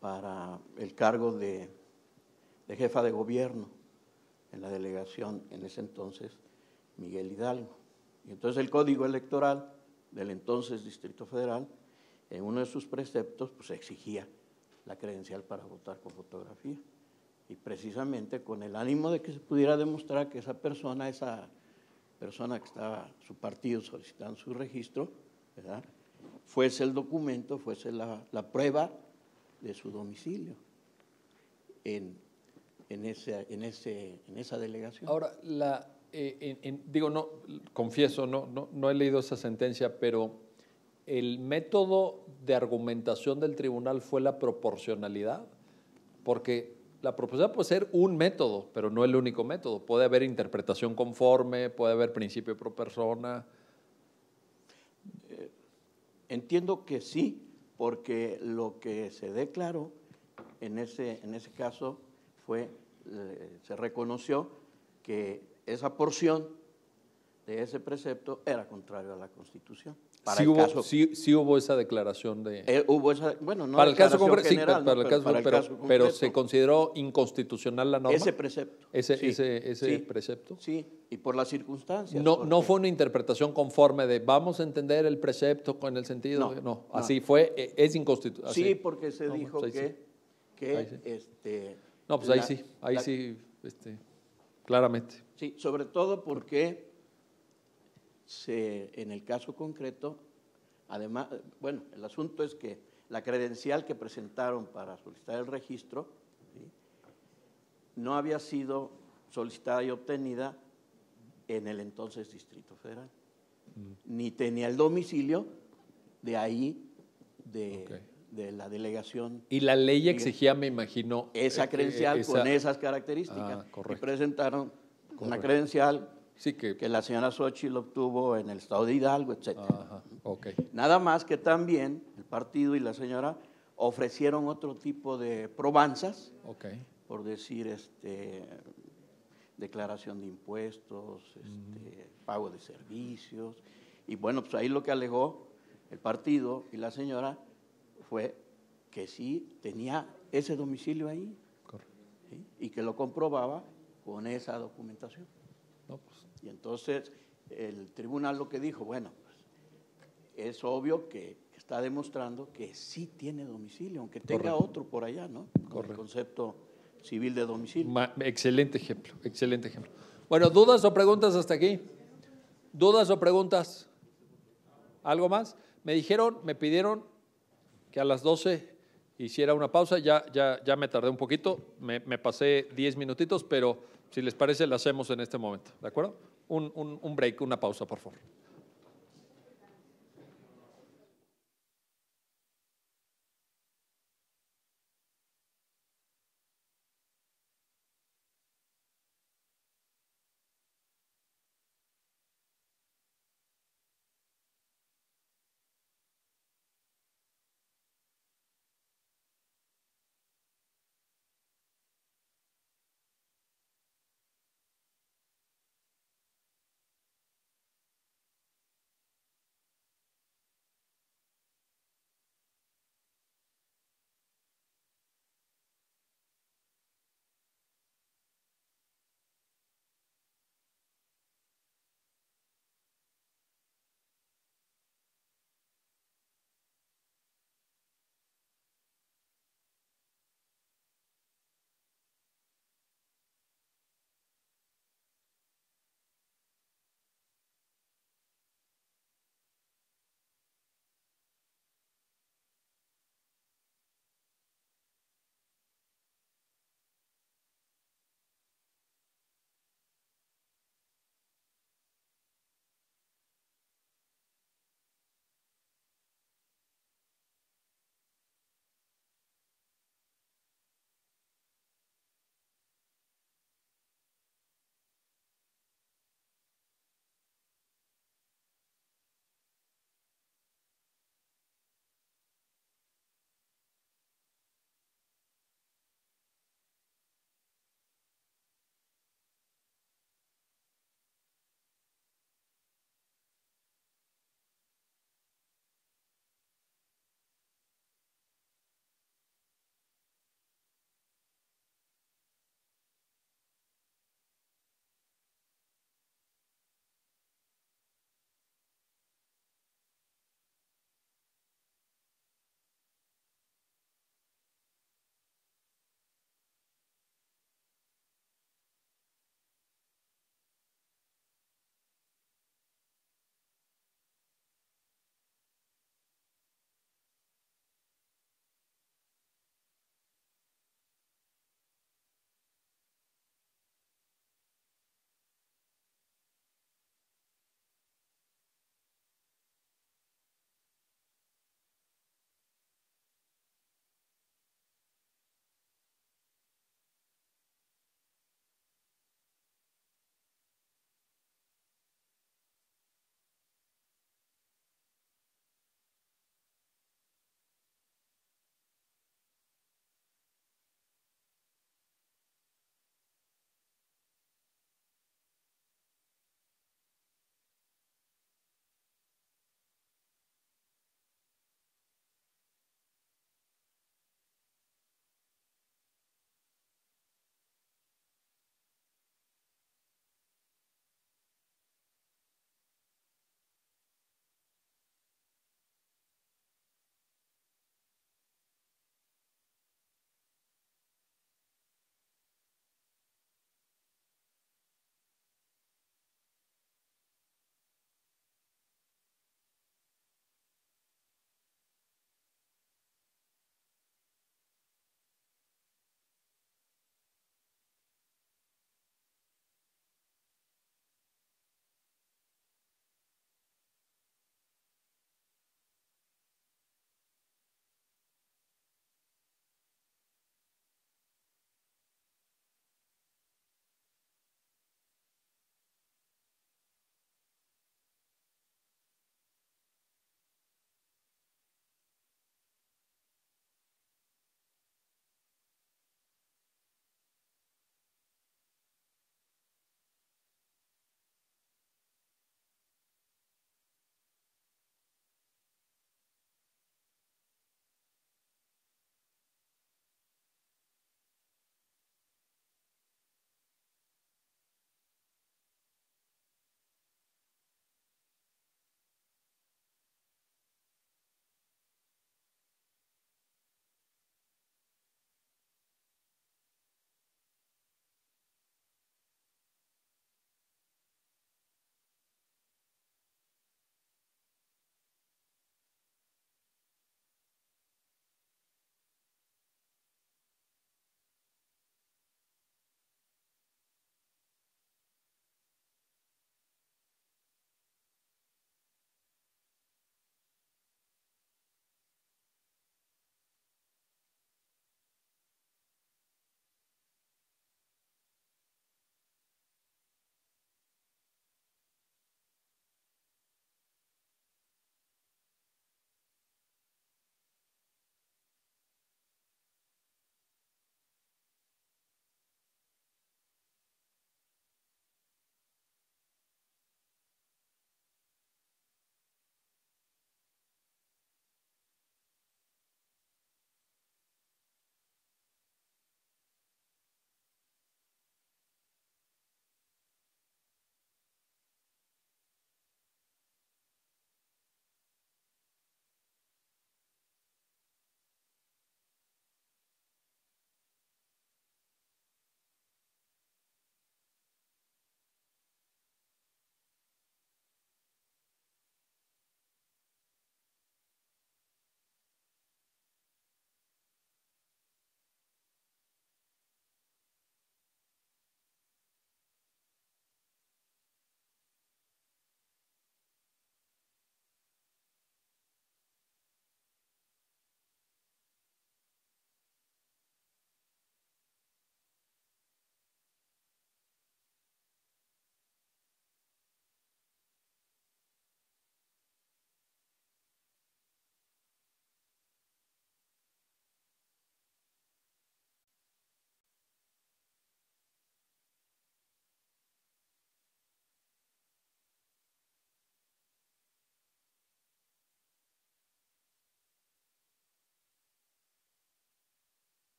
para el cargo de, de jefa de gobierno en la delegación en ese entonces Miguel Hidalgo. Y entonces el código electoral del entonces Distrito Federal, en uno de sus preceptos, pues exigía la credencial para votar con fotografía. Y precisamente con el ánimo de que se pudiera demostrar que esa persona, esa persona que estaba su partido solicitando su registro, ¿verdad? fuese el documento, fuese la, prueba de su domicilio en, en, ese, en, ese, en esa delegación. Ahora, la, eh, digo, no, confieso, no, no, he leído esa sentencia, pero el método de argumentación del tribunal fue la proporcionalidad, porque la proporcionalidad puede ser un método, pero no el único método. Puede haber interpretación conforme, puede haber principio pro persona. Eh, entiendo que sí, porque lo que se declaró en ese, en ese caso fue, eh, se reconoció que esa porción de ese precepto era contrario a la Constitución. Para sí, hubo, esa declaración de... Eh, hubo esa, bueno, no para el caso para, el pero, caso pero, pero se consideró inconstitucional la norma. Ese precepto. Ese, precepto. Sí, y por las circunstancias. No, no fue una interpretación conforme de vamos a entender el precepto con el sentido... No, así fue, e, es inconstitucional. Sí, porque se dijo pues que... este, no, pues ahí sí, ahí sí, este, claramente. Sí, sobre todo porque en el caso concreto, además, bueno, el asunto es que la credencial que presentaron para solicitar el registro no había sido solicitada y obtenida en el entonces Distrito Federal, mm. ni tenía el domicilio de ahí, de, la delegación. Y la ley exigía, me imagino, esa eh, credencial eh, con esas características. que ah, y presentaron una credencial sí que... la señora Sochi lo obtuvo en el estado de Hidalgo, etc. Nada más que también el partido y la señora ofrecieron otro tipo de probanzas, okay. por decir, este, declaración de impuestos, este, pago de servicios, y bueno, pues ahí lo que alegó el partido y la señora fue que sí tenía ese domicilio ahí y que lo comprobaba con esa documentación. Pues. Y entonces el tribunal lo que dijo, bueno, pues, es obvio que está demostrando que sí tiene domicilio, aunque tenga otro por allá, ¿no? Con el concepto civil de domicilio. excelente ejemplo, excelente ejemplo. Bueno, ¿dudas o preguntas hasta aquí? ¿Dudas o preguntas? ¿Algo más? Me dijeron, me pidieron que a las 12 hiciera una pausa, ya, ya, ya me tardé un poquito, me, me pasé 10 minutitos, pero si les parece, la hacemos en este momento, ¿de acuerdo? Un, un break, una pausa, por favor.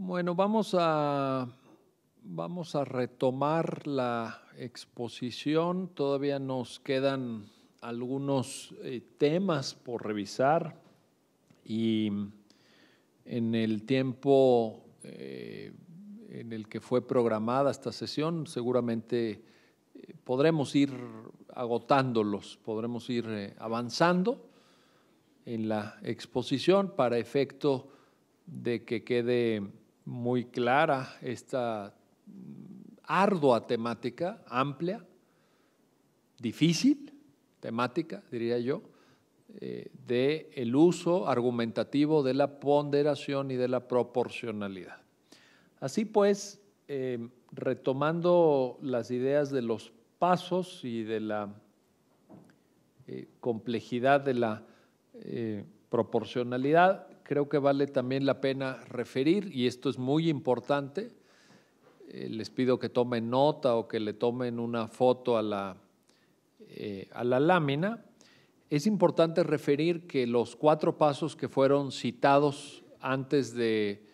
Bueno, vamos a, vamos a retomar la exposición. Todavía nos quedan algunos eh, temas por revisar y en el tiempo eh, en el que fue programada esta sesión, seguramente eh, podremos ir agotándolos, podremos ir avanzando en la exposición para efecto de que quede muy clara esta ardua temática, amplia, difícil temática, diría yo, eh, de del uso argumentativo de la ponderación y de la proporcionalidad. Así pues, em, retomando las ideas de los pasos y de la eh, complejidad de la eh, proporcionalidad, creo que vale también la pena referir, y esto es muy importante, eh, les pido que tomen nota o que le tomen una foto eh, a la, lámina, es importante referir que los cuatro pasos que fueron citados antes de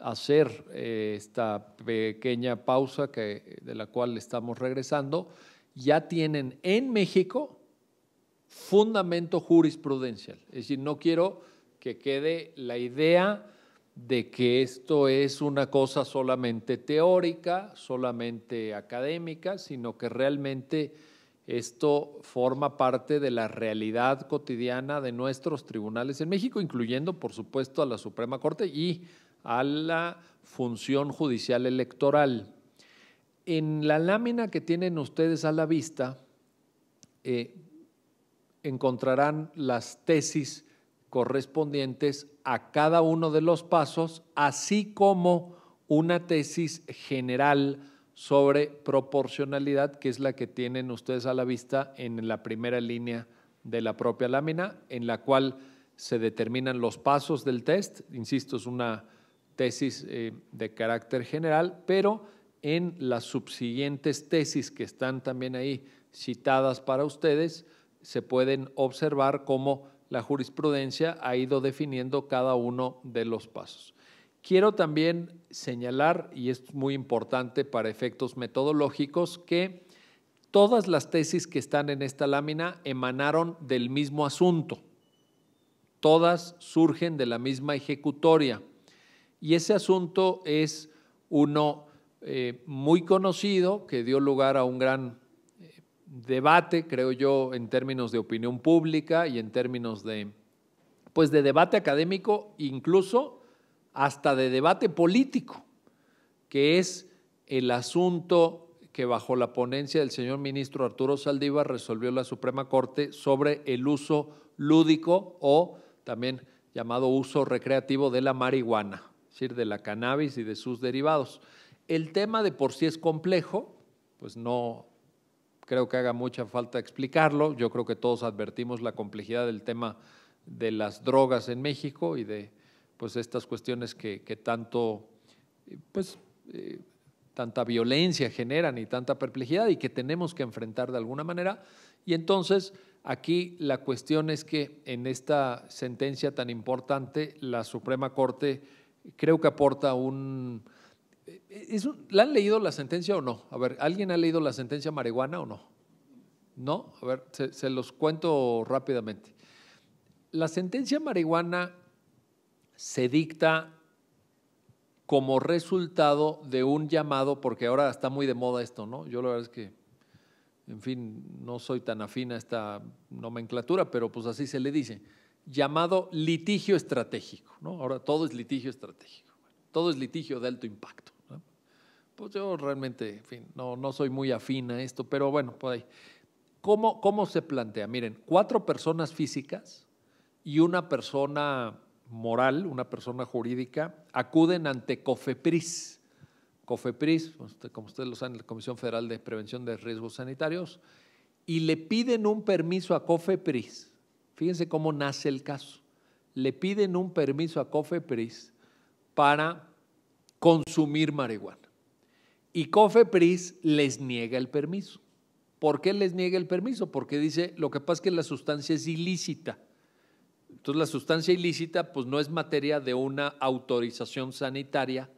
hacer eh, esta pequeña pausa de la cual estamos regresando, ya tienen en México fundamento jurisprudencial. Es decir, no quiero que quede la idea de que esto es una cosa solamente teórica, solamente académica, sino que realmente esto forma parte de la realidad cotidiana de nuestros tribunales en México, incluyendo, por supuesto, a la Suprema Corte y a la función judicial electoral. En la lámina que tienen ustedes a la vista, eh, encontrarán las tesis correspondientes a cada uno de los pasos, así como una tesis general sobre proporcionalidad, que es la que tienen ustedes a la vista en la primera línea de la propia lámina, en la cual se determinan los pasos del test. Insisto, es una tesis eh, de carácter general, pero en las subsiguientes tesis que están también ahí citadas para ustedes, se pueden observar cómo la jurisprudencia ha ido definiendo cada uno de los pasos. Quiero también señalar, y es muy importante para efectos metodológicos, que todas las tesis que están en esta lámina emanaron del mismo asunto. Todas surgen de la misma ejecutoria. Y ese asunto es uno eh, muy conocido que dio lugar a un gran debate, creo yo, en términos de opinión pública y en términos de, pues, de debate académico, incluso hasta de debate político, que es el asunto que bajo la ponencia del señor ministro Arturo Saldívar resolvió la Suprema Corte sobre el uso lúdico o también llamado uso recreativo de la marihuana, es decir, de la cannabis y de sus derivados. El tema de por sí es complejo, pues no creo que haga mucha falta explicarlo. Yo creo que todos advertimos la complejidad del tema de las drogas en México y de pues estas cuestiones que, tanto eh, pues eh, tanta violencia generan y tanta perplejidad y que tenemos que enfrentar de alguna manera. Y entonces aquí la cuestión es que en esta sentencia tan importante la Suprema Corte creo que aporta un ¿La han leído la sentencia o no? A ver, ¿alguien ha leído la sentencia marihuana o no? No, a ver, se, los cuento rápidamente. La sentencia marihuana se dicta como resultado de un llamado, porque ahora está muy de moda esto, ¿no? Yo la verdad es que, en fin, no soy tan afín a esta nomenclatura, pero pues así se le dice, llamado litigio estratégico, ¿no? Ahora todo es litigio estratégico, todo es litigio de alto impacto pues yo realmente, no, soy muy afín a esto, pero bueno, por ahí. ¿Cómo, ¿Cómo se plantea? Miren, cuatro personas físicas y una persona moral, una persona jurídica, acuden ante COFEPRIS. COFEPRIS, pues, como ustedes lo saben, la Comisión Federal de Prevención de Riesgos Sanitarios, y le piden un permiso a COFEPRIS. Fíjense cómo nace el caso. Le piden un permiso a COFEPRIS para consumir marihuana. Y COFEPRIS les niega el permiso. ¿Por qué les niega el permiso? Porque dice, lo que pasa es que la sustancia es ilícita. Entonces la sustancia ilícita pues no es materia de una autorización sanitaria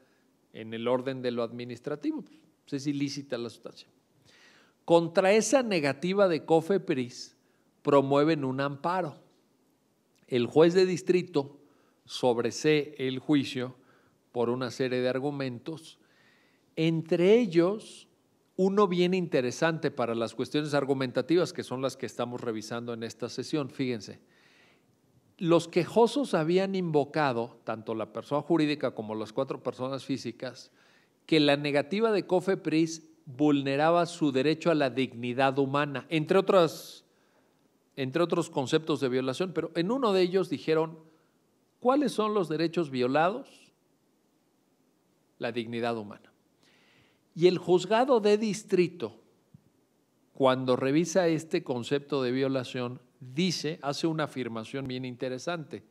en el orden de lo administrativo. Pues, es ilícita la sustancia. Contra esa negativa de COFEPRIS promueven un amparo. El juez de distrito sobresee el juicio por una serie de argumentos entre ellos, uno bien interesante para las cuestiones argumentativas, que son las que estamos revisando en esta sesión. Fíjense, los quejosos habían invocado, tanto la persona jurídica como las cuatro personas físicas, que la negativa de Cofepris vulneraba su derecho a la dignidad humana, entre, entre otros conceptos de violación, pero en uno de ellos dijeron, ¿cuáles son los derechos violados? La dignidad humana. Y el juzgado de distrito, cuando revisa este concepto de violación, dice, hace una afirmación bien interesante.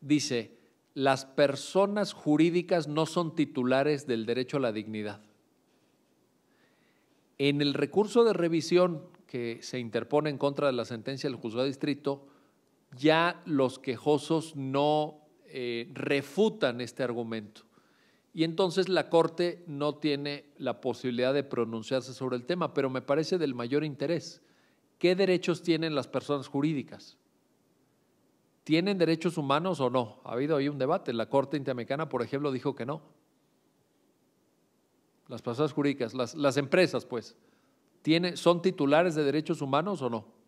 Dice, las personas jurídicas no son titulares del derecho a la dignidad. En el recurso de revisión que se interpone en contra de la sentencia del juzgado de distrito, ya los quejosos no eh, refutan este argumento y entonces la Corte no tiene la posibilidad de pronunciarse sobre el tema, pero me parece del mayor interés. ¿Qué derechos tienen las personas jurídicas? ¿Tienen derechos humanos o no? Ha habido ahí un debate. La Corte Interamericana, por ejemplo, dijo que no. Las personas jurídicas, las, empresas, pues, ¿son titulares de derechos humanos o no?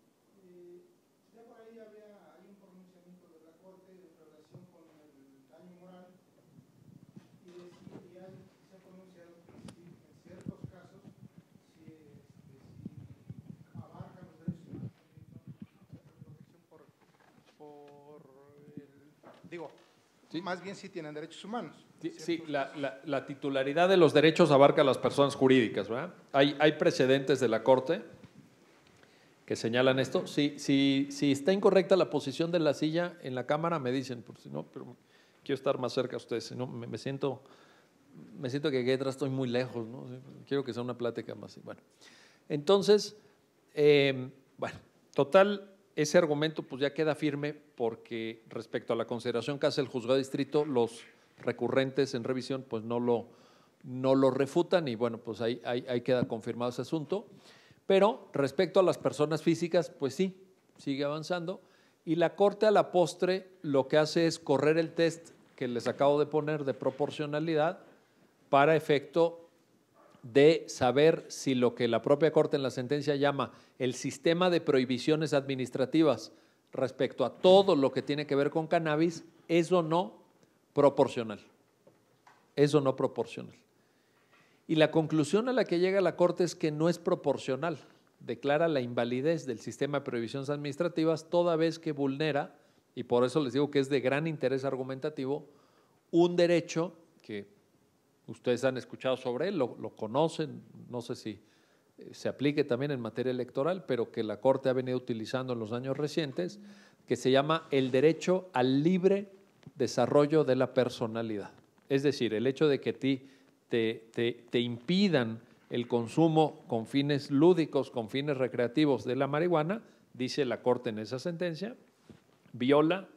Más bien si tienen derechos humanos. Sí, la, titularidad de los derechos abarca a las personas jurídicas, ¿verdad? Hay, hay precedentes de la Corte que señalan esto. Si, si, si está incorrecta la posición de la silla en la Cámara, me dicen, por pues, si no, pero quiero estar más cerca a ustedes, no, me, siento me siento que aquí detrás estoy muy lejos, ¿no? Quiero que sea una plática más. Bueno, entonces, eh, bueno, total, ese argumento pues ya queda firme porque respecto a la consideración que hace el juzgado distrito, los recurrentes en revisión pues no lo, no lo refutan y bueno, pues ahí, ahí, ahí queda confirmado ese asunto. Pero respecto a las personas físicas, pues sí, sigue avanzando. Y la Corte a la postre lo que hace es correr el test que les acabo de poner de proporcionalidad para efecto de saber si lo que la propia Corte en la sentencia llama el sistema de prohibiciones administrativas respecto a todo lo que tiene que ver con cannabis es o no proporcional. Es o no proporcional. Y la conclusión a la que llega la Corte es que no es proporcional. Declara la invalidez del sistema de prohibiciones administrativas toda vez que vulnera, y por eso les digo que es de gran interés argumentativo, un derecho que Ustedes han escuchado sobre él, lo, conocen, no sé si eh, se aplique también en materia electoral, pero que la Corte ha venido utilizando en los años recientes, que se llama el derecho al libre desarrollo de la personalidad. Es decir, el hecho de que ti te, impidan el consumo con fines lúdicos, con fines recreativos de la marihuana, dice la Corte en esa sentencia, viola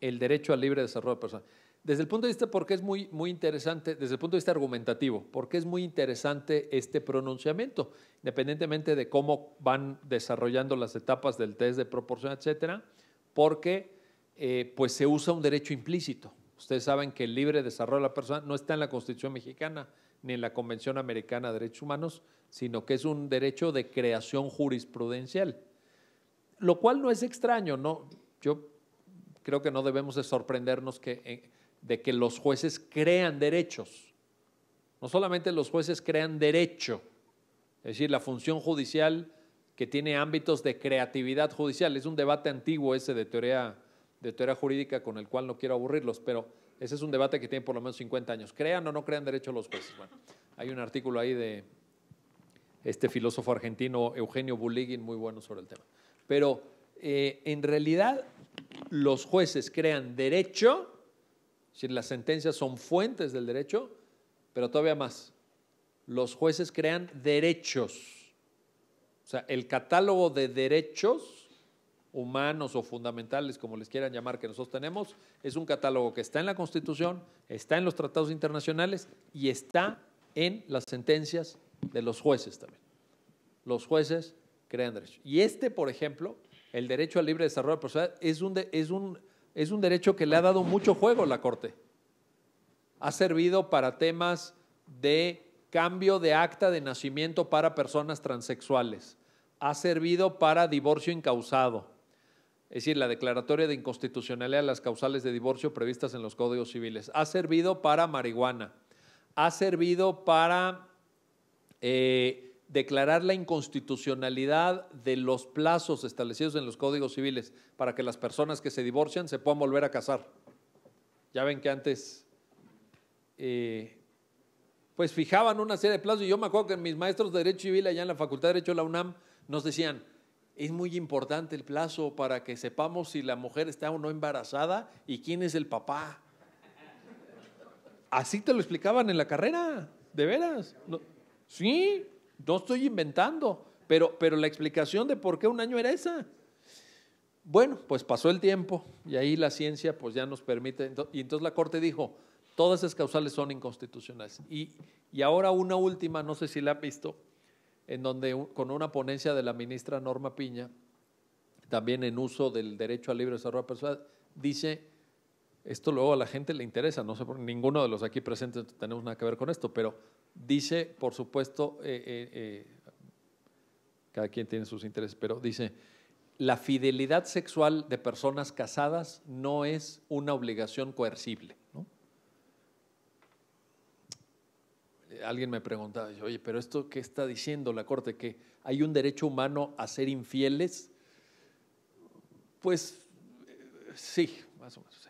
el derecho al libre desarrollo de personalidad desde el punto de vista, porque es muy, muy interesante, desde el punto de vista argumentativo, porque es muy interesante este pronunciamiento, independientemente de cómo van desarrollando las etapas del test de proporción, etcétera, porque eh, pues se usa un derecho implícito. Ustedes saben que el libre desarrollo de la persona no está en la Constitución mexicana ni en la Convención Americana de Derechos Humanos, sino que es un derecho de creación jurisprudencial, lo cual no es extraño, ¿no? Yo creo que no debemos de sorprendernos que eh, de que los jueces crean derechos. No solamente los jueces crean derecho, es decir, la función judicial que tiene ámbitos de creatividad judicial. Es un debate antiguo ese de teoría, de teoría jurídica con el cual no quiero aburrirlos, pero ese es un debate que tiene por lo menos 50 años. ¿Crean o no crean derecho los jueces? Bueno, hay un artículo ahí de este filósofo argentino Eugenio Buligin muy bueno sobre el tema. Pero eh, en realidad los jueces crean derecho decir, las sentencias son fuentes del derecho, pero todavía más, los jueces crean derechos. O sea, el catálogo de derechos humanos o fundamentales, como les quieran llamar, que nosotros tenemos, es un catálogo que está en la Constitución, está en los tratados internacionales y está en las sentencias de los jueces también. Los jueces crean derechos. Y este, por ejemplo, el derecho al libre desarrollo de personal, es un, es un es un derecho que le ha dado mucho juego la Corte. Ha servido para temas de cambio de acta de nacimiento para personas transexuales. Ha servido para divorcio incausado, es decir, la declaratoria de inconstitucionalidad de las causales de divorcio previstas en los códigos civiles. Ha servido para marihuana. Ha servido para eh, declarar la inconstitucionalidad de los plazos establecidos en los códigos civiles para que las personas que se divorcian se puedan volver a casar. Ya ven que antes, eh, pues fijaban una serie de plazos y yo me acuerdo que mis maestros de Derecho Civil allá en la Facultad de Derecho de la UNAM nos decían, es muy importante el plazo para que sepamos si la mujer está o no embarazada y quién es el papá. Así te lo explicaban en la carrera, de veras. sí, no estoy inventando, pero, pero la explicación de por qué un año era esa. Bueno, pues pasó el tiempo y ahí la ciencia pues ya nos permite. Y entonces la Corte dijo, todas esas causales son inconstitucionales. Y, y ahora una última, no sé si la ha visto, en donde con una ponencia de la ministra Norma Piña, también en uso del derecho al libre desarrollo personal, dice, esto luego a la gente le interesa, no sé, ninguno de los aquí presentes tenemos nada que ver con esto, pero Dice, por supuesto, eh, eh, eh, cada quien tiene sus intereses, pero dice, la fidelidad sexual de personas casadas no es una obligación coercible. Alguien me preguntaba, oye, pero esto qué está diciendo la Corte, que hay un derecho humano a ser infieles. Pues sí, más o menos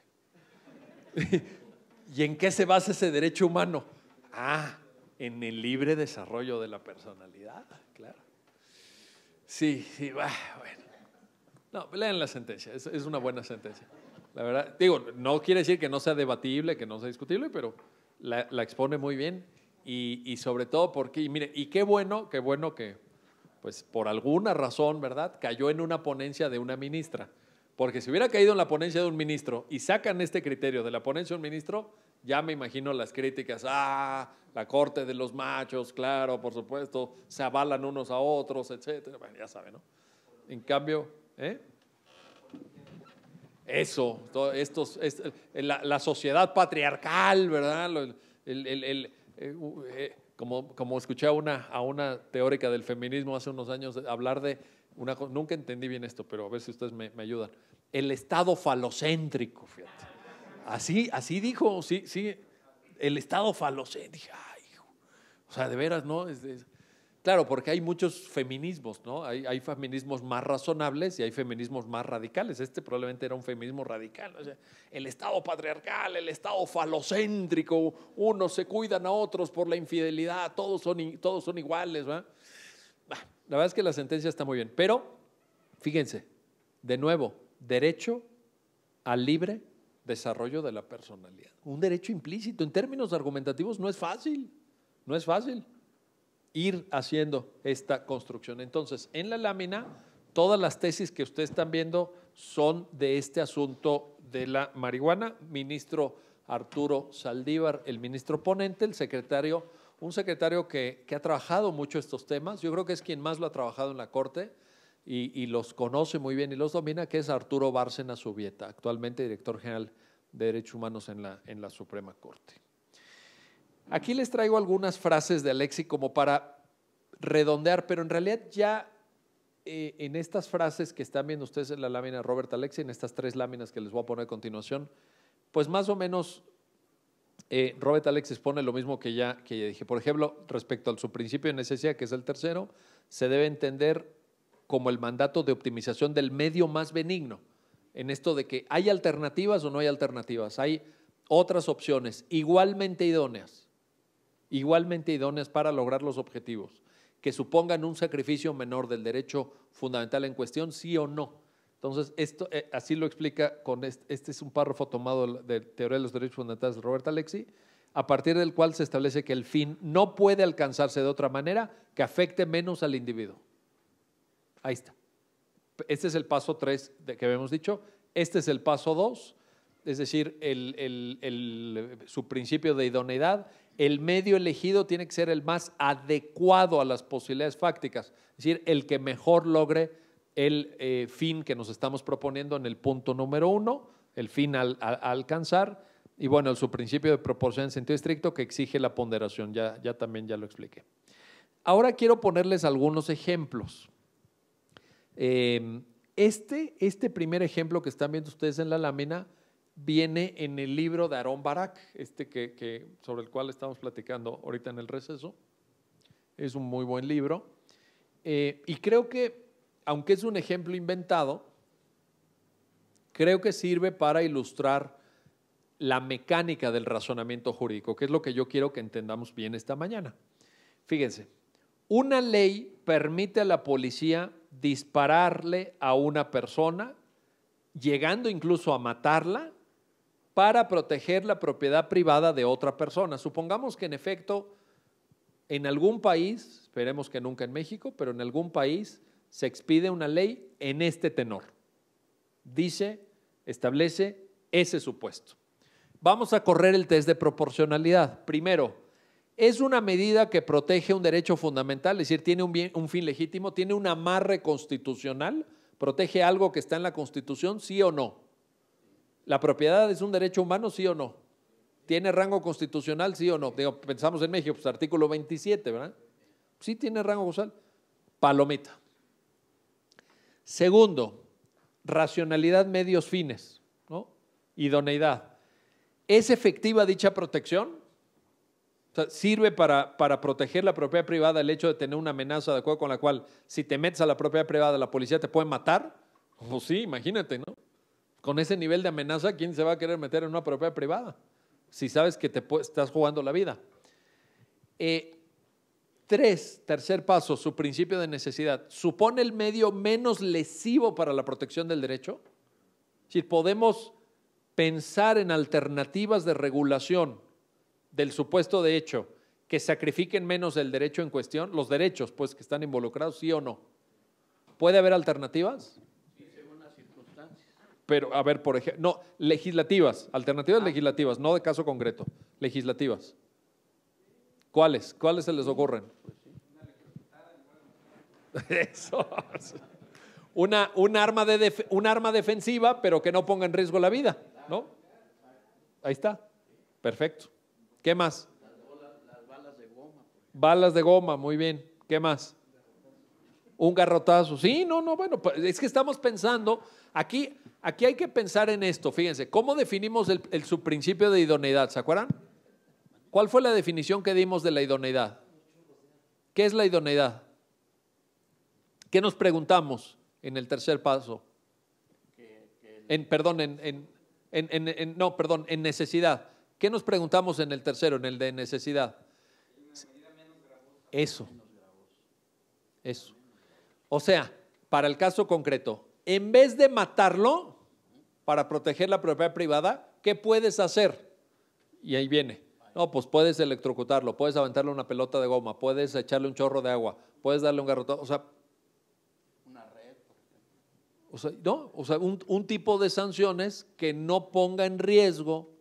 sí. ¿Y en qué se basa ese derecho humano? Ah, en el libre desarrollo de la personalidad, claro. Sí, sí, bueno. No, lean la sentencia, es, una buena sentencia. La verdad, digo, no quiere decir que no sea debatible, que no sea discutible, pero la, expone muy bien y, y, sobre todo porque, y mire, y qué bueno, qué bueno que, pues por alguna razón, ¿verdad?, cayó en una ponencia de una ministra. Porque si hubiera caído en la ponencia de un ministro y sacan este criterio de la ponencia de un ministro, ya me imagino las críticas, ah, la corte de los machos, claro, por supuesto, se avalan unos a otros, etc. Bueno, ya saben, ¿no? En cambio, ¿eh? Eso, eh, la, sociedad patriarcal, ¿verdad? Eh, eh, como, como, escuché a una, a una teórica del feminismo hace unos años hablar de una cosa, nunca entendí bien esto, pero a ver si ustedes me, me ayudan. El Estado falocéntrico, fíjate. Así, así dijo, sí, sí, el Estado falocéntrico, o sea, de veras, ¿no? claro, porque hay muchos feminismos, ¿no? Hay, feminismos más razonables y hay feminismos más radicales. Este probablemente era un feminismo radical. el Estado patriarcal, el Estado falocéntrico, unos se cuidan a otros por la infidelidad, todos son, todos son iguales, ¿verdad? Ah, la verdad es que la sentencia está muy bien, pero fíjense, de nuevo, derecho al libre desarrollo de la personalidad. Un derecho implícito. En términos argumentativos no es fácil, no es fácil ir haciendo esta construcción. Entonces, en la lámina, todas las tesis que ustedes están viendo son de este asunto de la marihuana. Ministro Arturo Saldívar, el ministro ponente, el secretario, un secretario que, que ha trabajado mucho estos temas. Yo creo que es quien más lo ha trabajado en la Corte y, los conoce muy bien y los domina, que es Arturo Bárcena Subieta, actualmente director general de Derechos Humanos en la, en Suprema Corte. Aquí les traigo algunas frases de Alexi como para redondear, pero en realidad ya eh, en estas frases que están viendo ustedes en la lámina de Robert Alexi, en estas tres láminas que les voy a poner a continuación, pues más o menos eh, Robert Alexi expone lo mismo que ya, que ya dije. Por ejemplo, respecto al su principio de necesidad, que es el tercero, se debe entender como el mandato de optimización del medio más benigno, en esto de que hay alternativas o no hay alternativas, hay otras opciones igualmente idóneas, igualmente idóneas para lograr los objetivos, que supongan un sacrificio menor del derecho fundamental en cuestión, sí o no. Entonces, esto, eh, así lo explica con este, es un párrafo tomado de Teoría de los Derechos Fundamentales de Robert Alexi, a partir del cual se establece que el fin no puede alcanzarse de otra manera que afecte menos al individuo. Ahí está. Este es el paso 3 que habíamos dicho. Este es el paso 2, es decir, su principio de idoneidad. El medio elegido tiene que ser el más adecuado a las posibilidades fácticas, es decir, el que mejor logre el eh, fin que nos estamos proponiendo en el punto número 1, el fin a, alcanzar. Y bueno, su principio de proporción en sentido estricto que exige la ponderación, ya, ya también ya lo expliqué. Ahora quiero ponerles algunos ejemplos. Em, este, este primer ejemplo que están viendo ustedes en la lámina viene en el libro de Aarón Barak, este que, sobre el cual estamos platicando ahorita en el receso. Es un muy buen libro. Eh, y creo que, aunque es un ejemplo inventado, creo que sirve para ilustrar la mecánica del razonamiento jurídico, que es lo que yo quiero que entendamos bien esta mañana. Fíjense, una ley permite a la policía dispararle a una persona, llegando incluso a matarla, para proteger la propiedad privada de otra persona. Supongamos que en efecto, en algún país, esperemos que nunca en México, pero en algún país se expide una ley en este tenor. Dice, establece ese supuesto. Vamos a correr el test de proporcionalidad. Primero, es una medida que protege un derecho fundamental, es decir, tiene un, fin legítimo, tiene un amarre constitucional, protege algo que está en la Constitución, sí o no. La propiedad es un derecho humano, sí o no. ¿Tiene rango constitucional, sí o no? pensamos en México, pues artículo 27, ¿verdad? Sí tiene rango constitucional. Palomita. Segundo, racionalidad, medios, fines, ¿no? Idoneidad. ¿Es efectiva dicha protección? sea, sirve para, proteger la propiedad privada el hecho de tener una amenaza de acuerdo con la cual si te metes a la propiedad privada la policía te puede matar. Pues sí, imagínate, ¿no? Con ese nivel de amenaza, ¿quién se va a querer meter en una propiedad privada? Si sabes que te estás jugando la vida. Eh, tres, tercer paso, su principio de necesidad. ¿Supone el medio menos lesivo para la protección del derecho? Si podemos pensar en alternativas de regulación del supuesto de hecho que sacrifiquen menos el derecho en cuestión, los derechos pues que están involucrados, sí o no? ¿Puede haber alternativas? Sí, según las circunstancias. Pero, a ver, por ejemplo, no, legislativas, alternativas ah. legislativas, no de caso concreto, legislativas. ¿Cuáles? ¿Cuáles se les ocurren? Pues Eso. Una, un, arma de un arma defensiva, pero que no ponga en riesgo la vida, ¿no? Ahí está. Perfecto. ¿Qué más? Las balas de goma. Balas de goma, muy bien. ¿Qué más? Un garrotazo. Sí, no, no, bueno, es que estamos pensando, aquí, aquí hay que pensar en esto, fíjense, ¿cómo definimos el, subprincipio de idoneidad? ¿Se acuerdan? ¿Cuál fue la definición que dimos de la idoneidad? ¿Qué es la idoneidad? ¿Qué nos preguntamos en el tercer paso? En, perdón, no, perdón, en necesidad. ¿Qué nos preguntamos en el tercero, en el de necesidad? Eso. Eso. O sea, para el caso concreto, en vez de matarlo para proteger la propiedad privada, ¿qué puedes hacer? Y ahí viene. No, pues puedes electrocutarlo, puedes aventarle una pelota de goma, puedes echarle un chorro de agua, puedes darle un garrotazo, o sea... Una red, O sea, no, sea, un tipo de sanciones que no ponga en riesgo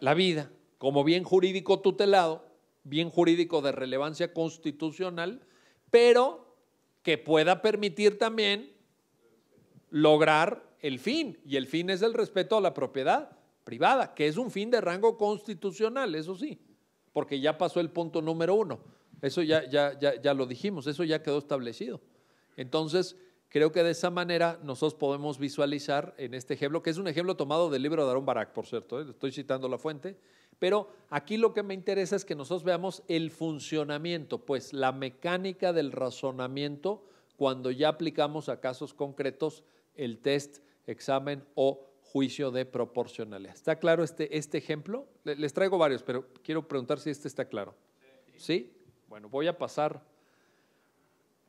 la vida como bien jurídico tutelado, bien jurídico de relevancia constitucional, pero que pueda permitir también lograr el fin, y el fin es el respeto a la propiedad privada, que es un fin de rango constitucional, eso sí, porque ya pasó el punto número uno, eso ya, ya, lo dijimos, eso ya quedó establecido. Entonces, Creo que de esa manera nosotros podemos visualizar en este ejemplo, que es un ejemplo tomado del libro de Aarón Barak, por cierto, ¿eh? estoy citando la fuente, pero aquí lo que me interesa es que nosotros veamos el funcionamiento, pues la mecánica del razonamiento cuando ya aplicamos a casos concretos el test, examen o juicio de proporcionalidad. ¿Está claro este, este ejemplo? Les traigo varios, pero quiero preguntar si este está claro. ¿Sí? Bueno, voy a pasar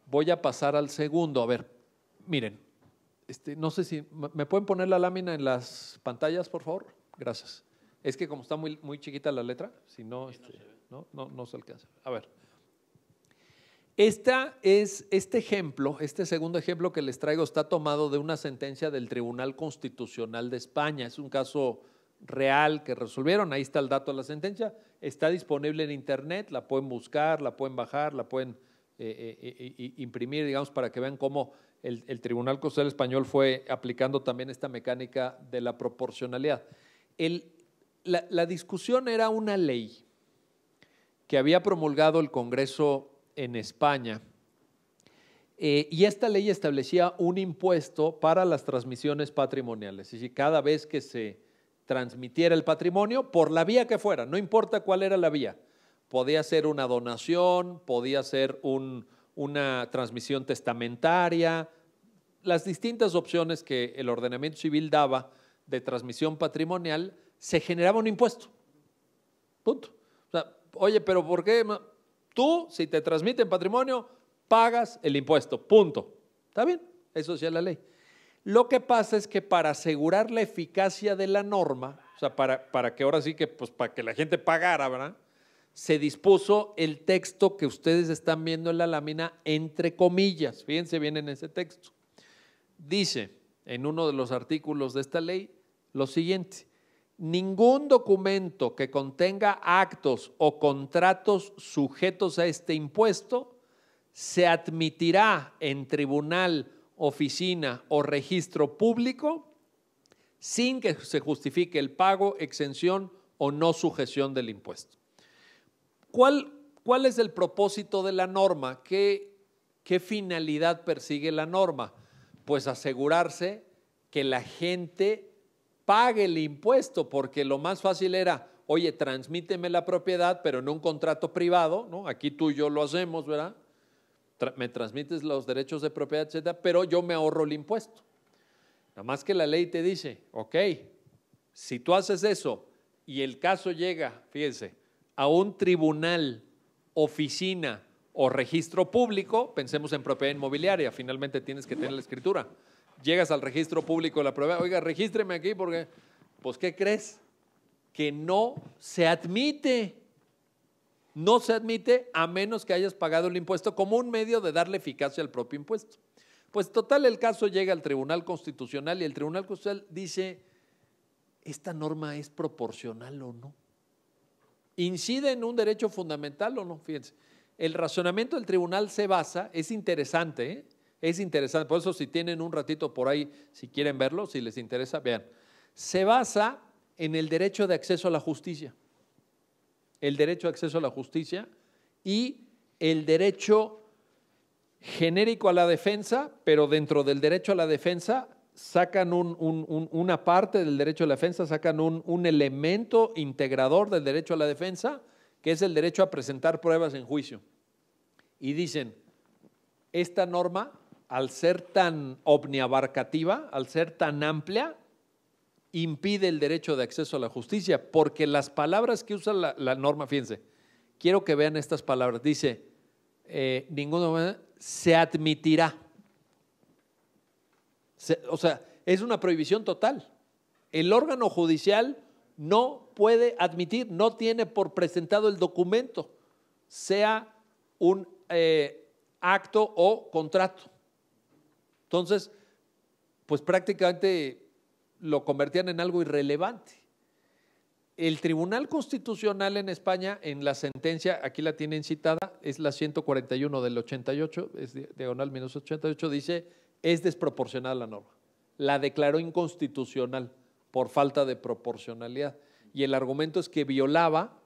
voy a pasar al segundo. A ver, miren, este, no sé si me pueden poner la lámina en las pantallas, por favor. Gracias. Es que como está muy, muy chiquita la letra, si no, este, no, no, no, se alcanza. A ver. Esta es, este ejemplo, este segundo ejemplo que les traigo está tomado de una sentencia del Tribunal Constitucional de España. Es un caso real que resolvieron. Ahí está el dato de la sentencia. Está disponible en Internet, la pueden buscar, la pueden bajar, la pueden eh, eh, eh, imprimir, digamos, para que vean cómo el, Tribunal Constitucional Español fue aplicando también esta mecánica de la proporcionalidad. la, discusión era una ley que había promulgado el Congreso en España eh, y esta ley establecía un impuesto para las transmisiones patrimoniales. Es decir, cada vez que se transmitiera el patrimonio, por la vía que fuera, no importa cuál era la vía, podía ser una donación, podía ser un, una transmisión testamentaria, las distintas opciones que el ordenamiento civil daba de transmisión patrimonial, se generaba un impuesto. Punto. O sea, oye, pero ¿por qué? Tú, si te transmiten patrimonio, pagas el impuesto. Punto. ¿Está bien? Eso sí es la ley. Lo que pasa es que para asegurar la eficacia de la norma, o sea, para, para que ahora sí que, pues para que la gente pagara, ¿verdad? se dispuso el texto que ustedes están viendo en la lámina entre comillas. Fíjense bien en ese texto. Dice en uno de los artículos de esta ley lo siguiente. Ningún documento que contenga actos o contratos sujetos a este impuesto se admitirá en tribunal, oficina o registro público sin que se justifique el pago, exención o no sujeción del impuesto. ¿Cuál, es el propósito de la norma? ¿Qué, finalidad persigue la norma? Pues asegurarse que la gente pague el impuesto, porque lo más fácil era, oye, transmíteme la propiedad, pero en un contrato privado, ¿no? Aquí tú y yo lo hacemos, ¿verdad? me transmites los derechos de propiedad, etcétera, pero yo me ahorro el impuesto. Nada más que la ley te dice, ok, si tú haces eso y el caso llega, fíjense, a un tribunal, oficina o registro público, pensemos en propiedad inmobiliaria, finalmente tienes que tener la escritura. Llegas al registro público de la propiedad, oiga, regístreme aquí porque, pues, ¿qué crees? Que no se admite. No se admite a menos que hayas pagado el impuesto como un medio de darle eficacia al propio impuesto. Pues total, el caso llega al Tribunal Constitucional y el Tribunal Constitucional dice, ¿esta norma es proporcional o no? incide en un derecho fundamental o no, fíjense. El razonamiento del tribunal se basa, es interesante, ¿eh? es interesante, por eso si tienen un ratito por ahí, si quieren verlo, si les interesa, vean. Se basa en el derecho de acceso a la justicia, el derecho de acceso a la justicia y el derecho genérico a la defensa, pero dentro del derecho a la defensa sacan una parte del derecho a la defensa, sacan un, elemento integrador del derecho a la defensa, que es el derecho a presentar pruebas en juicio. Y dicen, esta norma, al ser tan omniabarcativa, al ser tan amplia, impide el derecho de acceso a la justicia, porque las palabras que usa la, norma, fíjense, quiero que vean estas palabras, dice, ninguna eh, ninguno ¿eh? se admitirá o sea, es una prohibición total. El órgano judicial no puede admitir, no tiene por presentado el documento, sea un eh, acto o contrato. Entonces, pues prácticamente lo convertían en algo irrelevante. El Tribunal Constitucional en España, en la sentencia, aquí la tienen citada, es la 141 del 88, es diagonal menos 88, dice es desproporcionada la norma. La declaró inconstitucional por falta de proporcionalidad. Y el argumento es que violaba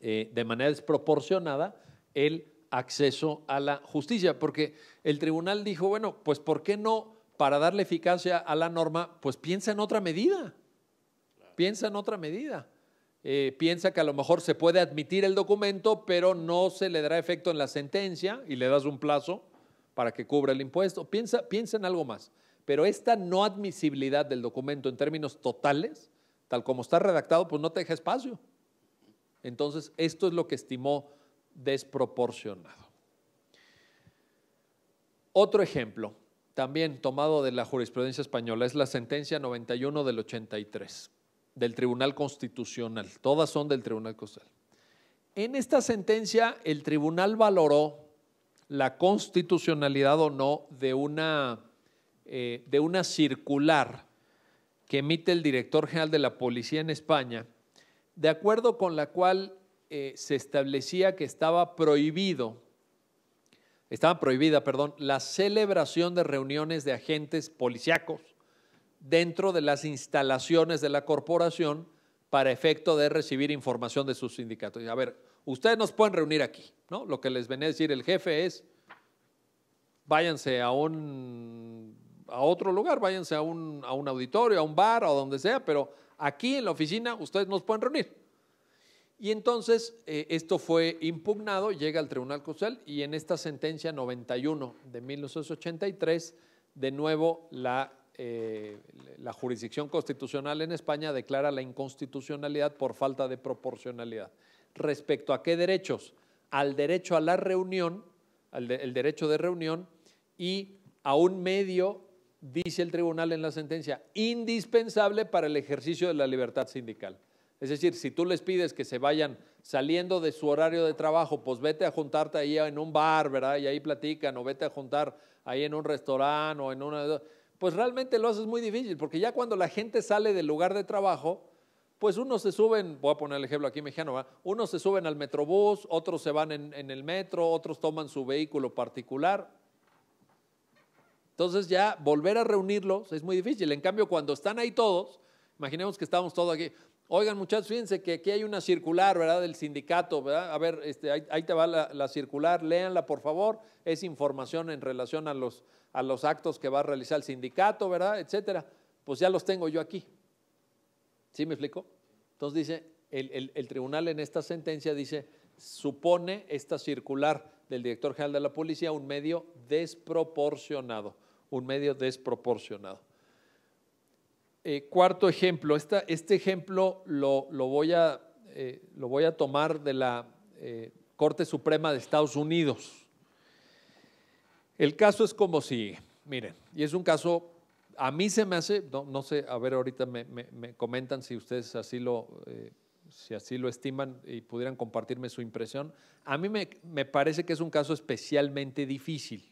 eh, de manera desproporcionada el acceso a la justicia, porque el tribunal dijo, bueno, pues ¿por qué no para darle eficacia a la norma, pues piensa en otra medida? Piensa en otra medida. Eh, piensa que a lo mejor se puede admitir el documento, pero no se le dará efecto en la sentencia y le das un plazo para que cubra el impuesto. Piensa, en algo más. Pero esta no admisibilidad del documento en términos totales, tal como está redactado, pues no te deja espacio. Entonces, esto es lo que estimó desproporcionado. Otro ejemplo, también tomado de la jurisprudencia española, es la sentencia 91 del 83 del Tribunal Constitucional. Todas son del Tribunal Constitucional. En esta sentencia, el tribunal valoró la constitucionalidad o no eh, de una, circular que emite el director general de la policía en España, de acuerdo con la cual eh, se establecía que estaba prohibido, estaba prohibida, perdón, la celebración de reuniones de agentes policíacos dentro de las instalaciones de la corporación para efecto de recibir información de sus sindicatos. A ver, ustedes nos pueden reunir aquí, ¿no? Lo que les venía a decir el jefe es, váyanse a un a otro lugar, váyanse a un, auditorio, a un bar, a donde sea, pero aquí en la oficina ustedes nos pueden reunir. Y entonces eh, esto fue impugnado, llega al Tribunal Constitucional y en esta sentencia 91 de 1983, de nuevo la eh, la jurisdicción constitucional en España declara la inconstitucionalidad por falta de proporcionalidad. ¿Respecto a qué derechos? Al derecho a la reunión, al el derecho de reunión y a un medio, dice el tribunal en la sentencia, indispensable para el ejercicio de la libertad sindical. Es decir, si tú les pides que se vayan saliendo de su horario de trabajo, pues vete a juntarte ahí en un bar, ¿verdad? Y ahí platican, o vete a juntar ahí en un restaurante o en una pues realmente lo haces muy difícil, porque ya cuando la gente sale del lugar de trabajo, pues unos se suben, voy a poner el ejemplo aquí mexicano, ¿verdad? unos se suben al metrobús, otros se van en, en el metro, otros toman su vehículo particular. Entonces ya volver a reunirlos es muy difícil. En cambio, cuando están ahí todos, imaginemos que estamos todos aquí, Oigan, muchachos, fíjense que aquí hay una circular, ¿verdad? Del sindicato, ¿verdad? A ver, este, ahí, te va la, circular, léanla por favor. Es información en relación a los, actos que va a realizar el sindicato, ¿verdad? Etcétera. Pues ya los tengo yo aquí. ¿Sí me explico? Entonces dice, el tribunal en esta sentencia dice, supone esta circular del director general de la policía un medio desproporcionado, un medio desproporcionado. Eh, cuarto ejemplo, este ejemplo eh, lo, voy a, tomar de la eh, Corte Suprema de Estados Unidos. El caso es como si, miren, y es un caso, a mí se me hace, no, sé, a ver, ahorita me, comentan si ustedes así lo, si así lo estiman y pudieran compartirme su impresión. A mí me, parece que es un caso especialmente difícil.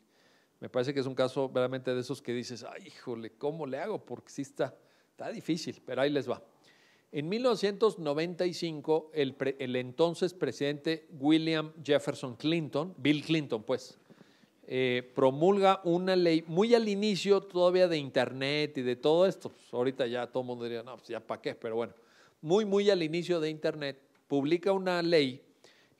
Me parece que es un caso realmente de esos que dices, ay, híjole, ¿cómo le hago? Porque sí está, Está difícil, pero ahí les va. En 1995, el, entonces presidente William Jefferson Clinton, Bill Clinton, pues, eh, promulga una ley muy al inicio todavía de Internet y de todo esto. Pues, ahorita ya todo el mundo diría, no, pues ya para qué, pero bueno, muy, muy al inicio de Internet, publica una ley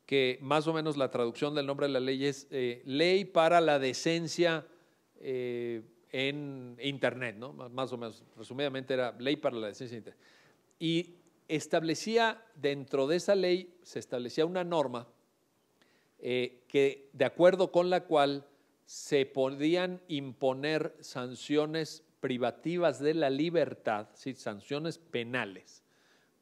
que más o menos la traducción del nombre de la ley es eh, Ley para la Decencia eh, en Internet, ¿no? más o menos, resumidamente era ley para la licencia de Internet. Y establecía, dentro de esa ley, se establecía una norma eh, que, de acuerdo con la cual se podían imponer sanciones privativas de la libertad, sanciones penales,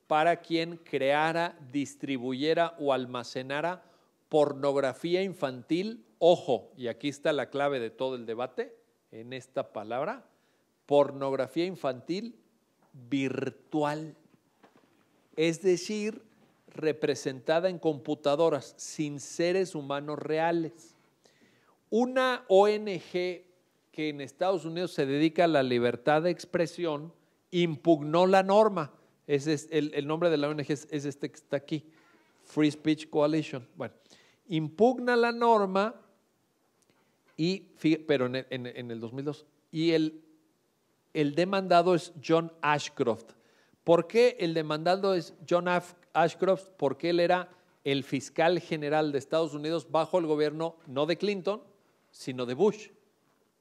para quien creara, distribuyera o almacenara pornografía infantil, ojo, y aquí está la clave de todo el debate, en esta palabra, pornografía infantil virtual, es decir, representada en computadoras sin seres humanos reales. Una ONG que en Estados Unidos se dedica a la libertad de expresión impugnó la norma. es el, nombre de la ONG es, es este que está aquí, Free Speech Coalition. Bueno, impugna la norma pero en, el 2002. Y el, demandado es John Ashcroft. ¿Por qué el demandado es John Ashcroft? Porque él era el fiscal general de Estados Unidos bajo el gobierno no de Clinton, sino de Bush,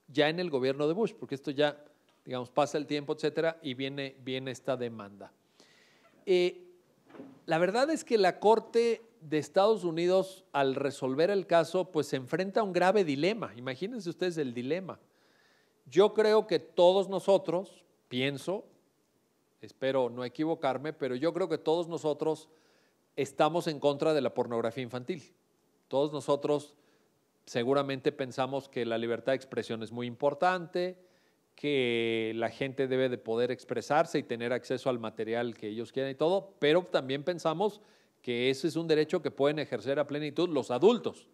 ya en el gobierno de Bush, porque esto ya, digamos, pasa el tiempo, etcétera, y viene, viene esta demanda. Eh, la verdad es que la Corte de Estados Unidos, al resolver el caso, pues se enfrenta a un grave dilema. Imagínense ustedes el dilema. Yo creo que todos nosotros, pienso, espero no equivocarme, pero yo creo que todos nosotros estamos en contra de la pornografía infantil. Todos nosotros seguramente pensamos que la libertad de expresión es muy importante, que la gente debe de poder expresarse y tener acceso al material que ellos quieran y todo, pero también pensamos que ese es un derecho que pueden ejercer a plenitud los adultos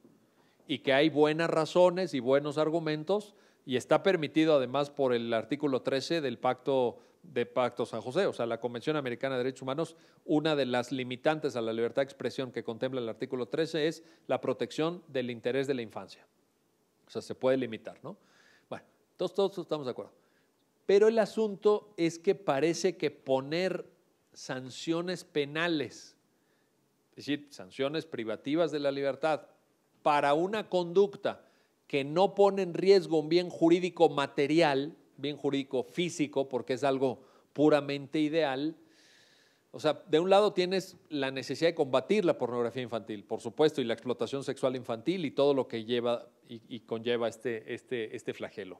y que hay buenas razones y buenos argumentos y está permitido además por el artículo 13 del pacto de Pacto San José, o sea, la Convención Americana de Derechos Humanos, una de las limitantes a la libertad de expresión que contempla el artículo 13 es la protección del interés de la infancia. O sea, se puede limitar, ¿no? Bueno, todos, todos estamos de acuerdo. Pero el asunto es que parece que poner sanciones penales es decir, sanciones privativas de la libertad para una conducta que no pone en riesgo un bien jurídico material, bien jurídico físico, porque es algo puramente ideal. O sea, de un lado tienes la necesidad de combatir la pornografía infantil, por supuesto, y la explotación sexual infantil y todo lo que lleva y, conlleva este, este, este flagelo.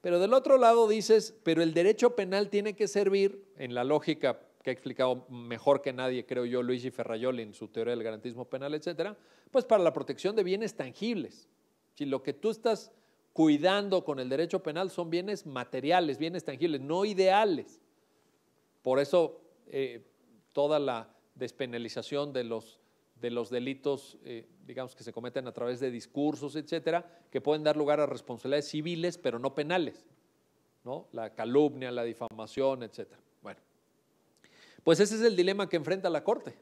Pero del otro lado dices, pero el derecho penal tiene que servir, en la lógica que ha explicado mejor que nadie, creo yo, Luigi Ferrayoli en su teoría del garantismo penal, etcétera, pues para la protección de bienes tangibles. Si lo que tú estás cuidando con el derecho penal son bienes materiales, bienes tangibles, no ideales. Por eso eh, toda la despenalización de los, delitos, eh, digamos, que se cometen a través de discursos, etcétera, que pueden dar lugar a responsabilidades civiles, pero no penales. ¿no? La calumnia, la difamación, etcétera. Pues ese es el dilema que enfrenta la Corte,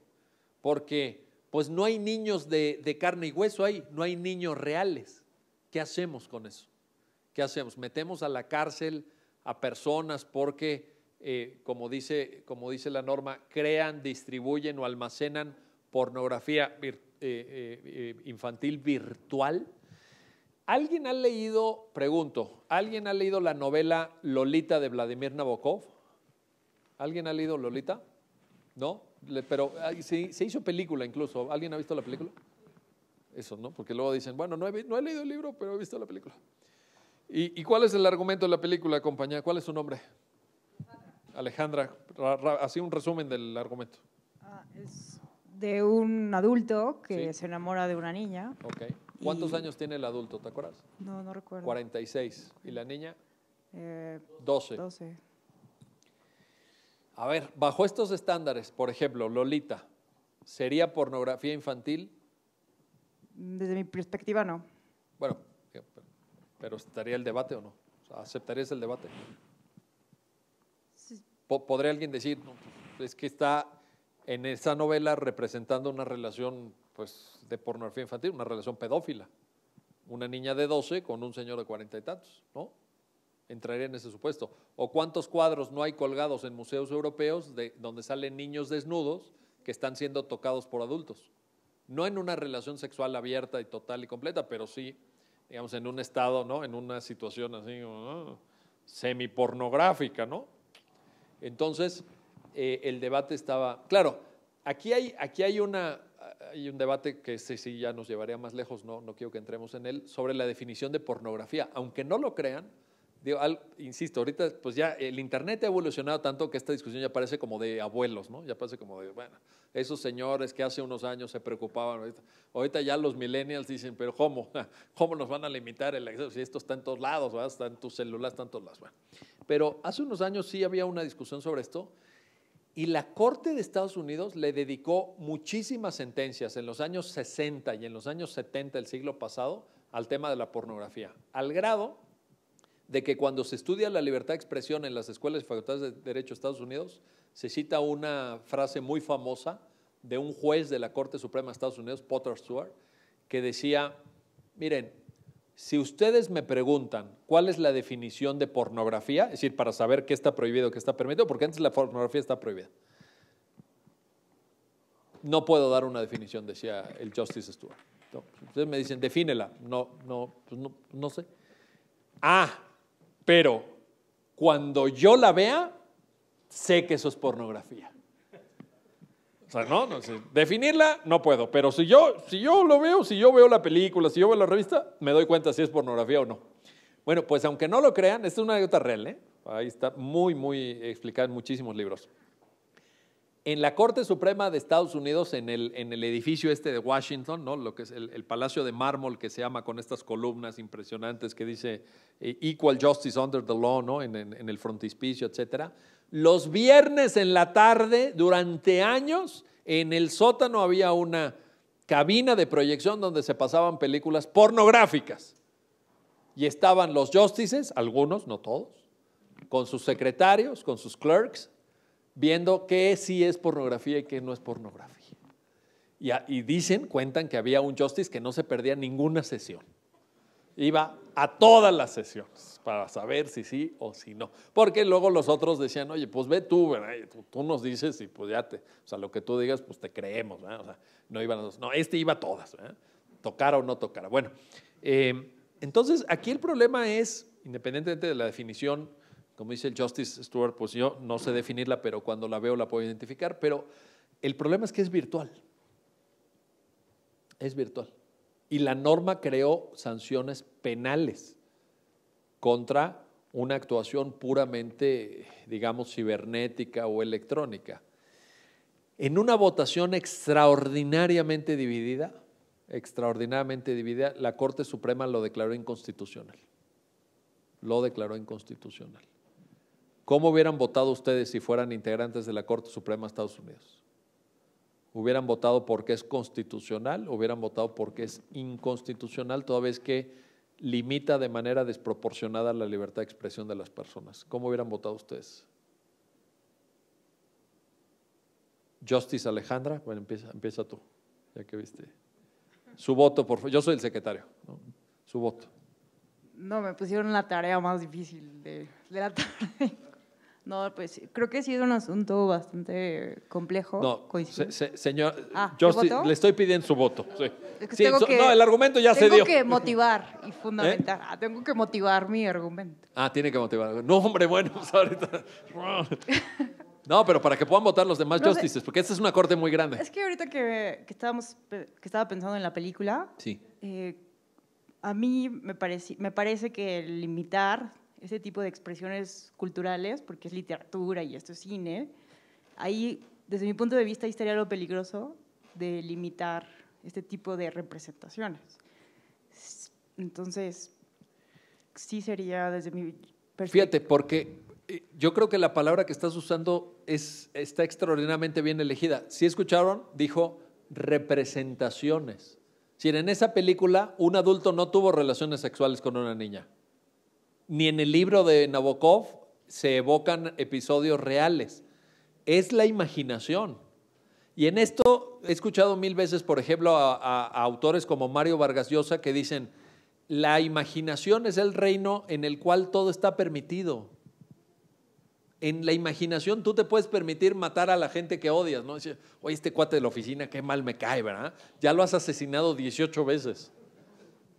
porque pues no hay niños de, carne y hueso ahí, no hay niños reales. ¿Qué hacemos con eso? ¿Qué hacemos? ¿Metemos a la cárcel a personas porque, eh, como, dice, como dice la norma, crean, distribuyen o almacenan pornografía eh, eh, infantil virtual? ¿Alguien ha leído, pregunto, ¿alguien ha leído la novela Lolita de Vladimir Nabokov? ¿Alguien ha leído Lolita? ¿no? pero se, hizo película incluso. ¿Alguien ha visto la película? Eso, ¿no? Porque luego dicen, bueno, no he, leído el libro, pero he visto la película. ¿Y, cuál es el argumento de la película, compañera? ¿Cuál es su nombre? Alejandra, ra, un resumen del argumento. Ah, es de un adulto que se enamora de una niña. ¿Cuántos años tiene el adulto? ¿Te acuerdas? No, no recuerdo. 46. ¿Y la niña? 12. Eh, 12. A ver, bajo estos estándares, por ejemplo, Lolita, ¿sería pornografía infantil? Desde mi perspectiva, no. Bueno, eh, pero ¿estaría el debate o no? ¿Aceptarías el debate? Sí. ¿Podría alguien decir, no, es que está en esa novela representando una relación pues, de pornografía infantil, una relación pedófila? Una niña de 12 con un señor de cuarenta y tantos, ¿no? entraría en ese supuesto. O cuántos cuadros no hay colgados en museos europeos de, donde salen niños desnudos que están siendo tocados por adultos. No en una relación sexual abierta y total y completa, pero sí, digamos, en un estado, ¿no? En una situación así, ¿no? semipornográfica, ¿no? Entonces, eh, el debate estaba. Claro, aquí hay, aquí hay una, hay un debate que sí, sí ya nos llevaría más lejos, no, no quiero que entremos en él, sobre la definición de pornografía. Aunque no lo crean, digo, insisto, ahorita pues ya el Internet ha evolucionado tanto que esta discusión ya parece como de abuelos, ¿no? Ya parece como de, bueno, esos señores que hace unos años se preocupaban, ahorita, ya los millennials dicen, pero ¿cómo? ¿Cómo nos van a limitar el acceso? Si esto está en todos lados, ¿verdad? está en tus celulares, está en todos lados. Bueno. Pero hace unos años sí había una discusión sobre esto. Y la Corte de Estados Unidos le dedicó muchísimas sentencias en los años 60 y en los años 70 del siglo pasado al tema de la pornografía, al grado de que cuando se estudia la libertad de expresión en las escuelas y facultades de Derecho de Estados Unidos, se cita una frase muy famosa de un juez de la Corte Suprema de Estados Unidos, Potter Stewart, que decía, miren, si ustedes me preguntan cuál es la definición de pornografía, es decir, para saber qué está prohibido, qué está permitido, porque antes la pornografía está prohibida. No puedo dar una definición, decía el Justice Stewart. ustedes me dicen, defínela. No, no, pues no, no sé. Ah, pero cuando yo la vea, sé que eso es pornografía. O sea, no, Definirla no puedo, pero si yo, lo veo, si yo veo la película, si yo veo la revista, me doy cuenta si es pornografía o no. Bueno, pues aunque no lo crean, esta es una anécdota real, ¿eh? Ahí está muy, muy explicada en muchísimos libros en la Corte Suprema de Estados Unidos, en el, edificio este de Washington, ¿no? lo que es el, Palacio de Mármol que se llama con estas columnas impresionantes que dice eh, Equal Justice Under the Law, ¿no? en, el frontispicio, etc. Los viernes en la tarde, durante años, en el sótano había una cabina de proyección donde se pasaban películas pornográficas. Y estaban los justices, algunos, no todos, con sus secretarios, con sus clerks, viendo qué sí es pornografía y qué no es pornografía. Y, dicen, cuentan que había un justice que no se perdía ninguna sesión. Iba a todas las sesiones para saber si sí o si no. Porque luego los otros decían, oye, pues ve tú, Tú, nos dices y pues ya te, o sea, lo que tú digas, pues te creemos, no iban no, este iba a todas, tocar o no tocar. Bueno, eh, entonces aquí el problema es, independientemente de la definición como dice el Justice Stewart, pues yo no sé definirla, pero cuando la veo la puedo identificar. Pero el problema es que es virtual. Es virtual. Y la norma creó sanciones penales contra una actuación puramente, digamos, cibernética o electrónica. En una votación extraordinariamente dividida, extraordinariamente dividida, la Corte Suprema lo declaró inconstitucional. Lo declaró inconstitucional. ¿Cómo hubieran votado ustedes si fueran integrantes de la Corte Suprema de Estados Unidos? ¿Hubieran votado porque es constitucional? ¿Hubieran votado porque es inconstitucional? Toda vez que limita de manera desproporcionada la libertad de expresión de las personas. ¿Cómo hubieran votado ustedes? Justice Alejandra, bueno, empieza, empieza tú, ya que viste. Su voto, por favor. Yo soy el secretario. Su voto. No, me pusieron la tarea más difícil de, de la tarde. No, pues creo que ha sido un asunto bastante complejo. No, señor, ah, yo le estoy pidiendo su voto. Sí. no, el argumento ya se dio. Tengo que motivar y fundamentar. ¿Eh? Ah, tengo que motivar mi argumento. Ah, tiene que motivar. No, hombre, bueno, pues, No, pero para que puedan votar los demás justices, porque esta es una corte muy grande. Es que ahorita que, estábamos, que estaba pensando en la película, sí. Eh, a mí me, parece, me parece que limitar ese tipo de expresiones culturales, porque es literatura y esto es cine, ahí, desde mi punto de vista, ahí estaría lo peligroso de limitar este tipo de representaciones. Entonces, sí sería desde mi perspectiva. Fíjate, porque eh, yo creo que la palabra que estás usando es, está extraordinariamente bien elegida. Si escucharon, dijo representaciones. Si en esa película un adulto no tuvo relaciones sexuales con una niña ni en el libro de Nabokov se evocan episodios reales. Es la imaginación. Y en esto he escuchado mil veces, por ejemplo, a, autores como Mario Vargas Llosa que dicen, la imaginación es el reino en el cual todo está permitido. En la imaginación tú te puedes permitir matar a la gente que odias, ¿no? oye, este cuate de la oficina, qué mal me cae, ¿verdad? Ya lo has asesinado 18 veces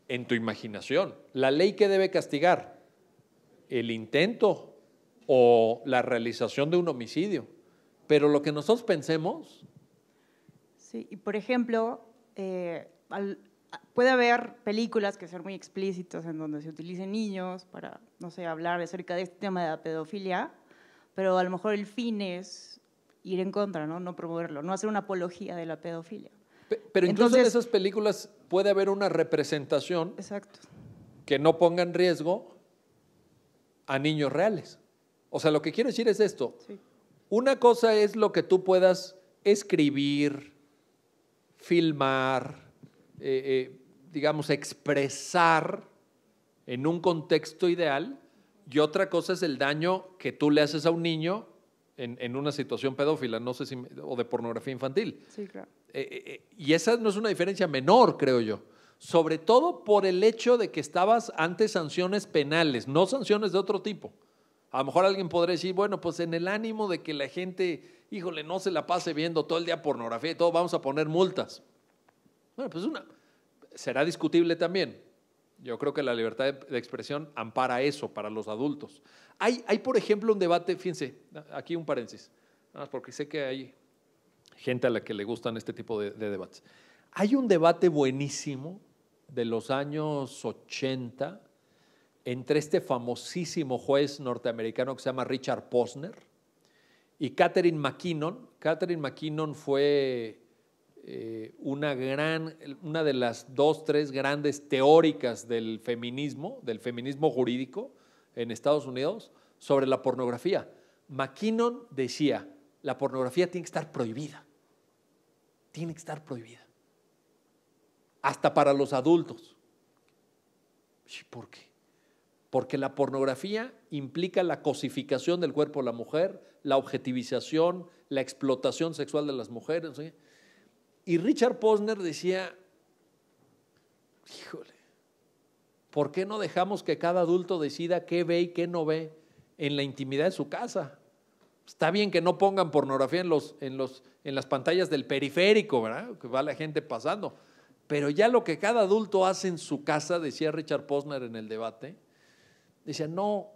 en tu imaginación. La ley que debe castigar, el intento o la realización de un homicidio, pero lo que nosotros pensemos. Sí, y por ejemplo, eh, puede haber películas que sean muy explícitas en donde se utilicen niños para, no sé, hablar acerca de este tema de la pedofilia, pero a lo mejor el fin es ir en contra, ¿no? promoverlo, no hacer una apología de la pedofilia. pero incluso Entonces, en esas películas puede haber una representación exacto. que no ponga en riesgo a niños reales. O sea, lo que quiero decir es esto. Una cosa es lo que tú puedas escribir, filmar, eh, eh, digamos, expresar en un contexto ideal, y otra cosa es el daño que tú le haces a un niño en, una situación pedófila, no sé si, o de pornografía infantil. Sí, claro. Eh, y esa no es una diferencia menor, creo yo sobre todo por el hecho de que estabas ante sanciones penales, no sanciones de otro tipo. A lo mejor alguien podría decir, bueno, pues en el ánimo de que la gente, híjole, no se la pase viendo todo el día pornografía y todo, vamos a poner multas. Bueno, pues una, será discutible también. Yo creo que la libertad de, expresión ampara eso para los adultos. Hay, por ejemplo, un debate, fíjense, aquí un paréntesis, porque sé que hay gente a la que le gustan este tipo de debates. Hay un debate buenísimo de los años 80 entre este famosísimo juez norteamericano que se llama Richard Posner y Catherine McKinnon. Catherine McKinnon fue eh, una, gran, una de las dos, tres grandes teóricas del feminismo, del feminismo jurídico en Estados Unidos, sobre la pornografía. McKinnon decía, la pornografía tiene que estar prohibida, tiene que estar prohibida hasta para los adultos. ¿Por qué? Porque la pornografía implica la cosificación del cuerpo de la mujer, la objetivización, la explotación sexual de las mujeres. Y Richard Posner decía, híjole, ¿por qué no dejamos que cada adulto decida qué ve y qué no ve en la intimidad de su casa? Está bien que no pongan pornografía en, en las pantallas del periférico, ¿verdad? Que va la gente pasando. Pero ya lo que cada adulto hace en su casa, decía Richard Posner en el debate, decía, no,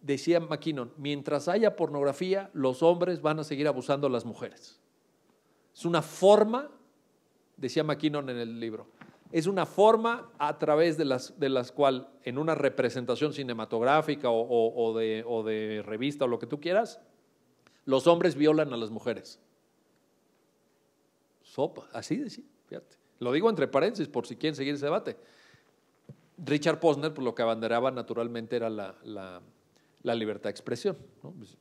decía McKinnon, mientras haya pornografía, los hombres van a seguir abusando a las mujeres. Es una forma, decía McKinnon en el libro, es una forma a través de las, de las cual en una representación cinematográfica o, de, revista o lo que tú quieras, los hombres violan a las mujeres. Sopa, así decía, fíjate. Lo digo entre paréntesis por si quieren seguir ese debate. Richard Posner pues, lo que abanderaba naturalmente era la, libertad de expresión. Pues,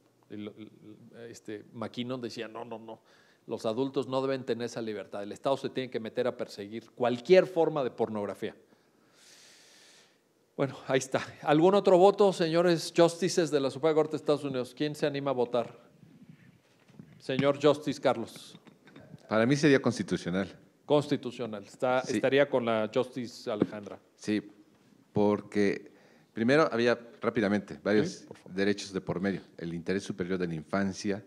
este, McKinnon decía, no, no, no, los adultos no deben tener esa libertad, el Estado se tiene que meter a perseguir cualquier forma de pornografía. Bueno, ahí está. ¿Algún otro voto, señores justices de la Suprema Corte de Estados Unidos? ¿Quién se anima a votar? Señor Justice Carlos. Para mí sería constitucional. Constitucional. Estaría con la Justice Alejandra. Sí, porque primero había rápidamente varios derechos de por medio. El interés superior de la infancia,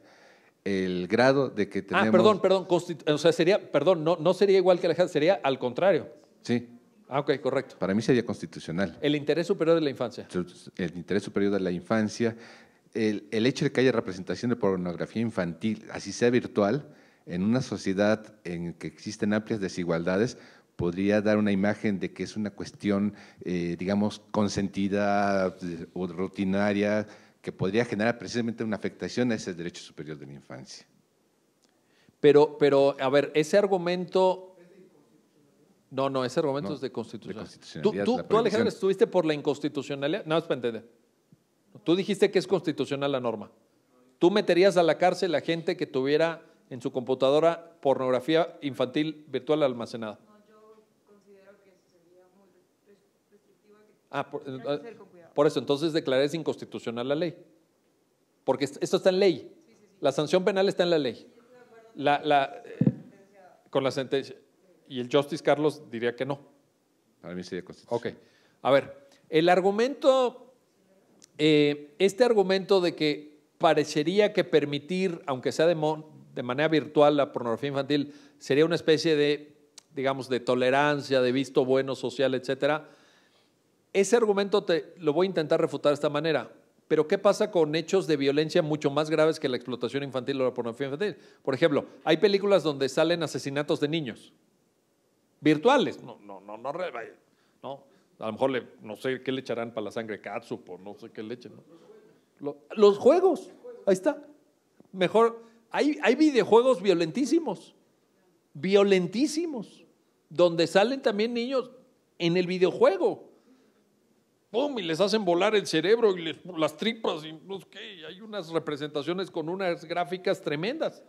el grado de que ah, tenemos... Ah, perdón, perdón. O sea, sería, perdón, no, no sería igual que Alejandra, sería al contrario. Sí. Ah, ok, correcto. Para mí sería constitucional. El interés superior de la infancia. El interés superior de la infancia, el, el hecho de que haya representación de pornografía infantil, así sea virtual, en una sociedad en que existen amplias desigualdades, podría dar una imagen de que es una cuestión, eh, digamos, consentida o rutinaria, que podría generar precisamente una afectación a ese derecho superior de la infancia. Pero, pero a ver, ese argumento... No, no, ese argumento es de constitucionalidad. tú, tú, Alejandro, estuviste por la inconstitucionalidad. No, es para entender. Tú dijiste que es constitucional la norma. ¿Tú meterías a la cárcel a gente que tuviera en su computadora pornografía infantil virtual almacenada. yo considero que sería muy restrictiva. ah, ah por, eso, entonces declaré inconstitucional la ley. Porque esto está en ley. La sanción penal está en la ley. La, la, eh, con la sentencia. Y el Justice Carlos diría que no. Para mí sería constitucional. Ok. A ver, el argumento, eh, este argumento de que parecería que permitir, aunque sea de, mon, de manera virtual la pornografía infantil sería una especie de, digamos, de tolerancia, de visto bueno social, etcétera. Ese argumento te, lo voy a intentar refutar de esta manera. Pero ¿qué pasa con hechos de violencia mucho más graves que la explotación infantil o la pornografía infantil? Por ejemplo, hay películas donde salen asesinatos de niños virtuales. No, no, no, no, A lo mejor le, no sé qué le echarán para la sangre, Katsu, no sé qué le echen. Los, juegos. Ahí está. Mejor hay, videojuegos violentísimos, violentísimos, donde salen también niños en el videojuego. ¡Pum! Y les hacen volar el cerebro y las tripas y no sé qué. Hay unas representaciones con unas gráficas tremendas.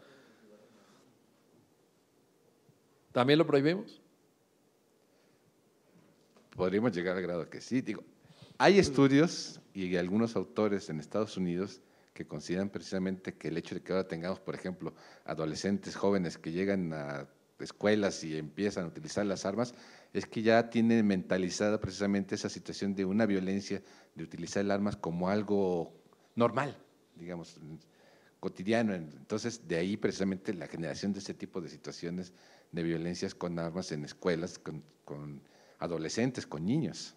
¿También lo prohibimos? Podríamos llegar al grado que sí. Digo, hay estudios y algunos autores en Estados Unidos que consideran precisamente que el hecho de que ahora tengamos, por ejemplo, adolescentes jóvenes que llegan a escuelas y empiezan a utilizar las armas, es que ya tienen mentalizada precisamente esa situación de una violencia, de utilizar el armas como algo normal, digamos, cotidiano. Entonces, de ahí precisamente la generación de este tipo de situaciones de violencias con armas en escuelas, con, adolescentes, con niños.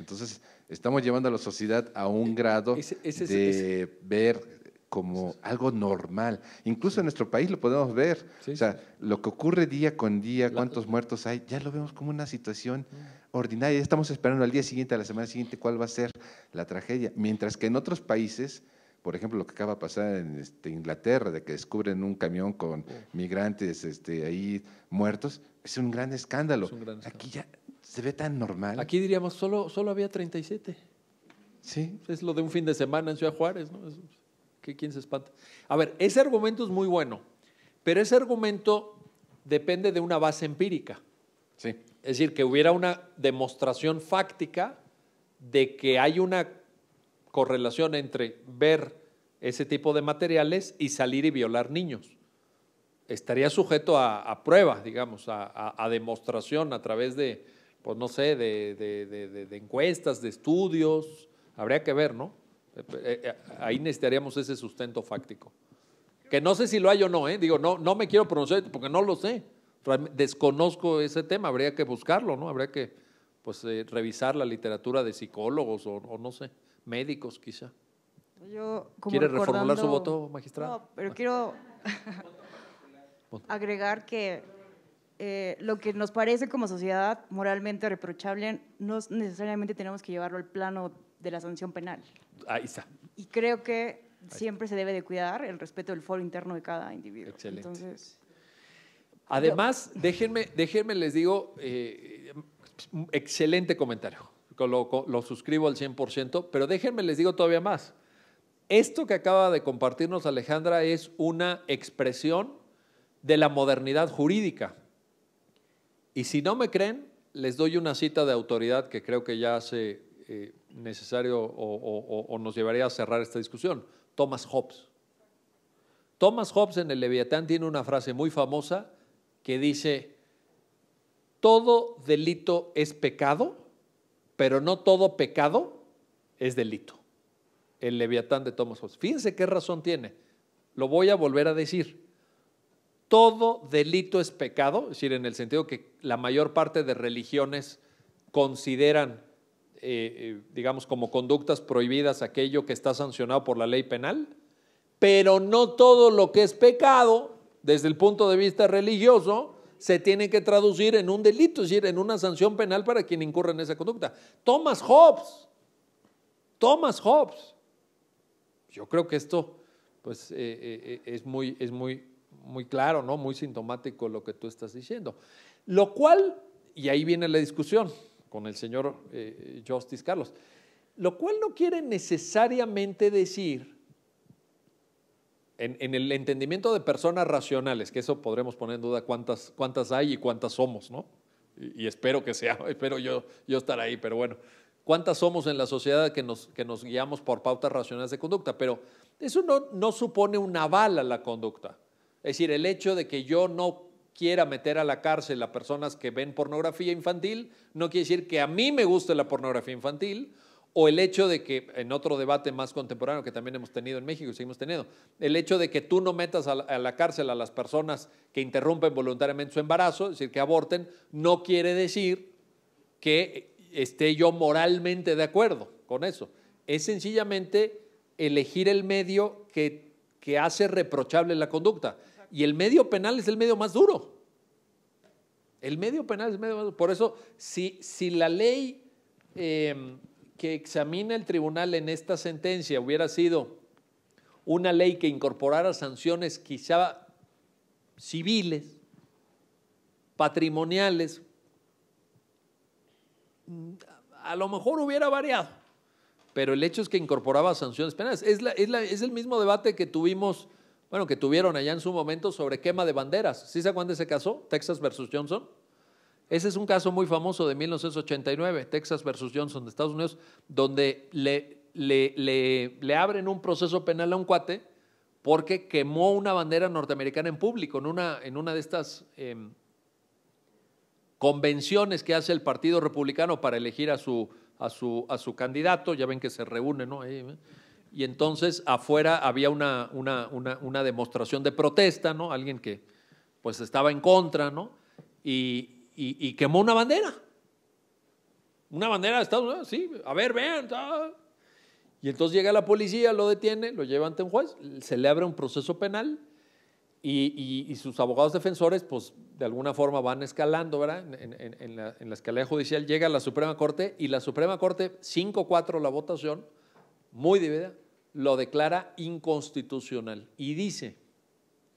Entonces, Estamos llevando a la sociedad a un e-, grado de ver como algo normal. Incluso en nuestro país lo podemos ver. o sea, lo que ocurre día con día, cuántos muertos hay, ya lo vemos como una situación mm. ordinaria. Ya estamos esperando al día siguiente, a la semana siguiente, cuál va a ser la tragedia. Mientras que en otros países, por ejemplo, lo que acaba de pasar en este, Inglaterra, de que descubren un camión con mm. migrantes este, ahí muertos, es un gran escándalo. Es un gran escándalo. Aquí ya se ve tan normal. Aquí diríamos, solo, solo había 37. Sí. Es lo de un fin de semana en Ciudad Juárez, ¿no? que ¿Quién se espanta? A ver, ese argumento es muy bueno, pero ese argumento depende de una base empírica. Sí. Es decir, que hubiera una demostración fáctica de que hay una correlación entre ver ese tipo de materiales y salir y violar niños. Estaría sujeto a, prueba, pruebas, digamos, a, demostración a través de, pues no sé, de, de, de, encuestas, de estudios, habría que ver, ¿no? Eh, eh, eh, ahí necesitaríamos ese sustento fáctico. Que no sé si lo hay o no, ¿eh? Digo, no, no me quiero pronunciar porque no lo sé. Desconozco ese tema, habría que buscarlo, ¿no? Habría que pues, revisar la literatura de psicólogos o, no sé, médicos quizá. ¿Quiere reformular su voto, magistrado? No, pero quiero agregar que eh, lo que nos parece como sociedad moralmente reprochable, no necesariamente tenemos que llevarlo al plano de la sanción penal. Ahí está. Y creo que siempre se debe de cuidar el respeto del foro interno de cada individuo. Excelente. Además, déjenme, déjenme, les digo, eh, excelente comentario. Lo, lo suscribo al 100%, pero déjenme, les digo todavía más. Esto que acaba de compartirnos Alejandra es una expresión de la modernidad jurídica, y si no me creen, les doy una cita de autoridad que creo que ya hace eh, necesario o, o, nos llevaría a cerrar esta discusión, Thomas Hobbes. Thomas Hobbes en el Leviatán tiene una frase muy famosa que dice, todo delito es pecado, pero no todo pecado es delito. El Leviatán de Thomas Hobbes. Fíjense qué razón tiene. Lo voy a volver a decir todo delito es pecado, es decir, en el sentido que la mayor parte de religiones consideran, eh, eh, digamos, como conductas prohibidas aquello que está sancionado por la ley penal, pero no todo lo que es pecado, desde el punto de vista religioso, se tiene que traducir en un delito, es decir, en una sanción penal para quien incurra en esa conducta. Thomas Hobbes, Thomas Hobbes. Yo creo que esto pues, eh, es, muy, es muy muy claro, ¿no? Muy sintomático lo que tú estás diciendo. Lo cual, y ahí viene la discusión con el señor eh, Justice Carlos, lo cual no quiere necesariamente decir, en, el entendimiento de personas racionales, que eso podremos poner en duda cuántas, cuántas hay y cuántas somos, ¿no? Y, espero que sea, espero yo, yo estar ahí, pero bueno, cuántas somos en la sociedad que nos, guiamos por pautas racionales de conducta, pero eso no, no supone una bala la conducta. Es decir, el hecho de que yo no quiera meter a la cárcel a personas que ven pornografía infantil, no quiere decir que a mí me guste la pornografía infantil, o el hecho de que, en otro debate más contemporáneo que también hemos tenido en México y seguimos teniendo, el hecho de que tú no metas a la, cárcel a las personas que interrumpen voluntariamente su embarazo, es decir, que aborten, no quiere decir que esté yo moralmente de acuerdo con eso. Es sencillamente elegir el medio que, que hace reprochable la conducta. Y el medio penal es el medio más duro. El medio penal es el medio más duro. Por eso, si, si la ley em, que examina el tribunal en esta sentencia hubiera sido una ley que incorporara sanciones quizá civiles, patrimoniales, mm, a lo mejor hubiera variado, pero el hecho es que incorporaba sanciones penales. es el mismo debate que tuvimos bueno, que tuvieron allá en su momento sobre quema de banderas. ¿Sí se acuerdan de ese caso? Texas versus Johnson. Ese es un caso muy famoso de 1989, Texas versus Johnson de Estados Unidos, donde le, le, abren un proceso penal a un cuate porque quemó una bandera norteamericana en público, en una, en una de estas em, convenciones que hace el Partido Republicano para elegir a su, a su, a su candidato. Ya ven que se reúnen, ¿no? Ahí, ¿eh? y entonces afuera había una, una, demostración de protesta, ¿no? Alguien que pues estaba en contra, ¿no? Y, quemó una bandera. Una bandera de Estados Unidos, sí, a ver, vean. Ah. Y entonces llega la policía, lo detiene, lo lleva ante un juez, se le abre un proceso penal y, sus abogados defensores, pues de alguna forma van escalando, ¿verdad? En, en, la, escalera judicial llega la Suprema Corte y la Suprema Corte, 5-4 la votación, muy dividida, lo declara inconstitucional y dice,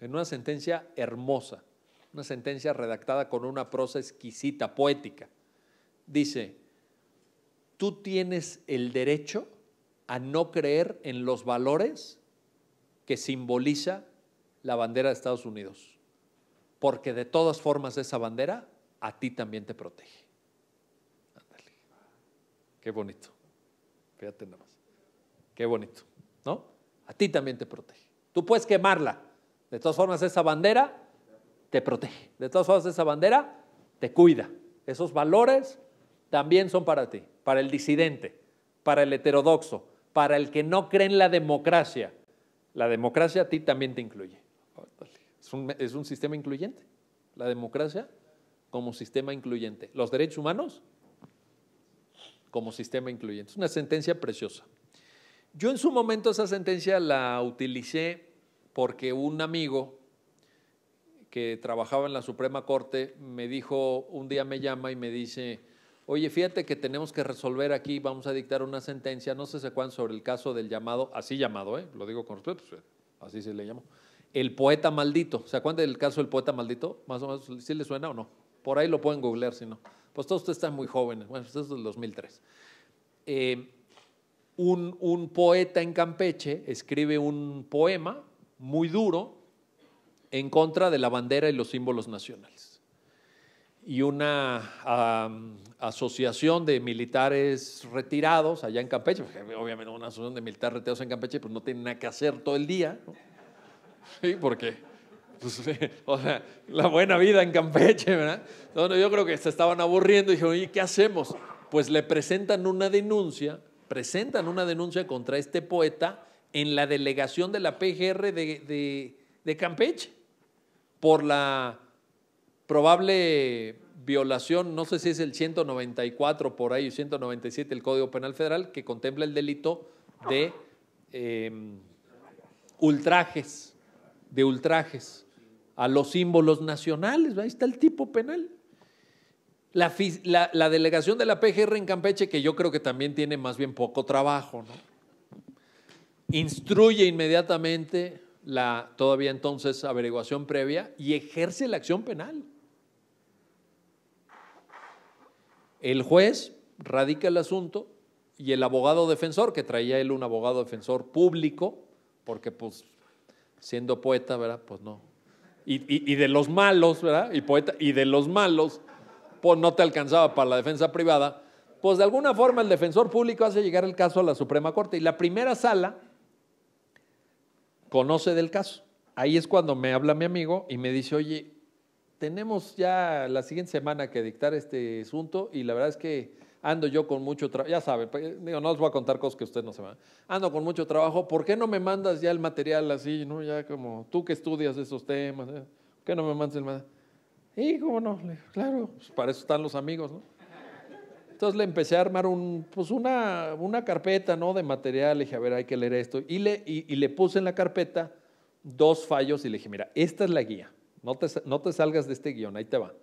en una sentencia hermosa, una sentencia redactada con una prosa exquisita, poética, dice, tú tienes el derecho a no creer en los valores que simboliza la bandera de Estados Unidos, porque de todas formas esa bandera a ti también te protege. Qué bonito. Fíjate nada más. Qué bonito. ¿no? A ti también te protege. Tú puedes quemarla. De todas formas, esa bandera te protege. De todas formas, esa bandera te cuida. Esos valores también son para ti, para el disidente, para el heterodoxo, para el que no cree en la democracia. La democracia a ti también te incluye. Es un, es un sistema incluyente. La democracia como sistema incluyente. Los derechos humanos como sistema incluyente. Es una sentencia preciosa. Yo en su momento esa sentencia la utilicé porque un amigo que trabajaba en la Suprema Corte me dijo, un día me llama y me dice, oye, fíjate que tenemos que resolver aquí, vamos a dictar una sentencia, no sé, si cuán sobre el caso del llamado, así llamado, ¿eh? lo digo con respeto, pues, así se le llamó, el poeta maldito. ¿Se acuerdan del caso del poeta maldito? Más o menos, ¿sí le suena o no? Por ahí lo pueden googlear si no. Pues todos ustedes están muy jóvenes, bueno, ustedes es 2003. Eh, un, poeta en Campeche escribe un poema muy duro en contra de la bandera y los símbolos nacionales. Y una asociación de militares retirados allá en Campeche, obviamente una asociación de militares retirados en Campeche, pues no tiene nada que hacer todo el día, ¿Por Sí, pues, o sea, la buena vida en Campeche, ¿verdad? yo creo que se estaban aburriendo y dijeron, ¿y ¿qué hacemos? Pues le presentan una denuncia presentan una denuncia contra este poeta en la delegación de la PGR de, Campeche por la probable violación, no sé si es el 194 por ahí, 197 el Código Penal Federal, que contempla el delito de em, ultrajes, de ultrajes a los símbolos nacionales. Ahí está el tipo penal la, delegación de la PGR en Campeche, que yo creo que también tiene más bien poco trabajo, instruye inmediatamente la todavía entonces averiguación previa y ejerce la acción penal. El juez radica el asunto y el abogado defensor, que traía él un abogado defensor público, porque pues siendo poeta, ¿verdad? Pues no. Y, y de los malos, ¿verdad? Y poeta, y de los malos, no te alcanzaba para la defensa privada, pues de alguna forma el defensor público hace llegar el caso a la Suprema Corte y la primera sala conoce del caso. Ahí es cuando me habla mi amigo y me dice, oye, tenemos ya la siguiente semana que dictar este asunto y la verdad es que ando yo con mucho trabajo, ya sabe, pues, digo, no os voy a contar cosas que usted no se va, ando con mucho trabajo, ¿por qué no me mandas ya el material así, no? Ya como tú que estudias esos temas, ¿eh? ¿por qué no me mandas el material? Y cómo no, claro, pues, para eso están los amigos, ¿no? Entonces le empecé a armar un, pues una, una carpeta ¿no? de material, le dije, a ver, hay que leer esto. Y le, y, le puse en la carpeta dos fallos y le dije, mira, esta es la guía, no te, no te salgas de este guión, ahí te va.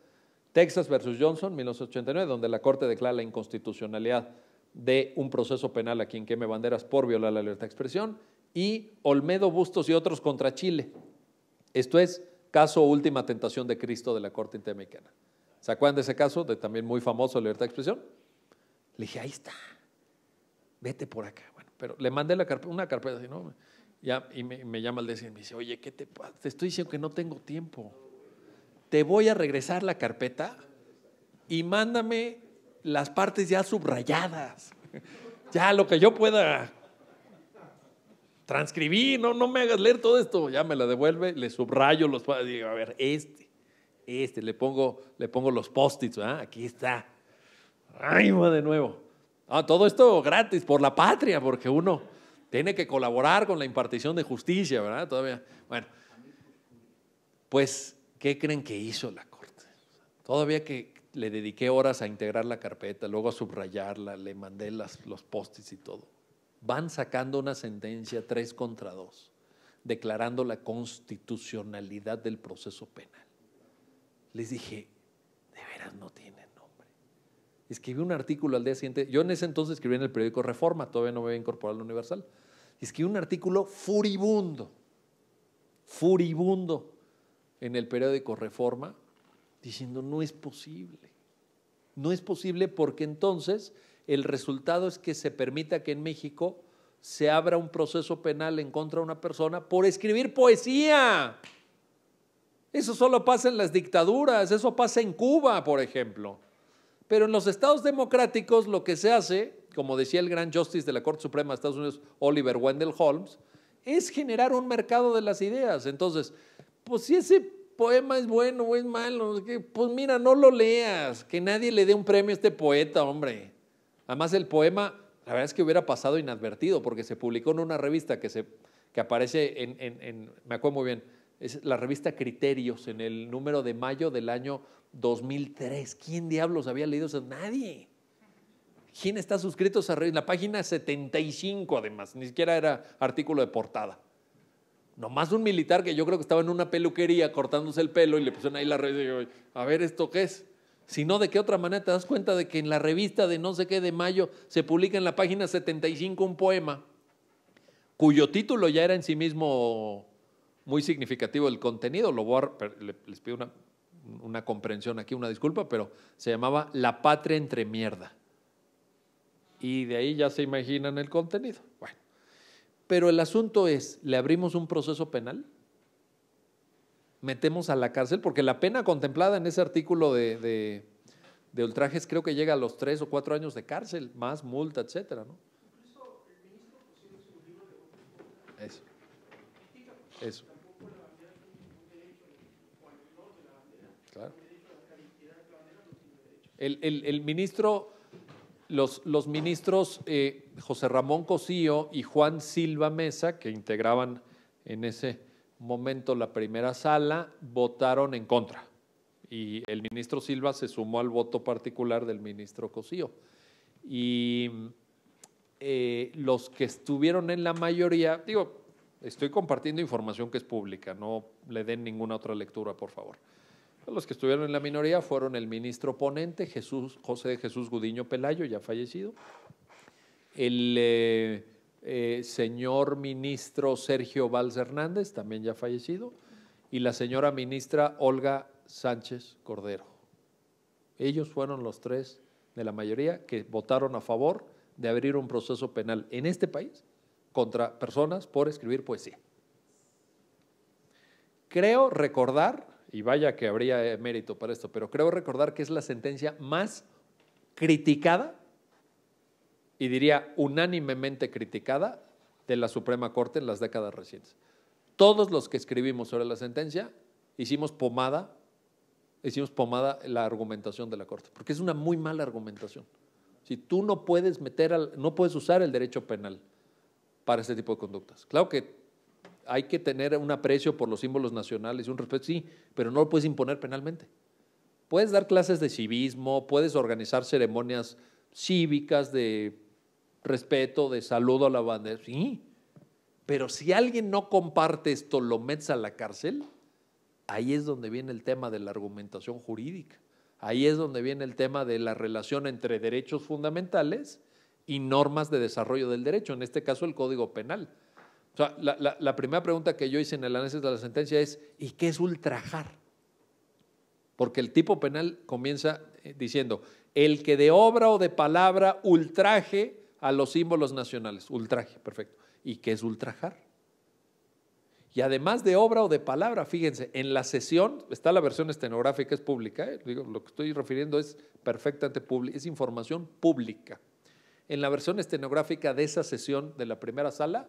Texas versus Johnson, 1989, donde la Corte declara la inconstitucionalidad de un proceso penal a quien queme banderas por violar la libertad de expresión, y Olmedo Bustos y otros contra Chile. Esto es, Caso Última Tentación de Cristo de la Corte Interamericana. ¿Se acuerdan de ese caso? De también muy famoso, libertad de expresión. Le dije, ahí está, vete por acá. Bueno, pero le mandé la una carpeta, y me, me, llama el decir, me dice, oye, ¿qué te pasa? Te estoy diciendo que no tengo tiempo. Te voy a regresar la carpeta y mándame las partes ya subrayadas. ya lo que yo pueda transcribí, no, no me hagas leer todo esto. Ya me la devuelve, le subrayo los, digo, a ver, este, este, le pongo, le pongo los post-its, aquí está. Ay, va de nuevo. Ah, todo esto gratis, por la patria, porque uno tiene que colaborar con la impartición de justicia, ¿verdad? Todavía. Bueno, pues, ¿qué creen que hizo la Corte? Todavía que le dediqué horas a integrar la carpeta, luego a subrayarla, le mandé las, los post-its y todo van sacando una sentencia 3 contra 2, declarando la constitucionalidad del proceso penal. Les dije, de veras no tienen nombre. Escribí un artículo al día siguiente, yo en ese entonces escribí en el periódico Reforma, todavía no me había incorporado al Universal, escribí un artículo furibundo, furibundo en el periódico Reforma, diciendo, no es posible. No es posible porque entonces el resultado es que se permita que en México se abra un proceso penal en contra de una persona por escribir poesía. Eso solo pasa en las dictaduras, eso pasa en Cuba, por ejemplo. Pero en los estados democráticos lo que se hace, como decía el gran justice de la Corte Suprema de Estados Unidos, Oliver Wendell Holmes, es generar un mercado de las ideas. Entonces, pues si ese poema es bueno o es malo, pues mira, no lo leas, que nadie le dé un premio a este poeta, hombre. Además, el poema, la verdad es que hubiera pasado inadvertido porque se publicó en una revista que, se, que aparece en, me acuerdo muy bien, es la revista Criterios en el número de mayo del año 2003. ¿Quién diablos había leído eso? Nadie. ¿Quién está suscrito a esa revista? La página 75 además, ni siquiera era artículo de portada. Nomás un militar que yo creo que estaba en una peluquería cortándose el pelo y le pusieron ahí la revista y yo, a ver, ¿esto qué es? sino de qué otra manera te das cuenta de que en la revista de no sé qué de mayo se publica en la página 75 un poema cuyo título ya era en sí mismo muy significativo el contenido. Lo les pido una, una comprensión aquí, una disculpa, pero se llamaba La patria entre mierda. Y de ahí ya se imaginan el contenido. Bueno, pero el asunto es, ¿le abrimos un proceso penal? metemos a la cárcel, porque la pena contemplada en ese artículo de, ultrajes creo que llega a los tres o cuatro años de cárcel, más multa, etcétera, ¿no? El, ministro, los, los ministros eh, José Ramón Cosío y Juan Silva Mesa, que integraban en ese momento la primera sala votaron en contra y el ministro Silva se sumó al voto particular del ministro Cosío. Y eh, los que estuvieron en la mayoría, digo, estoy compartiendo información que es pública, no le den ninguna otra lectura, por favor. Los que estuvieron en la minoría fueron el ministro ponente, Jesús, José Jesús Gudiño Pelayo, ya fallecido, el eh, eh, señor ministro Sergio Valls Hernández, también ya fallecido, y la señora ministra Olga Sánchez Cordero. Ellos fueron los tres de la mayoría que votaron a favor de abrir un proceso penal en este país contra personas por escribir poesía. Creo recordar, y vaya que habría mérito para esto, pero creo recordar que es la sentencia más criticada y diría unánimemente criticada de la Suprema Corte en las décadas recientes. Todos los que escribimos sobre la sentencia hicimos pomada, hicimos pomada la argumentación de la Corte, porque es una muy mala argumentación. Si tú no puedes meter no puedes usar el derecho penal para este tipo de conductas. Claro que hay que tener un aprecio por los símbolos nacionales y un respeto, sí, pero no lo puedes imponer penalmente. Puedes dar clases de civismo, puedes organizar ceremonias cívicas de respeto, de saludo a la banda, sí. Pero si alguien no comparte esto, lo metes a la cárcel, ahí es donde viene el tema de la argumentación jurídica. Ahí es donde viene el tema de la relación entre derechos fundamentales y normas de desarrollo del derecho, en este caso el Código Penal. O sea, la primera pregunta que yo hice en el análisis de la sentencia es, ¿y qué es ultrajar? Porque el tipo penal comienza eh, diciendo, el que de obra o de palabra ultraje a los símbolos nacionales. Ultraje, perfecto. ¿Y qué es ultrajar? Y además de obra o de palabra, fíjense, en la sesión, está la versión estenográfica, es pública, ¿eh? digo, lo que estoy refiriendo es perfectamente pública, es información pública. En la versión estenográfica de esa sesión de la primera sala,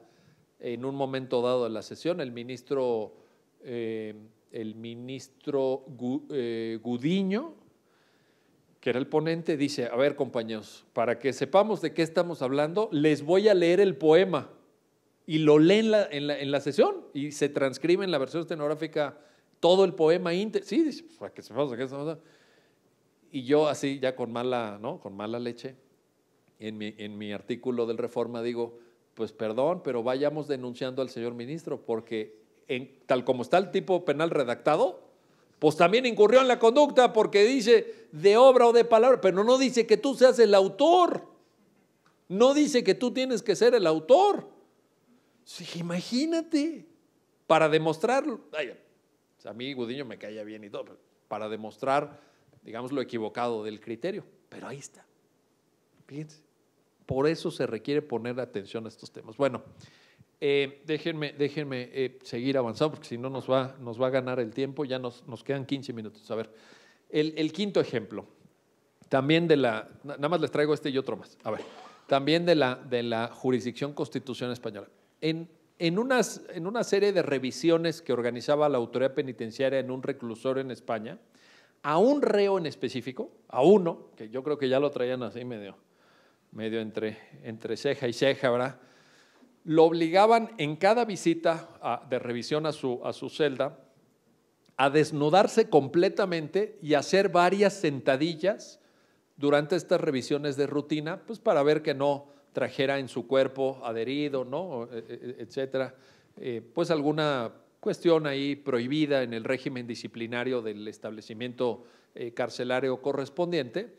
en un momento dado de la sesión, el ministro, eh, el ministro eh, Gudiño que era el ponente, dice, a ver compañeros, para que sepamos de qué estamos hablando, les voy a leer el poema. Y lo leen en la, en la, sesión y se transcribe en la versión estenográfica todo el poema Sí, dice, pues, para que sepamos qué estamos Y yo así, ya con mala, ¿no? Con mala leche, en mi, en mi artículo del Reforma digo, pues perdón, pero vayamos denunciando al señor ministro, porque en, tal como está el tipo penal redactado, pues también incurrió en la conducta porque dice de obra o de palabra, pero no dice que tú seas el autor. No dice que tú tienes que ser el autor. imagínate, para demostrarlo. Pues a mí Gudiño me caía bien y todo, para demostrar, digamos, lo equivocado del criterio. Pero ahí está. Por eso se requiere poner atención a estos temas. Bueno. Eh, déjenme, eh, seguir avanzando porque si no nos va, a ganar el tiempo, ya nos, quedan 15 minutos. A ver, el, quinto ejemplo, también de la, nada más les traigo este y otro más, a ver, también de la, jurisdicción constitucional española. En, una serie de revisiones que organizaba la autoridad penitenciaria en un reclusorio en España, a un reo en específico, a uno, que yo creo que ya lo traían así medio, medio entre, entre ceja y ceja, ¿verdad? lo obligaban en cada visita de revisión a su, celda a desnudarse completamente y hacer varias sentadillas durante estas revisiones de rutina, pues para ver que no trajera en su cuerpo adherido, ¿no? E, e, e, etcétera, eh, pues alguna cuestión ahí prohibida en el régimen disciplinario del establecimiento eh, carcelario correspondiente.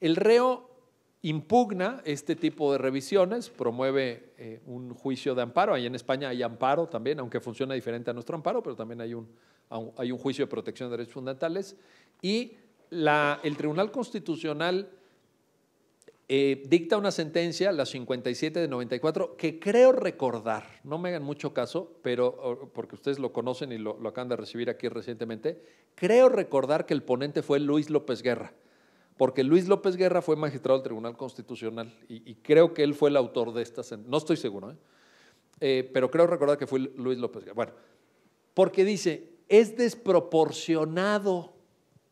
El reo impugna este tipo de revisiones, promueve eh, un juicio de amparo. ahí en España hay amparo también, aunque funciona diferente a nuestro amparo, pero también hay un, juicio de protección de derechos fundamentales. Y el Tribunal Constitucional eh, dicta una sentencia, la 57 de 94, que creo recordar, no me hagan mucho caso, pero porque ustedes lo conocen y lo, lo acaban de recibir aquí recientemente, creo recordar que el ponente fue Luis López Guerra porque Luis López Guerra fue magistrado del Tribunal Constitucional y, creo que él fue el autor de esta sentencia, no estoy seguro, ¿eh? Eh, pero creo recordar que fue Luis López Guerra. Bueno, porque dice, es desproporcionado.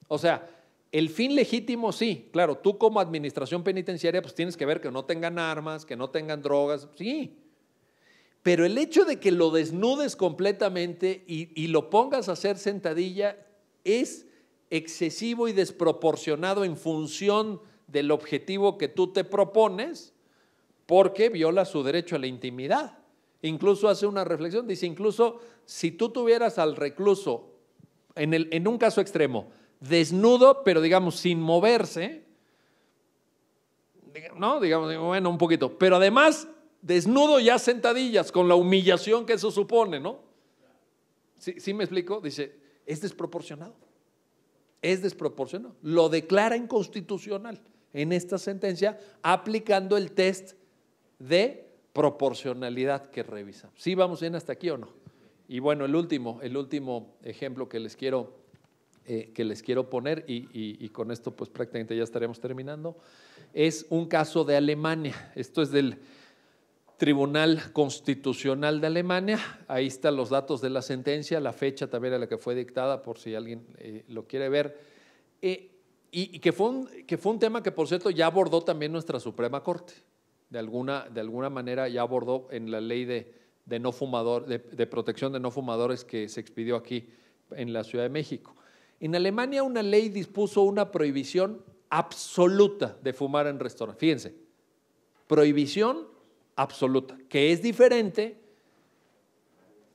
O sea, el fin legítimo sí, claro, tú como administración penitenciaria pues tienes que ver que no tengan armas, que no tengan drogas, sí. Pero el hecho de que lo desnudes completamente y lo pongas a hacer sentadilla es excesivo y desproporcionado en función del objetivo que tú te propones, porque viola su derecho a la intimidad. Incluso hace una reflexión, dice, incluso si tú tuvieras al recluso, en, un caso extremo, desnudo, pero digamos sin moverse, ¿no? Digamos, bueno, un poquito, pero además desnudo ya sentadillas, con la humillación que eso supone, ¿no? sí me explico? Dice, es desproporcionado es desproporcionado. Lo declara inconstitucional en esta sentencia aplicando el test de proporcionalidad que revisa. ¿Sí vamos bien hasta aquí o no? Y bueno, el último, el último ejemplo que les quiero, eh, que les quiero poner, y, y, con esto pues prácticamente ya estaremos terminando, es un caso de Alemania. Esto es del Tribunal Constitucional de Alemania. Ahí están los datos de la sentencia, la fecha también a la que fue dictada, por si alguien eh, lo quiere ver. Eh, y, que, fue un, que fue un tema que, por cierto, ya abordó también nuestra Suprema Corte. De alguna, de alguna manera ya abordó en la ley de, de no fumador, de, de protección de no fumadores que se expidió aquí en la Ciudad de México. En Alemania una ley dispuso una prohibición absoluta de fumar en restaurantes. Fíjense, prohibición absoluta, que es diferente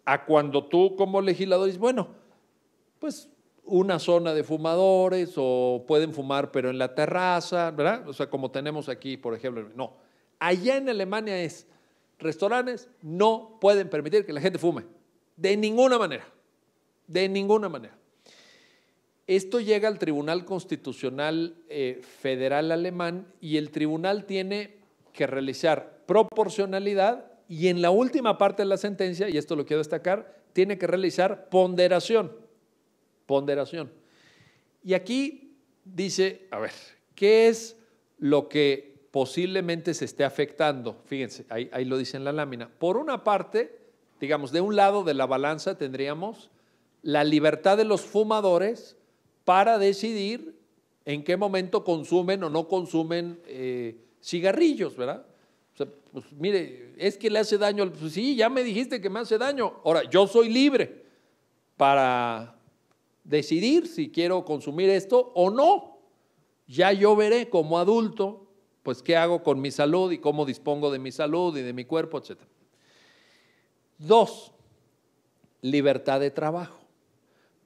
a cuando tú como legislador dices, bueno, pues una zona de fumadores o pueden fumar pero en la terraza, ¿verdad? O sea, como tenemos aquí, por ejemplo. No, allá en Alemania es, restaurantes no pueden permitir que la gente fume, de ninguna manera, de ninguna manera. Esto llega al Tribunal Constitucional eh, Federal Alemán y el tribunal tiene que realizar proporcionalidad y en la última parte de la sentencia, y esto lo quiero destacar, tiene que realizar ponderación. Ponderación. Y aquí dice, a ver, ¿qué es lo que posiblemente se esté afectando? Fíjense, ahí, lo dice en la lámina. Por una parte, digamos, de un lado de la balanza tendríamos la libertad de los fumadores para decidir en qué momento consumen o no consumen. Eh, cigarrillos, ¿verdad? O sea, pues mire, es que le hace daño, pues sí, ya me dijiste que me hace daño. Ahora, yo soy libre para decidir si quiero consumir esto o no. Ya yo veré como adulto, pues qué hago con mi salud y cómo dispongo de mi salud y de mi cuerpo, etc. Dos, libertad de trabajo.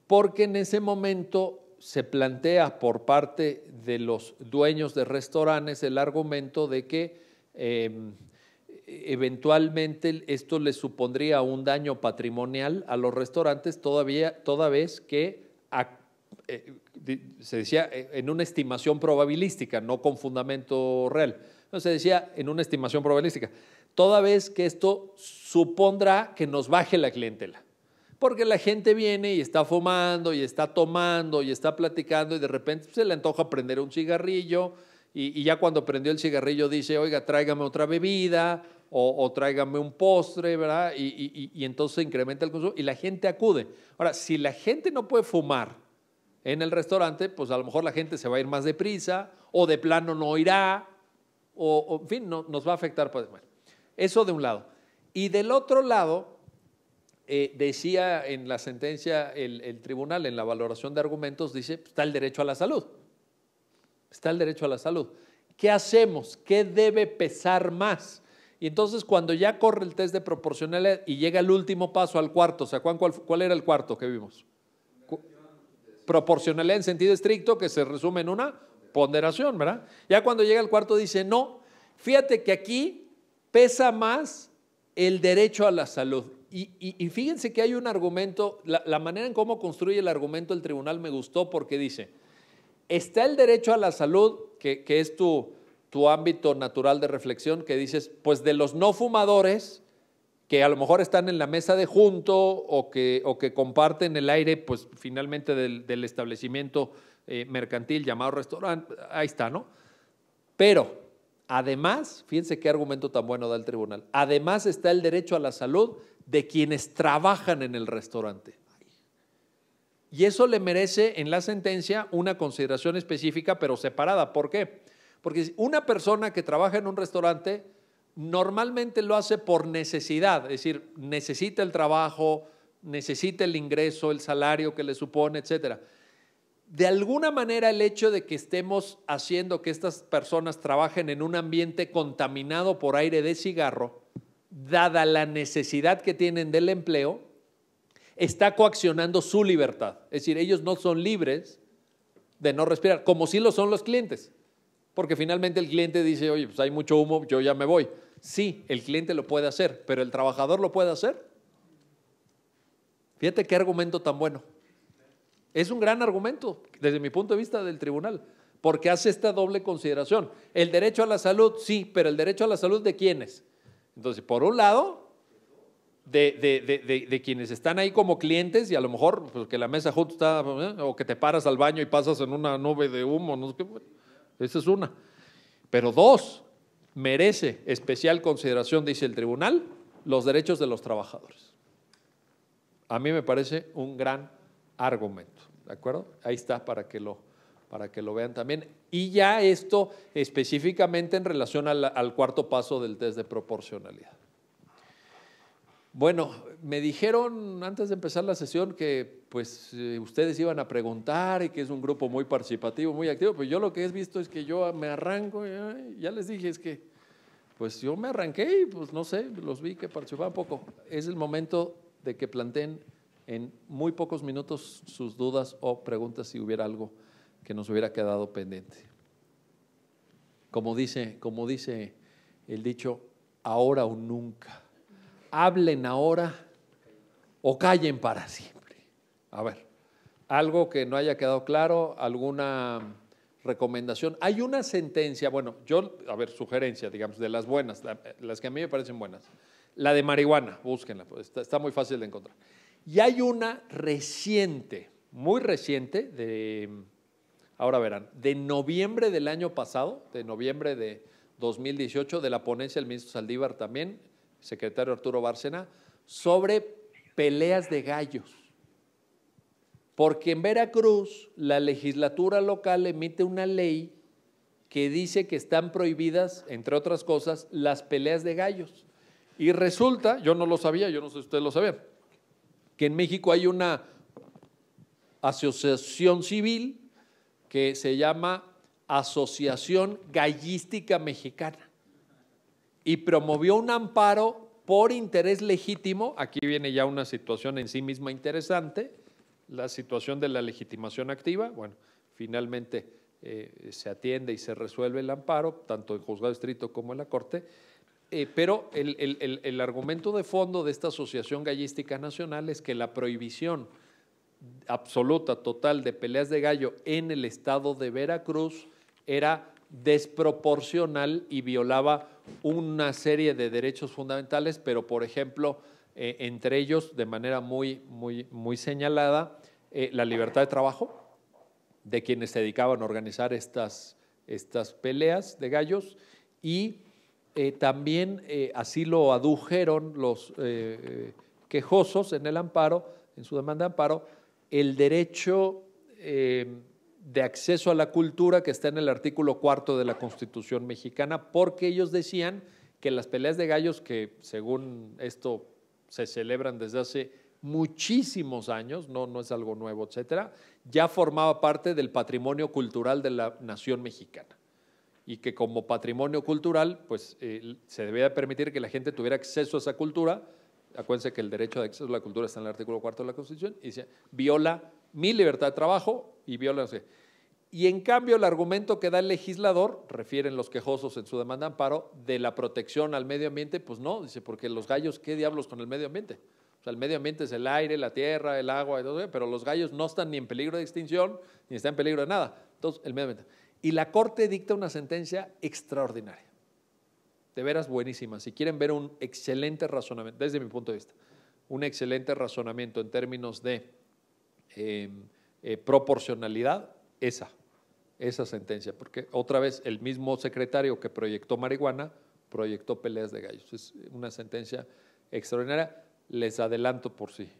Porque en ese momento se plantea por parte de los dueños de restaurantes el argumento de que em, eventualmente esto les supondría un daño patrimonial a los restaurantes todavía, toda vez que eh, se decía eh, en una estimación probabilística, no con fundamento real. se decía en una estimación probabilística, toda vez que esto supondrá que nos baje la clientela. Porque la gente viene y está fumando y está tomando y está platicando y de repente pues, se le antoja prender un cigarrillo y, ya cuando prendió el cigarrillo dice, oiga, tráigame otra bebida o, tráigame un postre, ¿verdad? Y, entonces incrementa el consumo y la gente acude. Ahora, si la gente no puede fumar en el restaurante, pues a lo mejor la gente se va a ir más deprisa o de plano no irá, o, en fin, no, nos va a afectar. Pues, eso de un lado. Y del otro lado, eh, decía en la sentencia el, tribunal, en la valoración de argumentos, dice, está el derecho a la salud. Está el derecho a la salud. ¿Qué hacemos? ¿Qué debe pesar más? Y entonces cuando ya corre el test de proporcionalidad y llega el último paso al cuarto, o sea cuál, cuál era el cuarto que vimos? Proporcionalidad en sentido estricto que se resume en una ponderación, ¿verdad? Ya cuando llega el cuarto dice, no, fíjate que aquí pesa más el derecho a la salud. Y, fíjense que hay un argumento, la, manera en cómo construye el argumento el tribunal me gustó porque dice, está el derecho a la salud, que, es tu, tu ámbito natural de reflexión, que dices, pues de los no fumadores, que a lo mejor están en la mesa de junto o que, o que comparten el aire, pues finalmente del, establecimiento eh, mercantil llamado restaurante, ahí está, ¿no? Pero Además, fíjense qué argumento tan bueno da el tribunal. Además está el derecho a la salud de quienes trabajan en el restaurante. Y eso le merece en la sentencia una consideración específica, pero separada. ¿Por qué? Porque una persona que trabaja en un restaurante normalmente lo hace por necesidad, es decir, necesita el trabajo, necesita el ingreso, el salario que le supone, etcétera de alguna manera el hecho de que estemos haciendo que estas personas trabajen en un ambiente contaminado por aire de cigarro, dada la necesidad que tienen del empleo, está coaccionando su libertad. Es decir, ellos no son libres de no respirar, como sí lo son los clientes. Porque finalmente el cliente dice, oye, pues hay mucho humo, yo ya me voy. Sí, el cliente lo puede hacer, pero el trabajador lo puede hacer. Fíjate qué argumento tan bueno. Es un gran argumento desde mi punto de vista del tribunal, porque hace esta doble consideración. El derecho a la salud, sí, pero el derecho a la salud de quiénes. Entonces, por un lado, de, quienes están ahí como clientes y a lo mejor porque que la mesa justo está, ¿eh? o que te paras al baño y pasas en una nube de humo, no sé qué, esa es una. Pero dos, merece especial consideración, dice el tribunal, los derechos de los trabajadores. A mí me parece un gran argumento. ¿De acuerdo? Ahí está para que lo, para que lo vean también. Y ya esto específicamente en relación al, cuarto paso del test de proporcionalidad. Bueno, me dijeron antes de empezar la sesión que pues eh, ustedes iban a preguntar y que es un grupo muy participativo, muy activo, pues yo lo que he visto es que yo me arranco, ya, ya les dije, es que pues yo me arranqué y pues no sé, los vi que participaban poco. Es el momento de que planteen en muy pocos minutos sus dudas o preguntas si hubiera algo que nos hubiera quedado pendiente. Como dice, como dice el dicho, ahora o nunca. Hablen ahora o callen para siempre. A ver, algo que no haya quedado claro, alguna recomendación. Hay una sentencia, bueno, yo, a ver, sugerencia, digamos, de las buenas, las que a mí me parecen buenas. La de marihuana, búsquenla, pues, está muy fácil de encontrar. Y hay una reciente, muy reciente, de, ahora verán, de noviembre del año pasado, de noviembre de 2018, de la ponencia del ministro Saldívar también, secretario Arturo Bárcena, sobre peleas de gallos. Porque en Veracruz la legislatura local emite una ley que dice que están prohibidas, entre otras cosas, las peleas de gallos. Y resulta, yo no lo sabía, yo no sé si ustedes lo sabían, que en México hay una asociación civil que se llama Asociación Gallística Mexicana y promovió un amparo por interés legítimo, aquí viene ya una situación en sí misma interesante, la situación de la legitimación activa, bueno, finalmente eh, se atiende y se resuelve el amparo, tanto el juzgado distrito como en la Corte, eh, pero el, argumento de fondo de esta Asociación Gallística Nacional es que la prohibición absoluta, total, de peleas de gallo en el estado de Veracruz era desproporcional y violaba una serie de derechos fundamentales, pero por ejemplo, eh, entre ellos, de manera muy, muy, muy señalada, eh, la libertad de trabajo de quienes se dedicaban a organizar estas, estas peleas de gallos y eh, también eh, así lo adujeron los eh, quejosos en el amparo, en su demanda de amparo, el derecho de acceso a la cultura que está en el artículo cuarto de la Constitución mexicana, porque ellos decían que las peleas de gallos, que según esto se celebran desde hace muchísimos años, no, no es algo nuevo, etcétera, ya formaba parte del patrimonio cultural de la nación mexicana y que como patrimonio cultural pues, eh, se debía permitir que la gente tuviera acceso a esa cultura. Acuérdense que el derecho de acceso a la cultura está en el artículo cuarto de la Constitución y dice, viola mi libertad de trabajo y viola... Y en cambio el argumento que da el legislador, refieren los quejosos en su demanda de amparo, de la protección al medio ambiente, pues no, dice, porque los gallos, ¿qué diablos con el medio ambiente? O sea, el medio ambiente es el aire, la tierra, el agua, pero los gallos no están ni en peligro de extinción, ni están en peligro de nada. Entonces, el medio ambiente. Y la Corte dicta una sentencia extraordinaria. De veras buenísima. Si quieren ver un excelente razonamiento, desde mi punto de vista, un excelente razonamiento en términos de em, eh, proporcionalidad, esa, esa sentencia. Porque otra vez el mismo secretario que proyectó marihuana proyectó peleas de gallos. Es una sentencia extraordinaria. Les adelanto por sí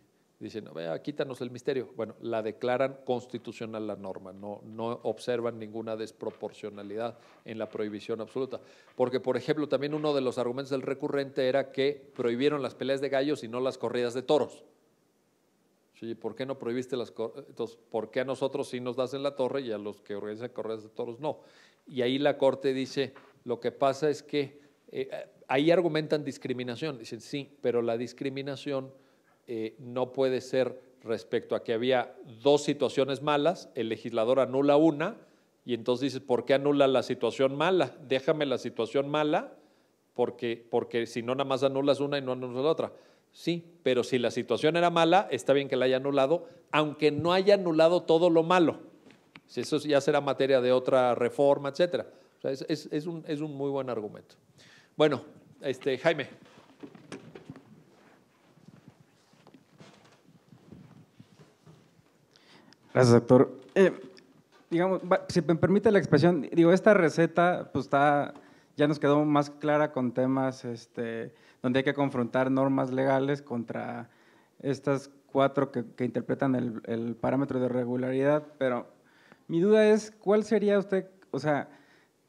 dicen, vea, quítanos el misterio. Bueno, la declaran constitucional la norma, no, no observan ninguna desproporcionalidad en la prohibición absoluta. Porque, por ejemplo, también uno de los argumentos del recurrente era que prohibieron las peleas de gallos y no las corridas de toros. ¿por qué no prohibiste las Entonces, ¿por qué a nosotros sí nos das en la torre y a los que organizan corridas de toros no? Y ahí la Corte dice, lo que pasa es que eh, ahí argumentan discriminación. Dicen, sí, pero la discriminación eh, no puede ser respecto a que había dos situaciones malas, el legislador anula una y entonces dices, ¿por qué anula la situación mala? Déjame la situación mala porque, si no, nada más anulas una y no anulas la otra. Sí, pero si la situación era mala, está bien que la haya anulado, aunque no haya anulado todo lo malo. Si eso ya será materia de otra reforma, etcétera. es, un, muy buen argumento. Bueno, este, Jaime. Gracias, doctor. Eh, digamos, si me permite la expresión, digo, esta receta pues está, ya nos quedó más clara con temas este, donde hay que confrontar normas legales contra estas cuatro que, interpretan el, parámetro de regularidad, pero mi duda es, ¿cuál sería usted, o sea,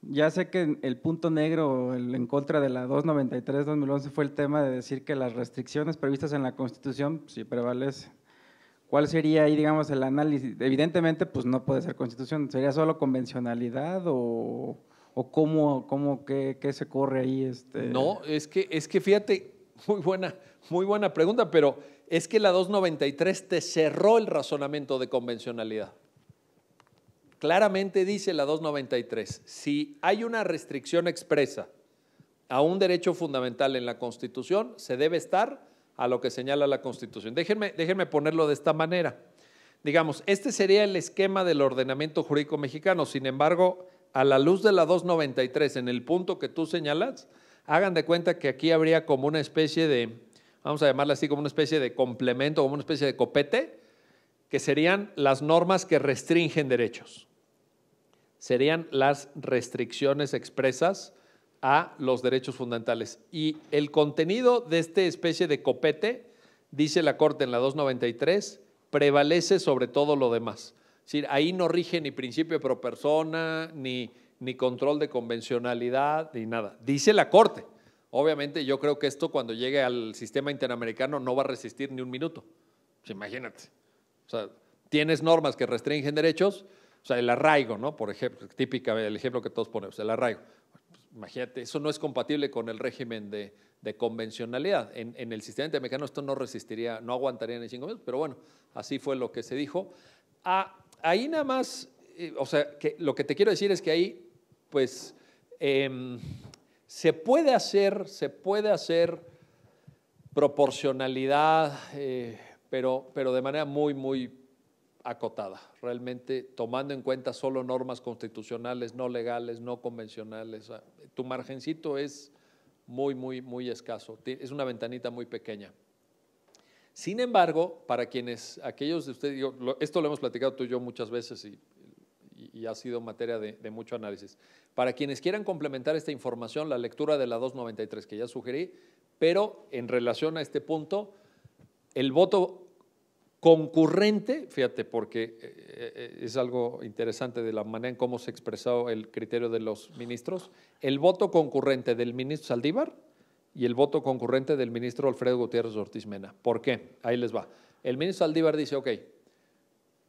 ya sé que el punto negro el, en contra de la 293-2011 fue el tema de decir que las restricciones previstas en la Constitución, si prevales. ¿Cuál sería ahí, digamos, el análisis? Evidentemente, pues no puede ser constitución, ¿sería solo convencionalidad o, cómo, cómo qué, se corre ahí? Este? No, es que, es que fíjate, muy buena, muy buena pregunta, pero es que la 293 te cerró el razonamiento de convencionalidad. Claramente dice la 293, si hay una restricción expresa a un derecho fundamental en la Constitución, se debe estar a lo que señala la Constitución. Déjenme, ponerlo de esta manera. Digamos, este sería el esquema del ordenamiento jurídico mexicano. Sin embargo, a la luz de la 293, en el punto que tú señalas, hagan de cuenta que aquí habría como una especie de, vamos a llamarla así, como una especie de complemento, como una especie de copete, que serían las normas que restringen derechos. Serían las restricciones expresas a los derechos fundamentales. Y el contenido de esta especie de copete, dice la Corte en la 293, prevalece sobre todo lo demás. Es decir, ahí no rige ni principio pro persona, ni, ni control de convencionalidad, ni nada. Dice la Corte. Obviamente yo creo que esto cuando llegue al sistema interamericano no va a resistir ni un minuto. Pues imagínate. O sea, tienes normas que restringen derechos, o sea, el arraigo, ¿no? Por ejemplo, típica, el ejemplo que todos ponemos, el arraigo imagínate, eso no es compatible con el régimen de, convencionalidad. En, el sistema interamericano esto no resistiría, no aguantaría ni cinco minutos, pero bueno, así fue lo que se dijo. Ah, ahí nada más, eh, o sea, que lo que te quiero decir es que ahí, pues, em, se puede hacer, se puede hacer proporcionalidad, eh, pero, pero de manera muy, muy acotada, realmente tomando en cuenta solo normas constitucionales, no legales, no convencionales. Tu margencito es muy, muy, muy escaso, es una ventanita muy pequeña. Sin embargo, para quienes, aquellos de ustedes, esto lo hemos platicado tú y yo muchas veces y, ha sido materia de, de, mucho análisis, para quienes quieran complementar esta información, la lectura de la 293 que ya sugerí, pero en relación a este punto, el voto concurrente, fíjate, porque eh, eh, es algo interesante de la manera en cómo se ha expresado el criterio de los ministros, el voto concurrente del ministro Saldívar y el voto concurrente del ministro Alfredo Gutiérrez Ortiz Mena. ¿Por qué? Ahí les va. El ministro Saldívar dice, ok,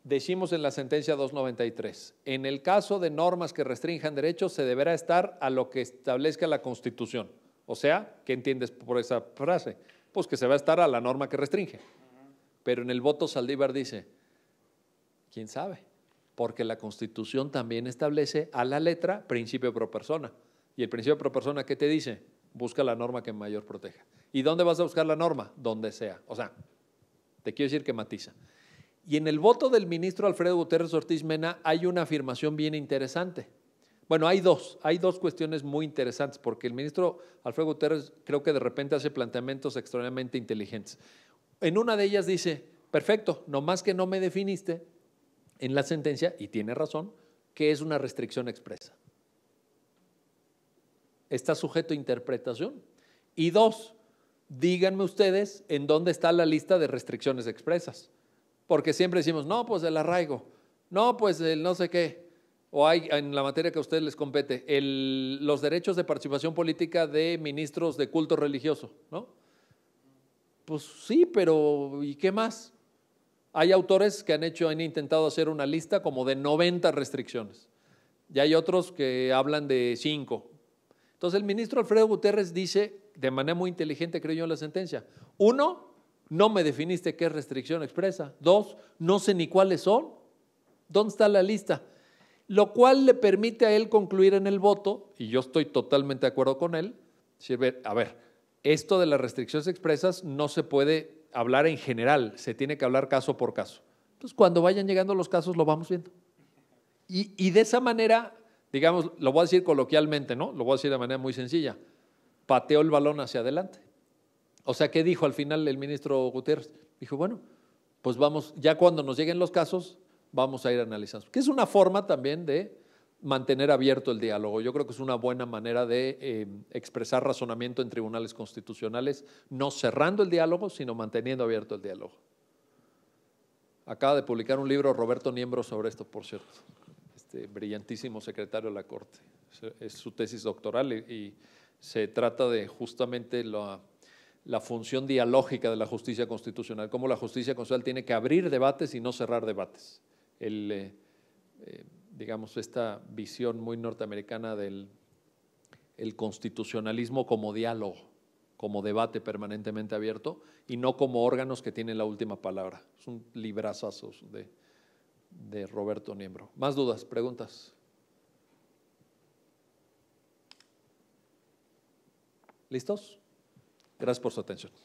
decimos en la sentencia 293, en el caso de normas que restrinjan derechos se deberá estar a lo que establezca la Constitución. O sea, ¿qué entiendes por esa frase? Pues que se va a estar a la norma que restringe. Pero en el voto Saldívar dice, ¿quién sabe? Porque la Constitución también establece a la letra principio pro persona. ¿Y el principio pro persona qué te dice? Busca la norma que mayor proteja. ¿Y dónde vas a buscar la norma? Donde sea. O sea, te quiero decir que matiza. Y en el voto del ministro Alfredo Guterres Ortiz Mena hay una afirmación bien interesante. Bueno, hay dos, hay dos cuestiones muy interesantes, porque el ministro Alfredo Guterres creo que de repente hace planteamientos extraordinariamente inteligentes en una de ellas dice, perfecto, nomás que no me definiste en la sentencia, y tiene razón, que es una restricción expresa. Está sujeto a interpretación. Y dos, díganme ustedes en dónde está la lista de restricciones expresas. Porque siempre decimos, no, pues el arraigo, no, pues el no sé qué, o hay en la materia que a ustedes les compete, el, los derechos de participación política de ministros de culto religioso, ¿no? Pues sí, pero ¿y qué más? Hay autores que han hecho, han intentado hacer una lista como de 90 restricciones. Y hay otros que hablan de 5. Entonces el ministro Alfredo Guterres dice, de manera muy inteligente creo yo en la sentencia, uno, no me definiste qué restricción expresa. Dos, no sé ni cuáles son. ¿Dónde está la lista? Lo cual le permite a él concluir en el voto, y yo estoy totalmente de acuerdo con él, decir, a ver, esto de las restricciones expresas no se puede hablar en general, se tiene que hablar caso por caso. Entonces, cuando vayan llegando los casos, lo vamos viendo. Y, de esa manera, digamos, lo voy a decir coloquialmente, ¿no? Lo voy a decir de manera muy sencilla. Pateó el balón hacia adelante. O sea, ¿qué dijo al final el ministro Gutiérrez Dijo, bueno, pues vamos, ya cuando nos lleguen los casos, vamos a ir analizando. Que es una forma también de mantener abierto el diálogo. Yo creo que es una buena manera de eh, expresar razonamiento en tribunales constitucionales, no cerrando el diálogo, sino manteniendo abierto el diálogo. Acaba de publicar un libro Roberto Niembro sobre esto, por cierto, este brillantísimo secretario de la Corte. Es su tesis doctoral y, se trata de justamente la, función dialógica de la justicia constitucional, cómo la justicia constitucional tiene que abrir debates y no cerrar debates. El, eh, eh, digamos, esta visión muy norteamericana del constitucionalismo como diálogo, como debate permanentemente abierto y no como órganos que tienen la última palabra. Es un librazazo de, de Roberto Niembro. ¿Más dudas, preguntas? ¿Listos? Gracias por su atención.